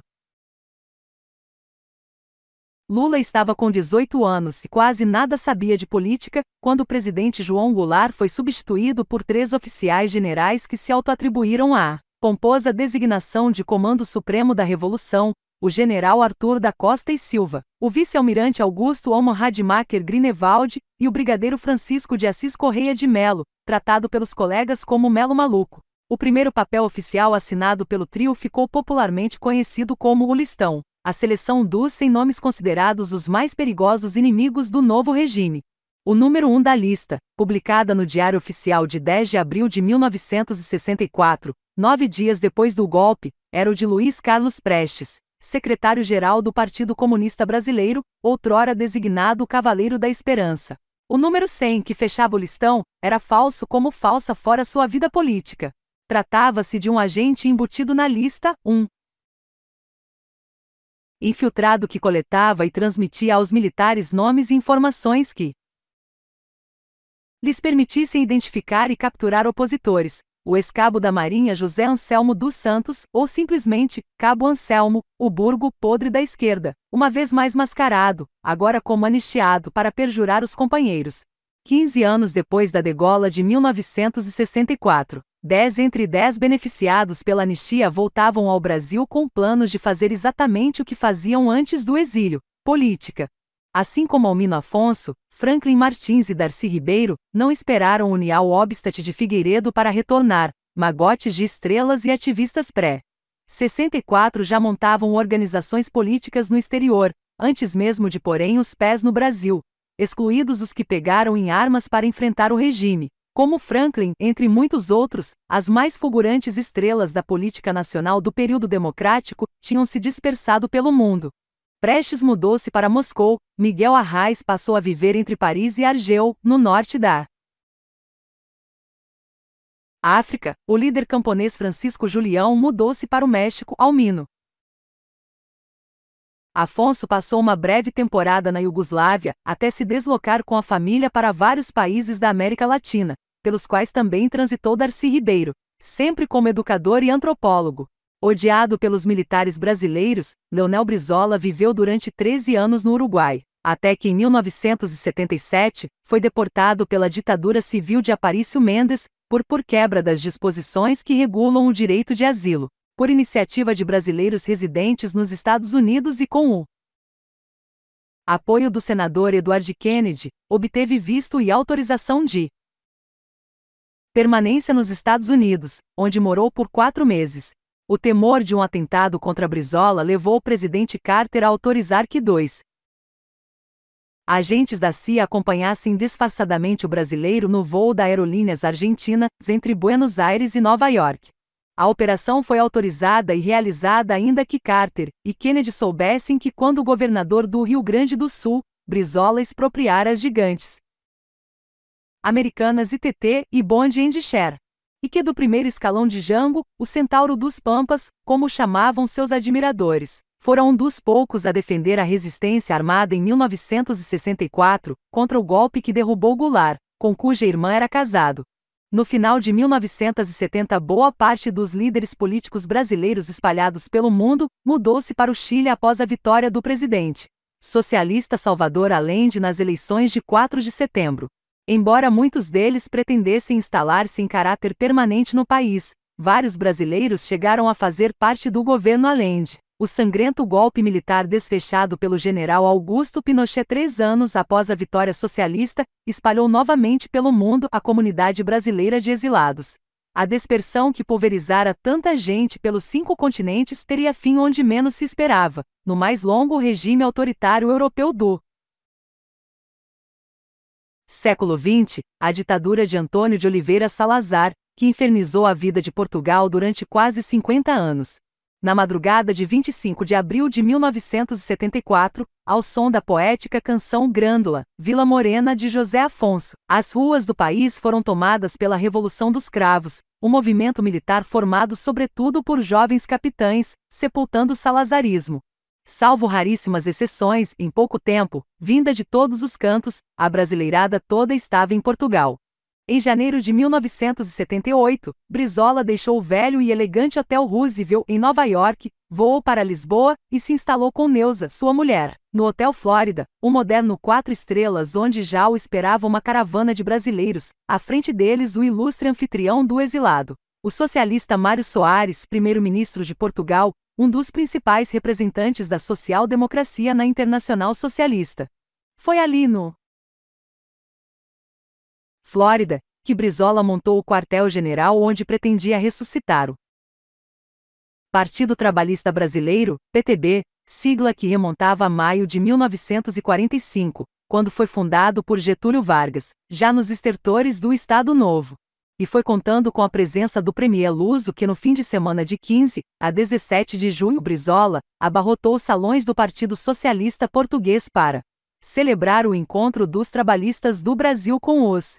Lula estava com 18 anos e quase nada sabia de política quando o presidente João Goulart foi substituído por três oficiais generais que se autoatribuíram a pomposa designação de Comando Supremo da Revolução, o general Arthur da Costa e Silva, o vice-almirante Augusto Alman Rademacher Grinewald e o brigadeiro Francisco de Assis Correia de Melo, tratado pelos colegas como Melo Maluco. O primeiro papel oficial assinado pelo trio ficou popularmente conhecido como o Listão, a seleção dos sem nomes considerados os mais perigosos inimigos do novo regime. O número 1 um da lista, publicada no Diário Oficial de 10 de abril de 1964, nove dias depois do golpe, era o de Luiz Carlos Prestes, secretário-geral do Partido Comunista Brasileiro, outrora designado Cavaleiro da Esperança. O número 100 que fechava o listão era falso como falsa fora sua vida política. Tratava-se de um agente embutido na lista 1. Infiltrado que coletava e transmitia aos militares nomes e informações que lhes permitissem identificar e capturar opositores, o ex-cabo da Marinha José Anselmo dos Santos, ou simplesmente, Cabo Anselmo, o burgo podre da esquerda, uma vez mais mascarado, agora como anistiado para perjurar os companheiros. 15 anos depois da degola de 1964, 10 entre 10 beneficiados pela anistia voltavam ao Brasil com planos de fazer exatamente o que faziam antes do exílio, política, Assim como Almino Afonso, Franklin Martins e Darcy Ribeiro, não esperaram o Nial Obstat de Figueiredo para retornar, magotes de estrelas e ativistas pré. 64 já montavam organizações políticas no exterior, antes mesmo de porem os pés no Brasil, excluídos os que pegaram em armas para enfrentar o regime, como Franklin, entre muitos outros, as mais fulgurantes estrelas da política nacional do período democrático tinham se dispersado pelo mundo. Prestes mudou-se para Moscou, Miguel Arraes passou a viver entre Paris e Argel, no norte da África. O líder camponês Francisco Julião mudou-se para o México, Almino. Afonso passou uma breve temporada na Iugoslávia, até se deslocar com a família para vários países da América Latina, pelos quais também transitou Darcy Ribeiro, sempre como educador e antropólogo. Odiado pelos militares brasileiros, Leonel Brizola viveu durante 13 anos no Uruguai, até que em 1977 foi deportado pela ditadura civil de Aparício Mendes por por quebra das disposições que regulam o direito de asilo, por iniciativa de brasileiros residentes nos Estados Unidos e com o apoio do senador Edward Kennedy, obteve visto e autorização de permanência nos Estados Unidos, onde morou por quatro meses, o temor de um atentado contra Brizola levou o presidente Carter a autorizar que dois agentes da CIA acompanhassem disfarçadamente o brasileiro no voo da Aerolíneas Argentinas entre Buenos Aires e Nova York. A operação foi autorizada e realizada ainda que Carter e Kennedy soubessem que quando o governador do Rio Grande do Sul, Brizola expropriara as gigantes americanas ITT e Bond Share e que do primeiro escalão de Jango, o Centauro dos Pampas, como chamavam seus admiradores, fora um dos poucos a defender a resistência armada em 1964 contra o golpe que derrubou Goulart, com cuja irmã era casado. No final de 1970, boa parte dos líderes políticos brasileiros espalhados pelo mundo mudou-se para o Chile após a vitória do presidente socialista Salvador Allende nas eleições de 4 de setembro. Embora muitos deles pretendessem instalar-se em caráter permanente no país, vários brasileiros chegaram a fazer parte do governo Allende. O sangrento golpe militar desfechado pelo general Augusto Pinochet três anos após a vitória socialista espalhou novamente pelo mundo a comunidade brasileira de exilados. A dispersão que pulverizara tanta gente pelos cinco continentes teria fim onde menos se esperava, no mais longo regime autoritário europeu do Século XX, a ditadura de Antônio de Oliveira Salazar, que infernizou a vida de Portugal durante quase 50 anos. Na madrugada de 25 de abril de 1974, ao som da poética canção Grândola, Vila Morena de José Afonso, as ruas do país foram tomadas pela Revolução dos Cravos, um movimento militar formado sobretudo por jovens capitães, sepultando o salazarismo. Salvo raríssimas exceções, em pouco tempo, vinda de todos os cantos, a brasileirada toda estava em Portugal. Em janeiro de 1978, Brizola deixou o velho e elegante Hotel Roosevelt em Nova York, voou para Lisboa e se instalou com Neuza, sua mulher, no Hotel Flórida, um moderno quatro estrelas onde já o esperava uma caravana de brasileiros, à frente deles o ilustre anfitrião do exilado. O socialista Mário Soares, primeiro-ministro de Portugal, um dos principais representantes da social-democracia na Internacional Socialista. Foi ali no Flórida que Brizola montou o quartel-general onde pretendia ressuscitar o Partido Trabalhista Brasileiro, PTB, sigla que remontava a maio de 1945, quando foi fundado por Getúlio Vargas, já nos estertores do Estado Novo e foi contando com a presença do Premier Luso que no fim de semana de 15 a 17 de junho Brizola abarrotou os salões do Partido Socialista Português para celebrar o encontro dos trabalhistas do Brasil com os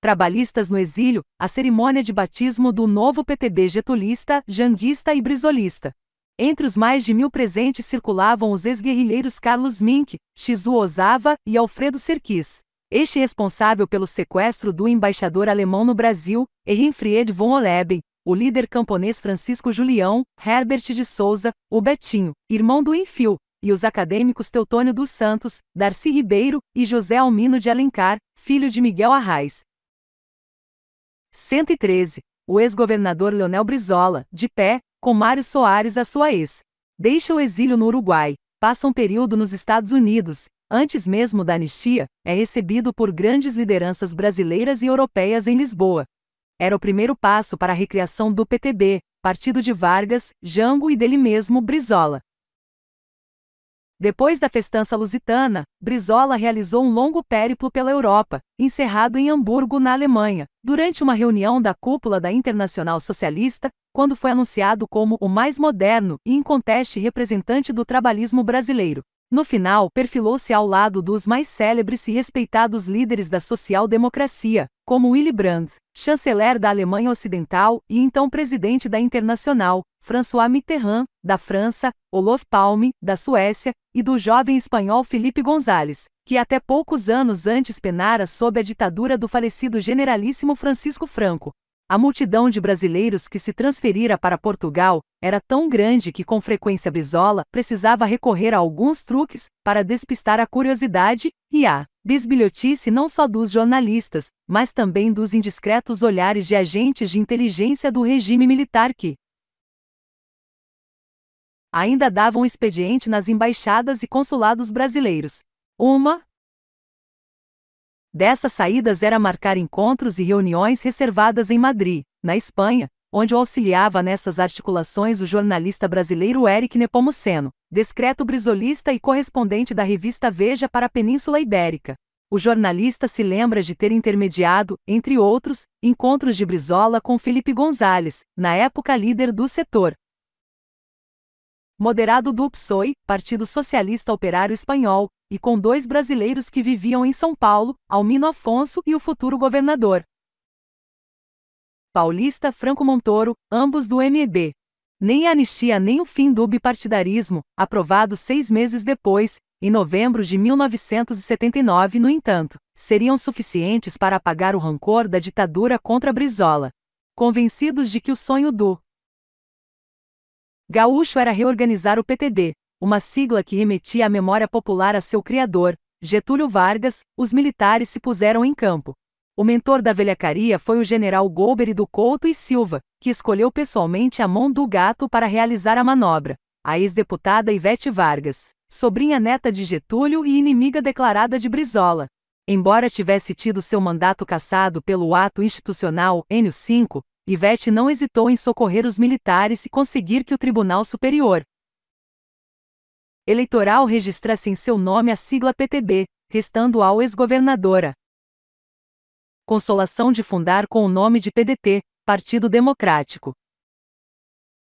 Trabalhistas no Exílio, a cerimônia de batismo do novo PTB getulista, janguista e brizolista. Entre os mais de mil presentes circulavam os ex-guerrilheiros Carlos Mink, Xizu Ozava e Alfredo Serquis este responsável pelo sequestro do embaixador alemão no Brasil, Fried von Oleben, o líder camponês Francisco Julião, Herbert de Souza, o Betinho, irmão do Enfio, e os acadêmicos Teutônio dos Santos, Darcy Ribeiro e José Almino de Alencar, filho de Miguel Arraes. 113. O ex-governador Leonel Brizola, de pé, com Mário Soares a sua ex. Deixa o exílio no Uruguai, passa um período nos Estados Unidos antes mesmo da anistia, é recebido por grandes lideranças brasileiras e europeias em Lisboa. Era o primeiro passo para a recriação do PTB, partido de Vargas, Jango e dele mesmo Brizola. Depois da festança lusitana, Brizola realizou um longo périplo pela Europa, encerrado em Hamburgo, na Alemanha, durante uma reunião da cúpula da Internacional Socialista, quando foi anunciado como o mais moderno e inconteste representante do trabalhismo brasileiro. No final, perfilou-se ao lado dos mais célebres e respeitados líderes da social-democracia, como Willy Brandt, chanceler da Alemanha Ocidental e então presidente da Internacional, François Mitterrand, da França, Olof Palme, da Suécia, e do jovem espanhol Felipe González, que até poucos anos antes penara sob a ditadura do falecido generalíssimo Francisco Franco, a multidão de brasileiros que se transferira para Portugal era tão grande que com frequência Brizola precisava recorrer a alguns truques para despistar a curiosidade e a bisbilhotice não só dos jornalistas, mas também dos indiscretos olhares de agentes de inteligência do regime militar que, ainda davam expediente nas embaixadas e consulados brasileiros. Uma Dessas saídas era marcar encontros e reuniões reservadas em Madrid, na Espanha, onde auxiliava nessas articulações o jornalista brasileiro Eric Nepomuceno, discreto brisolista e correspondente da revista Veja para a Península Ibérica. O jornalista se lembra de ter intermediado, entre outros, encontros de Brizola com Felipe Gonzalez, na época líder do setor. Moderado do PSOE, Partido Socialista Operário Espanhol, e com dois brasileiros que viviam em São Paulo, Almino Afonso e o futuro governador paulista Franco Montoro, ambos do MEB. Nem a anistia nem o fim do bipartidarismo, aprovado seis meses depois, em novembro de 1979, no entanto, seriam suficientes para apagar o rancor da ditadura contra Brizola. Convencidos de que o sonho do gaúcho era reorganizar o PTB, uma sigla que remetia à memória popular a seu criador, Getúlio Vargas, os militares se puseram em campo. O mentor da velhacaria foi o general Golbery do Couto e Silva, que escolheu pessoalmente a mão do gato para realizar a manobra, a ex-deputada Ivete Vargas, sobrinha neta de Getúlio e inimiga declarada de Brizola. Embora tivesse tido seu mandato cassado pelo ato institucional N5, Ivete não hesitou em socorrer os militares e conseguir que o Tribunal Superior, eleitoral registrasse em seu nome a sigla PTB, restando ao ex-governadora. Consolação de fundar com o nome de PDT, Partido Democrático.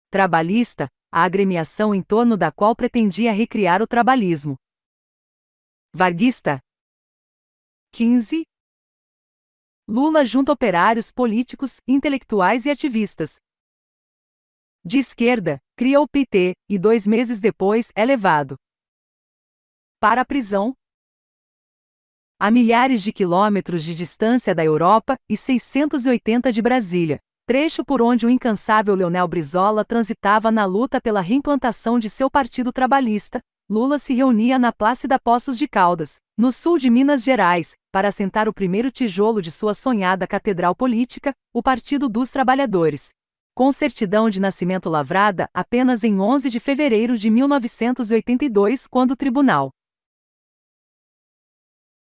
Trabalhista, a agremiação em torno da qual pretendia recriar o trabalhismo. Varguista. 15. Lula junta operários políticos, intelectuais e ativistas, de esquerda, cria o PT, e dois meses depois é levado para a prisão. A milhares de quilômetros de distância da Europa e 680 de Brasília, trecho por onde o incansável Leonel Brizola transitava na luta pela reimplantação de seu partido trabalhista, Lula se reunia na Plácida Poços de Caldas, no sul de Minas Gerais, para assentar o primeiro tijolo de sua sonhada catedral política, o Partido dos Trabalhadores com certidão de nascimento lavrada apenas em 11 de fevereiro de 1982, quando o Tribunal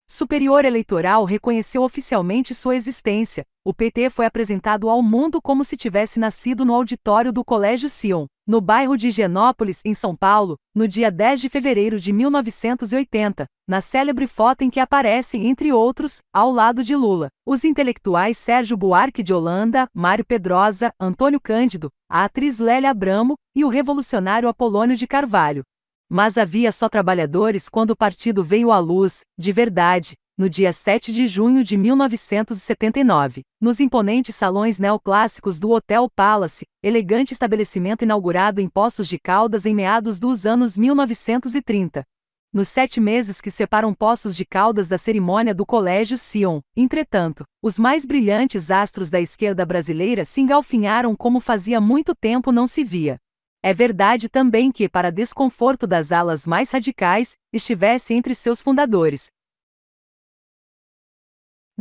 Superior Eleitoral reconheceu oficialmente sua existência. O PT foi apresentado ao mundo como se tivesse nascido no auditório do Colégio Sion no bairro de Genópolis, em São Paulo, no dia 10 de fevereiro de 1980, na célebre foto em que aparecem, entre outros, ao lado de Lula, os intelectuais Sérgio Buarque de Holanda, Mário Pedrosa, Antônio Cândido, a atriz Lélia Abramo e o revolucionário Apolônio de Carvalho. Mas havia só trabalhadores quando o partido veio à luz, de verdade, no dia 7 de junho de 1979, nos imponentes salões neoclássicos do Hotel Palace, elegante estabelecimento inaugurado em Poços de Caldas em meados dos anos 1930. Nos sete meses que separam Poços de Caldas da cerimônia do Colégio Sion, entretanto, os mais brilhantes astros da esquerda brasileira se engalfinharam como fazia muito tempo não se via. É verdade também que, para desconforto das alas mais radicais, estivesse entre seus fundadores,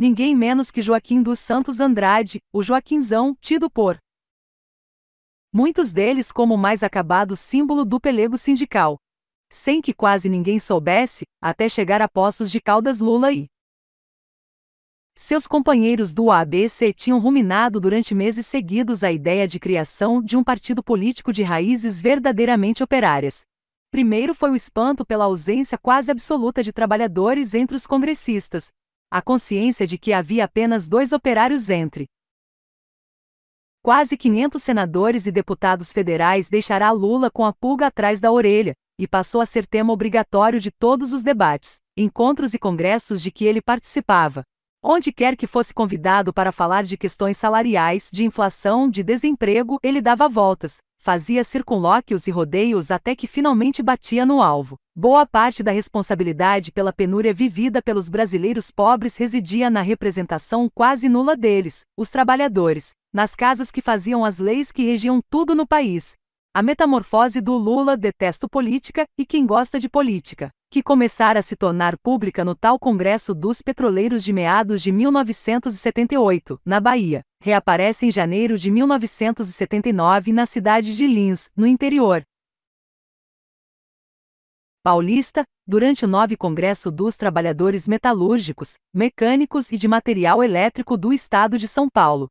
ninguém menos que Joaquim dos Santos Andrade, o Joaquinzão, tido por muitos deles como o mais acabado símbolo do pelego sindical. Sem que quase ninguém soubesse, até chegar a Poços de Caldas Lula e seus companheiros do ABC tinham ruminado durante meses seguidos a ideia de criação de um partido político de raízes verdadeiramente operárias. Primeiro foi o espanto pela ausência quase absoluta de trabalhadores entre os congressistas, a consciência de que havia apenas dois operários entre. Quase 500 senadores e deputados federais deixará Lula com a pulga atrás da orelha, e passou a ser tema obrigatório de todos os debates, encontros e congressos de que ele participava. Onde quer que fosse convidado para falar de questões salariais, de inflação, de desemprego, ele dava voltas, fazia circunlóquios e rodeios até que finalmente batia no alvo. Boa parte da responsabilidade pela penúria vivida pelos brasileiros pobres residia na representação quase nula deles, os trabalhadores, nas casas que faziam as leis que regiam tudo no país. A metamorfose do Lula detesto política e quem gosta de política, que começara a se tornar pública no tal Congresso dos Petroleiros de meados de 1978, na Bahia reaparece em janeiro de 1979 na cidade de Linz, no interior. Paulista, durante o 9 Congresso dos Trabalhadores Metalúrgicos, Mecânicos e de Material Elétrico do Estado de São Paulo.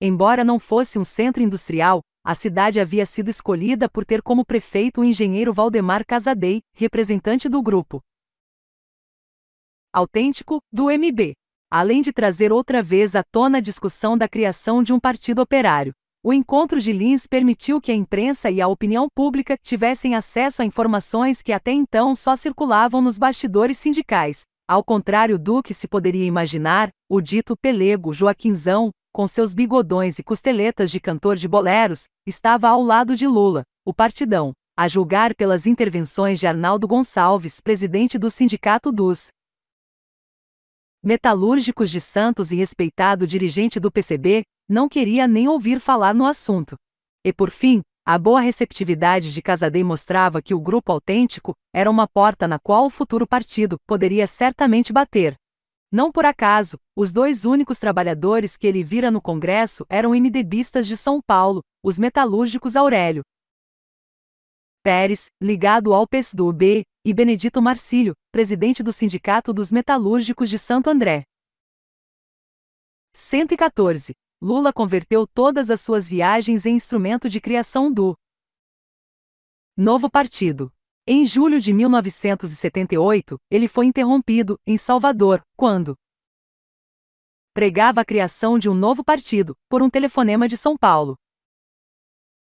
Embora não fosse um centro industrial, a cidade havia sido escolhida por ter como prefeito o engenheiro Valdemar Casadei, representante do grupo autêntico, do MB além de trazer outra vez à tona a discussão da criação de um partido operário. O encontro de Lins permitiu que a imprensa e a opinião pública tivessem acesso a informações que até então só circulavam nos bastidores sindicais. Ao contrário do que se poderia imaginar, o dito pelego Joaquinzão, com seus bigodões e costeletas de cantor de boleros, estava ao lado de Lula, o partidão, a julgar pelas intervenções de Arnaldo Gonçalves, presidente do Sindicato dos Metalúrgicos de Santos e respeitado dirigente do PCB, não queria nem ouvir falar no assunto. E por fim, a boa receptividade de Casadei mostrava que o grupo autêntico era uma porta na qual o futuro partido poderia certamente bater. Não por acaso, os dois únicos trabalhadores que ele vira no Congresso eram MDBistas de São Paulo, os metalúrgicos Aurélio Pérez, ligado ao PSDB, e Benedito Marcílio, presidente do Sindicato dos Metalúrgicos de Santo André. 114. Lula converteu todas as suas viagens em instrumento de criação do Novo Partido. Em julho de 1978, ele foi interrompido, em Salvador, quando pregava a criação de um novo partido, por um telefonema de São Paulo.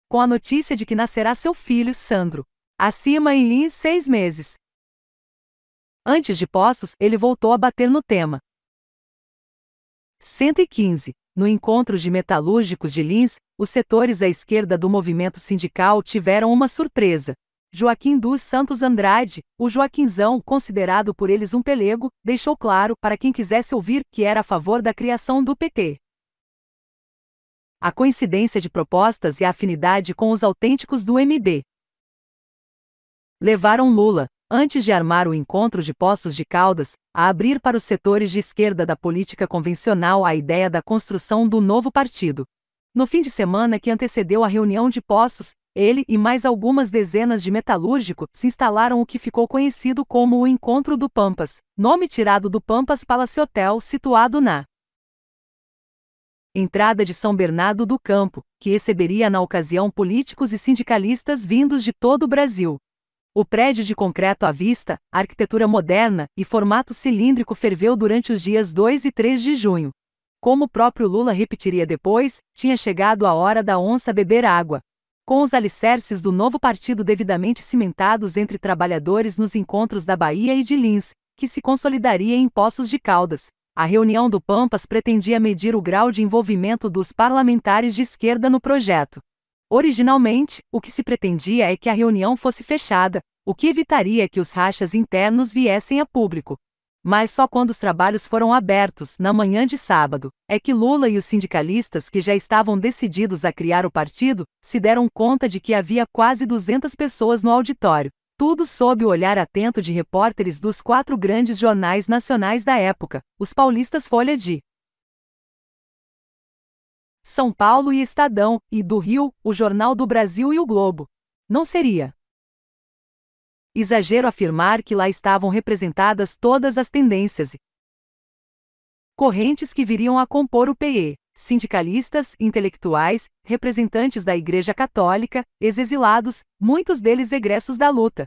Com a notícia de que nascerá seu filho, Sandro, acima em Lins seis meses. Antes de Poços, ele voltou a bater no tema. 115. No encontro de metalúrgicos de Lins, os setores à esquerda do movimento sindical tiveram uma surpresa. Joaquim dos Santos Andrade, o Joaquinzão, considerado por eles um pelego, deixou claro para quem quisesse ouvir que era a favor da criação do PT. A coincidência de propostas e a afinidade com os autênticos do MB levaram Lula, antes de armar o encontro de Poços de Caldas, a abrir para os setores de esquerda da política convencional a ideia da construção do novo partido. No fim de semana que antecedeu a reunião de Poços, ele e mais algumas dezenas de metalúrgico se instalaram o que ficou conhecido como o Encontro do Pampas, nome tirado do Pampas Palace Hotel situado na entrada de São Bernardo do Campo, que receberia na ocasião políticos e sindicalistas vindos de todo o Brasil. O prédio de concreto à vista, arquitetura moderna e formato cilíndrico ferveu durante os dias 2 e 3 de junho. Como o próprio Lula repetiria depois, tinha chegado a hora da onça beber água. Com os alicerces do novo partido devidamente cimentados entre trabalhadores nos encontros da Bahia e de Lins, que se consolidaria em Poços de Caldas, a reunião do Pampas pretendia medir o grau de envolvimento dos parlamentares de esquerda no projeto. Originalmente, o que se pretendia é que a reunião fosse fechada, o que evitaria que os rachas internos viessem a público. Mas só quando os trabalhos foram abertos, na manhã de sábado, é que Lula e os sindicalistas que já estavam decididos a criar o partido se deram conta de que havia quase 200 pessoas no auditório, tudo sob o olhar atento de repórteres dos quatro grandes jornais nacionais da época, os paulistas Folha de são Paulo e Estadão, e do Rio, o Jornal do Brasil e o Globo. Não seria exagero afirmar que lá estavam representadas todas as tendências e correntes que viriam a compor o PE: sindicalistas, intelectuais, representantes da Igreja Católica, ex-exilados, muitos deles egressos da luta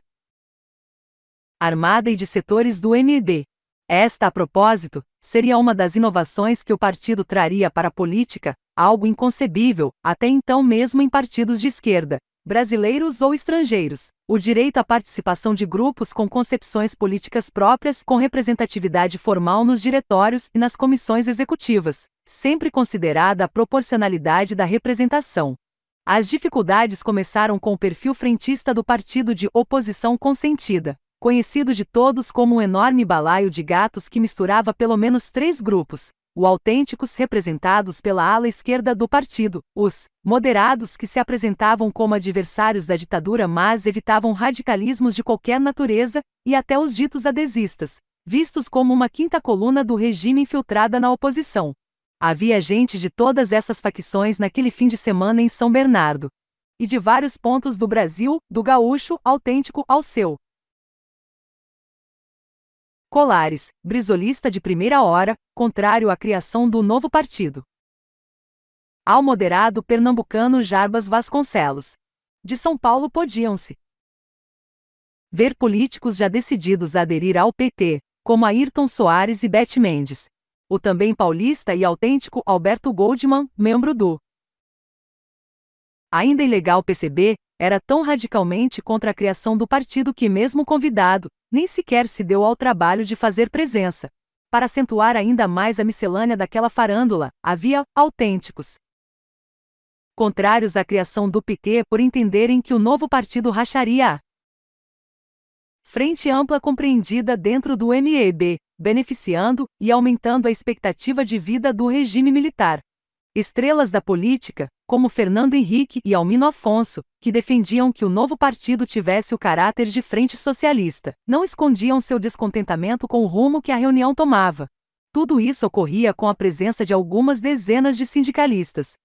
armada e de setores do MB. Esta, a propósito, seria uma das inovações que o partido traria para a política, algo inconcebível, até então mesmo em partidos de esquerda, brasileiros ou estrangeiros, o direito à participação de grupos com concepções políticas próprias com representatividade formal nos diretórios e nas comissões executivas, sempre considerada a proporcionalidade da representação. As dificuldades começaram com o perfil frentista do partido de oposição consentida, conhecido de todos como um enorme balaio de gatos que misturava pelo menos três grupos, o autênticos representados pela ala esquerda do partido, os moderados que se apresentavam como adversários da ditadura mas evitavam radicalismos de qualquer natureza, e até os ditos adesistas, vistos como uma quinta coluna do regime infiltrada na oposição. Havia gente de todas essas facções naquele fim de semana em São Bernardo. E de vários pontos do Brasil, do gaúcho autêntico ao seu, Colares, brisolista de primeira hora, contrário à criação do novo partido. Ao moderado pernambucano Jarbas Vasconcelos. De São Paulo podiam-se ver políticos já decididos a aderir ao PT, como Ayrton Soares e Beth Mendes. O também paulista e autêntico Alberto Goldman, membro do ainda ilegal PCB, era tão radicalmente contra a criação do partido que, mesmo convidado, nem sequer se deu ao trabalho de fazer presença. Para acentuar ainda mais a miscelânea daquela farândula, havia autênticos. Contrários à criação do Piquet por entenderem que o novo partido racharia a frente ampla compreendida dentro do MEB, beneficiando e aumentando a expectativa de vida do regime militar. Estrelas da política, como Fernando Henrique e Almino Afonso, que defendiam que o novo partido tivesse o caráter de frente socialista, não escondiam seu descontentamento com o rumo que a reunião tomava. Tudo isso ocorria com a presença de algumas dezenas de sindicalistas,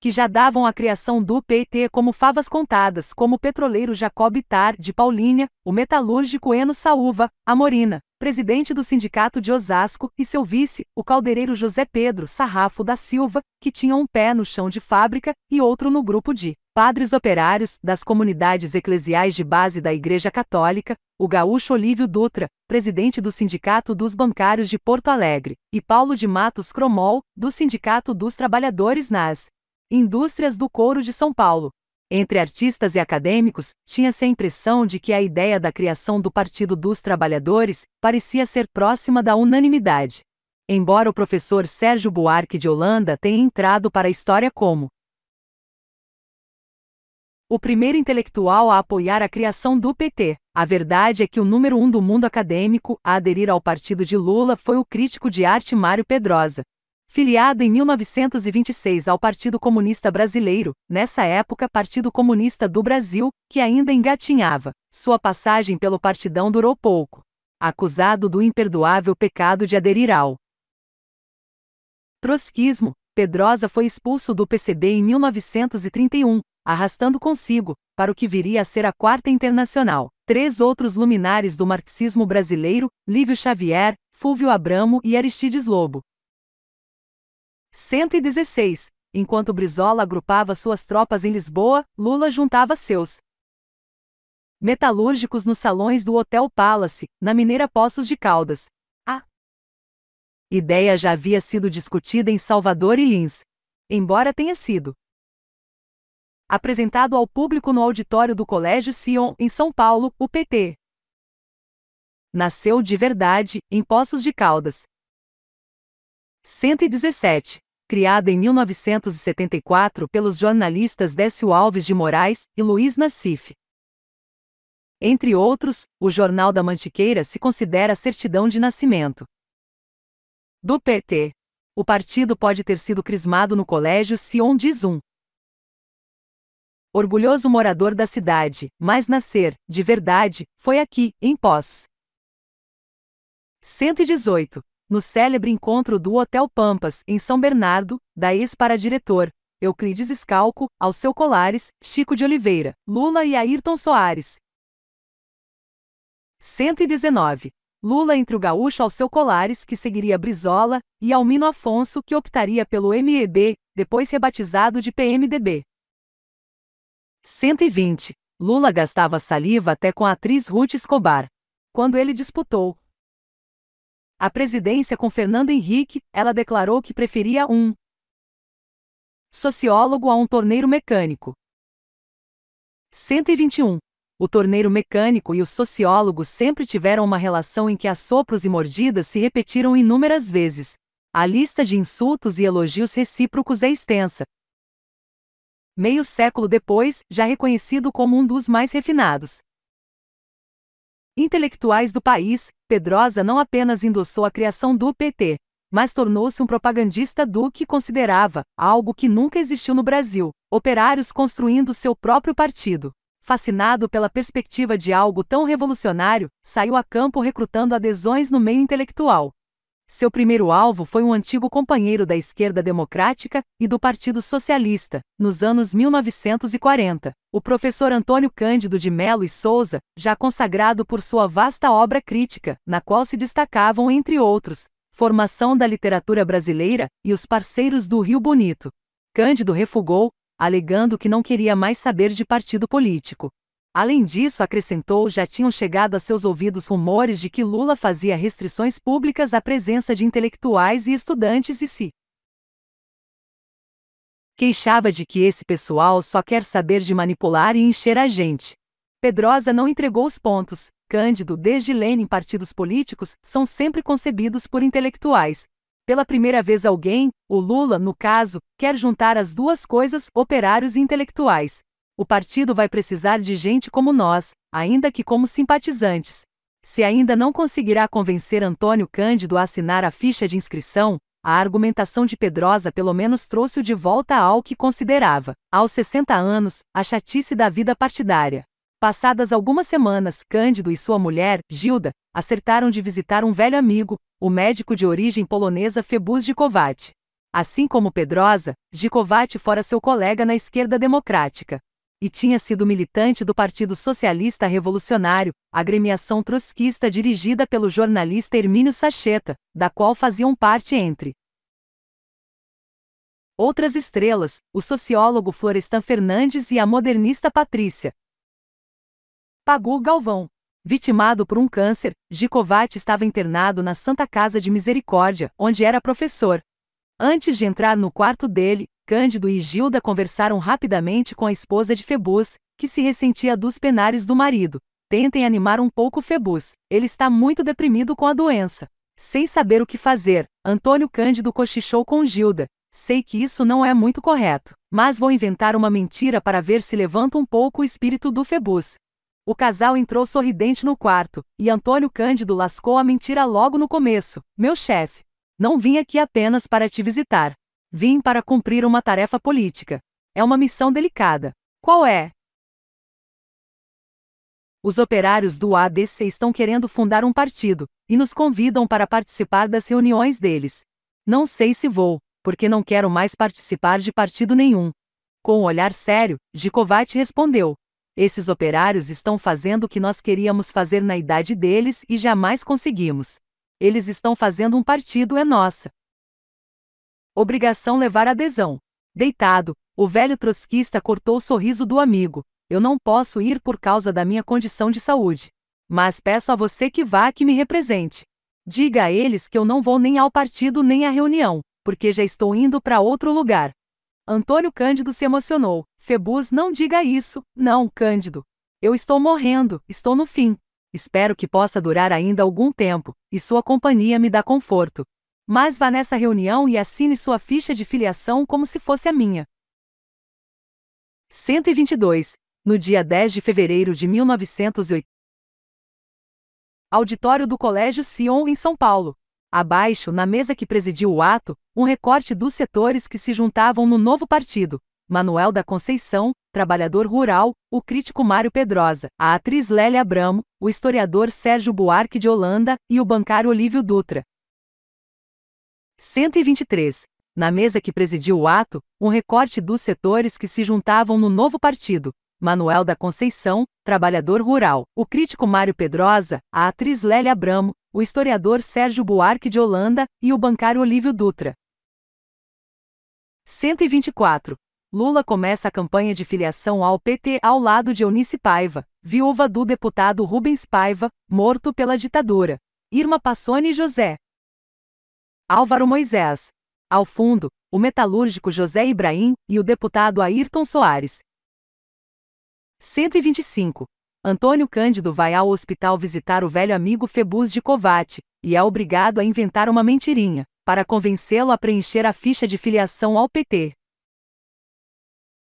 que já davam a criação do PT como favas contadas, como o petroleiro Jacob Tar de Paulínia, o metalúrgico Eno Saúva, Morina presidente do Sindicato de Osasco, e seu vice, o caldeireiro José Pedro Sarrafo da Silva, que tinha um pé no chão de fábrica e outro no grupo de padres operários das comunidades eclesiais de base da Igreja Católica, o gaúcho Olívio Dutra, presidente do Sindicato dos Bancários de Porto Alegre, e Paulo de Matos Cromol, do Sindicato dos Trabalhadores nas Indústrias do Couro de São Paulo. Entre artistas e acadêmicos, tinha-se a impressão de que a ideia da criação do Partido dos Trabalhadores parecia ser próxima da unanimidade. Embora o professor Sérgio Buarque de Holanda tenha entrado para a história como o primeiro intelectual a apoiar a criação do PT. A verdade é que o número um do mundo acadêmico a aderir ao partido de Lula foi o crítico de arte Mário Pedrosa, Filiado em 1926 ao Partido Comunista Brasileiro, nessa época Partido Comunista do Brasil, que ainda engatinhava, sua passagem pelo partidão durou pouco. Acusado do imperdoável pecado de aderir ao trotskismo, Pedrosa foi expulso do PCB em 1931, arrastando consigo, para o que viria a ser a Quarta Internacional, três outros luminares do marxismo brasileiro, Lívio Xavier, Fúvio Abramo e Aristides Lobo, 116. Enquanto Brizola agrupava suas tropas em Lisboa, Lula juntava seus metalúrgicos nos salões do Hotel Palace, na Mineira Poços de Caldas. A ideia já havia sido discutida em Salvador e Lins. Embora tenha sido apresentado ao público no auditório do Colégio Sion, em São Paulo, o PT nasceu de verdade, em Poços de Caldas. 117, criada em 1974 pelos jornalistas Décio Alves de Moraes e Luiz Nassif. Entre outros, o Jornal da Mantiqueira se considera certidão de nascimento. Do PT. O partido pode ter sido crismado no colégio Sion diz um. Orgulhoso morador da cidade, mas nascer, de verdade, foi aqui, em Poços. 118 no célebre encontro do Hotel Pampas, em São Bernardo, da ex-para-diretor, Euclides Escalco, ao seu Colares, Chico de Oliveira, Lula e Ayrton Soares. 119. Lula entre o gaúcho ao seu Colares, que seguiria Brizola, e Almino Afonso, que optaria pelo MEB, depois rebatizado de PMDB. 120. Lula gastava saliva até com a atriz Ruth Escobar. Quando ele disputou, a presidência com Fernando Henrique, ela declarou que preferia um sociólogo a um torneiro mecânico. 121. O torneiro mecânico e o sociólogo sempre tiveram uma relação em que assopros e mordidas se repetiram inúmeras vezes. A lista de insultos e elogios recíprocos é extensa. Meio século depois, já reconhecido como um dos mais refinados intelectuais do país, Pedrosa não apenas endossou a criação do PT, mas tornou-se um propagandista do que considerava algo que nunca existiu no Brasil: operários construindo seu próprio partido. Fascinado pela perspectiva de algo tão revolucionário, saiu a campo recrutando adesões no meio intelectual. Seu primeiro alvo foi um antigo companheiro da esquerda democrática e do Partido Socialista, nos anos 1940, o professor Antônio Cândido de Melo e Souza, já consagrado por sua vasta obra crítica, na qual se destacavam, entre outros, Formação da Literatura Brasileira e Os Parceiros do Rio Bonito. Cândido refugou, alegando que não queria mais saber de partido político, Além disso, acrescentou, já tinham chegado a seus ouvidos rumores de que Lula fazia restrições públicas à presença de intelectuais e estudantes e se queixava de que esse pessoal só quer saber de manipular e encher a gente. Pedrosa não entregou os pontos. Cândido desde Lenin partidos políticos são sempre concebidos por intelectuais. Pela primeira vez alguém, o Lula, no caso, quer juntar as duas coisas, operários e intelectuais. O partido vai precisar de gente como nós, ainda que como simpatizantes. Se ainda não conseguirá convencer Antônio Cândido a assinar a ficha de inscrição, a argumentação de Pedrosa pelo menos trouxe-o de volta ao que considerava, aos 60 anos, a chatice da vida partidária. Passadas algumas semanas, Cândido e sua mulher, Gilda, acertaram de visitar um velho amigo, o médico de origem polonesa Febus Gicovati. Assim como Pedrosa, Gicovati fora seu colega na esquerda democrática e tinha sido militante do Partido Socialista Revolucionário, agremiação trotskista dirigida pelo jornalista Hermínio Sacheta, da qual faziam parte entre outras estrelas, o sociólogo Florestan Fernandes e a modernista Patrícia Pagu Galvão. Vitimado por um câncer, Gicovat estava internado na Santa Casa de Misericórdia, onde era professor. Antes de entrar no quarto dele, Cândido e Gilda conversaram rapidamente com a esposa de Febus, que se ressentia dos penares do marido. Tentem animar um pouco Febus, ele está muito deprimido com a doença. Sem saber o que fazer, Antônio Cândido cochichou com Gilda. Sei que isso não é muito correto, mas vou inventar uma mentira para ver se levanta um pouco o espírito do Febus. O casal entrou sorridente no quarto, e Antônio Cândido lascou a mentira logo no começo. Meu chefe, não vim aqui apenas para te visitar. Vim para cumprir uma tarefa política. É uma missão delicada. Qual é? Os operários do ADC estão querendo fundar um partido e nos convidam para participar das reuniões deles. Não sei se vou, porque não quero mais participar de partido nenhum. Com um olhar sério, Gicovati respondeu: Esses operários estão fazendo o que nós queríamos fazer na idade deles e jamais conseguimos. Eles estão fazendo um partido é nossa. Obrigação levar adesão. Deitado, o velho trotskista cortou o sorriso do amigo. Eu não posso ir por causa da minha condição de saúde. Mas peço a você que vá que me represente. Diga a eles que eu não vou nem ao partido nem à reunião, porque já estou indo para outro lugar. Antônio Cândido se emocionou. Febus, não diga isso. Não, Cândido. Eu estou morrendo, estou no fim. Espero que possa durar ainda algum tempo, e sua companhia me dá conforto. Mas vá nessa reunião e assine sua ficha de filiação como se fosse a minha. 122. No dia 10 de fevereiro de 1980. Auditório do Colégio Sion em São Paulo. Abaixo, na mesa que presidiu o ato, um recorte dos setores que se juntavam no novo partido. Manuel da Conceição, trabalhador rural, o crítico Mário Pedrosa, a atriz Lélia Abramo, o historiador Sérgio Buarque de Holanda e o bancário Olívio Dutra. 123. Na mesa que presidiu o ato, um recorte dos setores que se juntavam no novo partido. Manuel da Conceição, trabalhador rural, o crítico Mário Pedrosa, a atriz Lélia Abramo, o historiador Sérgio Buarque de Holanda e o bancário Olívio Dutra. 124. Lula começa a campanha de filiação ao PT ao lado de Eunice Paiva, viúva do deputado Rubens Paiva, morto pela ditadura. Irma Passoni e José. Álvaro Moisés. Ao fundo, o metalúrgico José Ibrahim e o deputado Ayrton Soares. 125. Antônio Cândido vai ao hospital visitar o velho amigo Febus de Covate e é obrigado a inventar uma mentirinha para convencê-lo a preencher a ficha de filiação ao PT.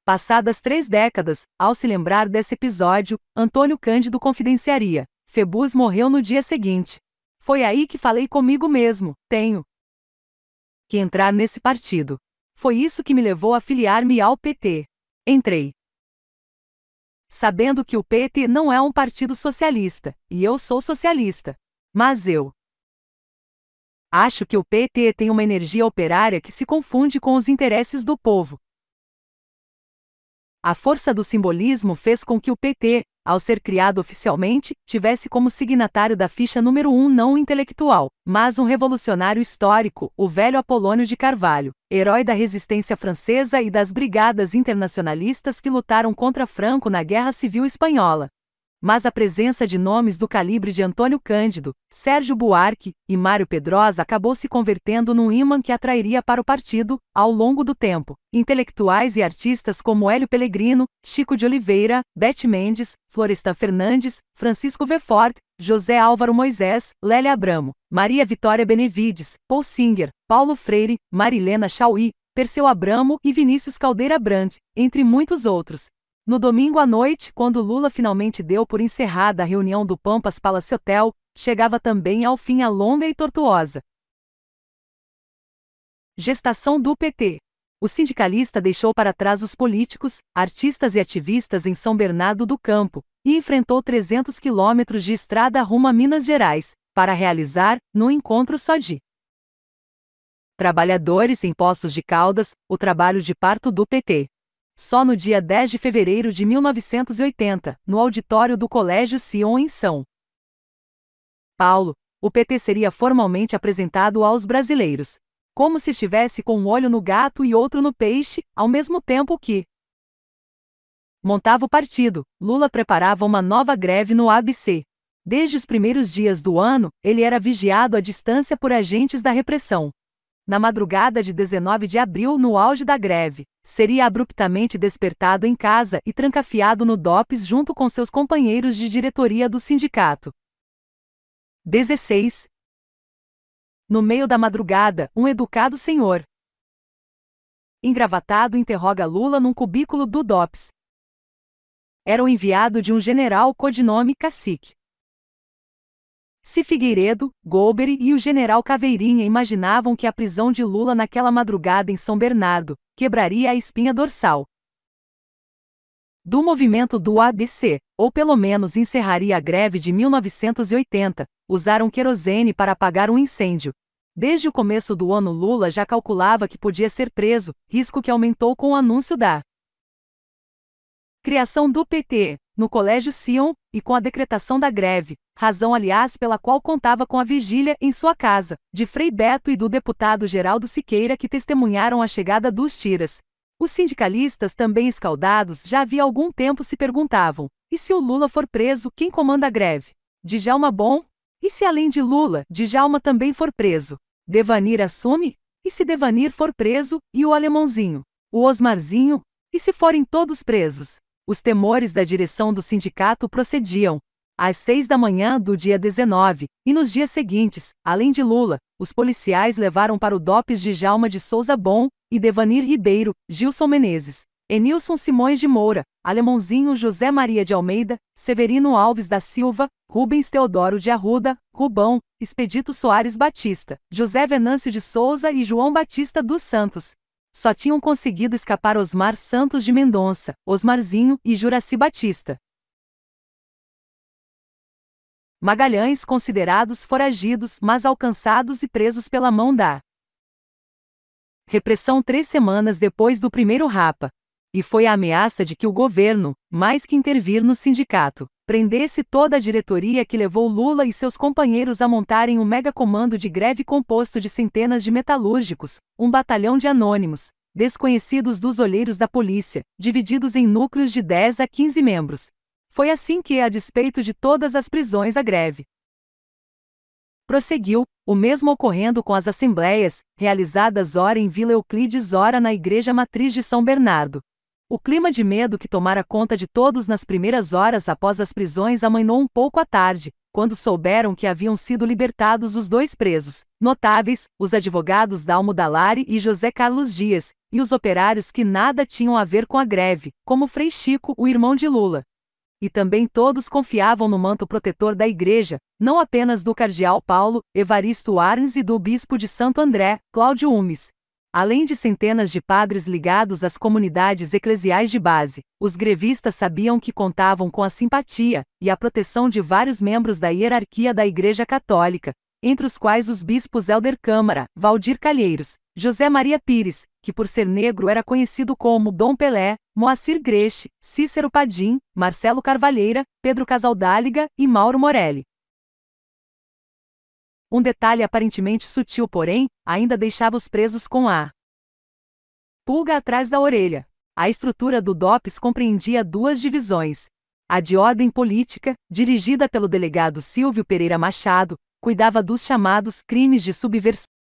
Passadas três décadas, ao se lembrar desse episódio, Antônio Cândido confidenciaria: Febus morreu no dia seguinte. Foi aí que falei comigo mesmo, tenho, que entrar nesse partido. Foi isso que me levou a filiar-me ao PT. Entrei. Sabendo que o PT não é um partido socialista, e eu sou socialista. Mas eu acho que o PT tem uma energia operária que se confunde com os interesses do povo, a força do simbolismo fez com que o PT, ao ser criado oficialmente, tivesse como signatário da ficha número um não um intelectual, mas um revolucionário histórico, o velho Apolônio de Carvalho, herói da resistência francesa e das brigadas internacionalistas que lutaram contra Franco na Guerra Civil Espanhola mas a presença de nomes do calibre de Antônio Cândido, Sérgio Buarque e Mário Pedrosa acabou se convertendo num imã que atrairia para o partido, ao longo do tempo, intelectuais e artistas como Hélio Pellegrino, Chico de Oliveira, Beth Mendes, Floresta Fernandes, Francisco Vefort, José Álvaro Moisés, Lélia Abramo, Maria Vitória Benevides, Paul Singer, Paulo Freire, Marilena Chauí, Perseu Abramo e Vinícius Caldeira Brandt, entre muitos outros, no domingo à noite, quando Lula finalmente deu por encerrada a reunião do Pampas Palace Hotel, chegava também ao fim a longa e tortuosa gestação do PT. O sindicalista deixou para trás os políticos, artistas e ativistas em São Bernardo do Campo e enfrentou 300 quilômetros de estrada rumo a Minas Gerais para realizar, no encontro só de trabalhadores em Poços de Caldas, o trabalho de parto do PT. Só no dia 10 de fevereiro de 1980, no auditório do Colégio Sion em São Paulo, o PT seria formalmente apresentado aos brasileiros, como se estivesse com um olho no gato e outro no peixe, ao mesmo tempo que montava o partido. Lula preparava uma nova greve no ABC. Desde os primeiros dias do ano, ele era vigiado à distância por agentes da repressão na madrugada de 19 de abril, no auge da greve, seria abruptamente despertado em casa e trancafiado no DOPS junto com seus companheiros de diretoria do sindicato. 16. No meio da madrugada, um educado senhor, engravatado, interroga Lula num cubículo do DOPS. Era o enviado de um general codinome Cacique. Se Figueiredo, Golbery e o general Caveirinha imaginavam que a prisão de Lula naquela madrugada em São Bernardo quebraria a espinha dorsal do movimento do ABC, ou pelo menos encerraria a greve de 1980, usaram querosene para apagar um incêndio. Desde o começo do ano, Lula já calculava que podia ser preso, risco que aumentou com o anúncio da criação do PT no Colégio Sion, e com a decretação da greve, razão aliás pela qual contava com a vigília em sua casa, de Frei Beto e do deputado Geraldo Siqueira que testemunharam a chegada dos tiras. Os sindicalistas, também escaldados, já havia algum tempo se perguntavam: e se o Lula for preso, quem comanda a greve? Djalma Bom? E se além de Lula, Djalma também for preso? Devanir assume? E se Devanir for preso, e o alemãozinho? O Osmarzinho? E se forem todos presos? Os temores da direção do sindicato procediam. Às seis da manhã do dia 19, e nos dias seguintes, além de Lula, os policiais levaram para o DOPS de Jalma de Souza Bom e Devanir Ribeiro, Gilson Menezes, Enilson Simões de Moura, Alemãozinho José Maria de Almeida, Severino Alves da Silva, Rubens Teodoro de Arruda, Rubão, Expedito Soares Batista, José Venâncio de Souza e João Batista dos Santos, só tinham conseguido escapar Osmar Santos de Mendonça, Osmarzinho e Juraci Batista. Magalhães considerados foragidos, mas alcançados e presos pela mão da repressão três semanas depois do primeiro rapa, e foi a ameaça de que o governo, mais que intervir no sindicato, prendesse toda a diretoria que levou Lula e seus companheiros a montarem um comando de greve composto de centenas de metalúrgicos, um batalhão de anônimos, desconhecidos dos olheiros da polícia, divididos em núcleos de 10 a 15 membros. Foi assim que, a despeito de todas as prisões, a greve prosseguiu, o mesmo ocorrendo com as assembleias, realizadas ora em Vila Euclides, ora na Igreja Matriz de São Bernardo, o clima de medo que tomara conta de todos nas primeiras horas após as prisões amainou um pouco à tarde, quando souberam que haviam sido libertados os dois presos, notáveis, os advogados Dalmo Dalari e José Carlos Dias, e os operários que nada tinham a ver com a greve, como Frei Chico, o irmão de Lula. E também todos confiavam no manto protetor da igreja, não apenas do cardeal Paulo, Evaristo Arnes e do bispo de Santo André, Cláudio Umes, Além de centenas de padres ligados às comunidades eclesiais de base, os grevistas sabiam que contavam com a simpatia e a proteção de vários membros da hierarquia da Igreja Católica, entre os quais os bispos Helder Câmara, Valdir Calheiros, José Maria Pires, que por ser negro era conhecido como Dom Pelé, Moacir Greche, Cícero Padim, Marcelo Carvalheira, Pedro Casaldáliga e Mauro Morelli. Um detalhe aparentemente sutil, porém, ainda deixava os presos com a pulga atrás da orelha. A estrutura do DOPS compreendia duas divisões. A de ordem política, dirigida pelo delegado Silvio Pereira Machado, cuidava dos chamados crimes de subversão.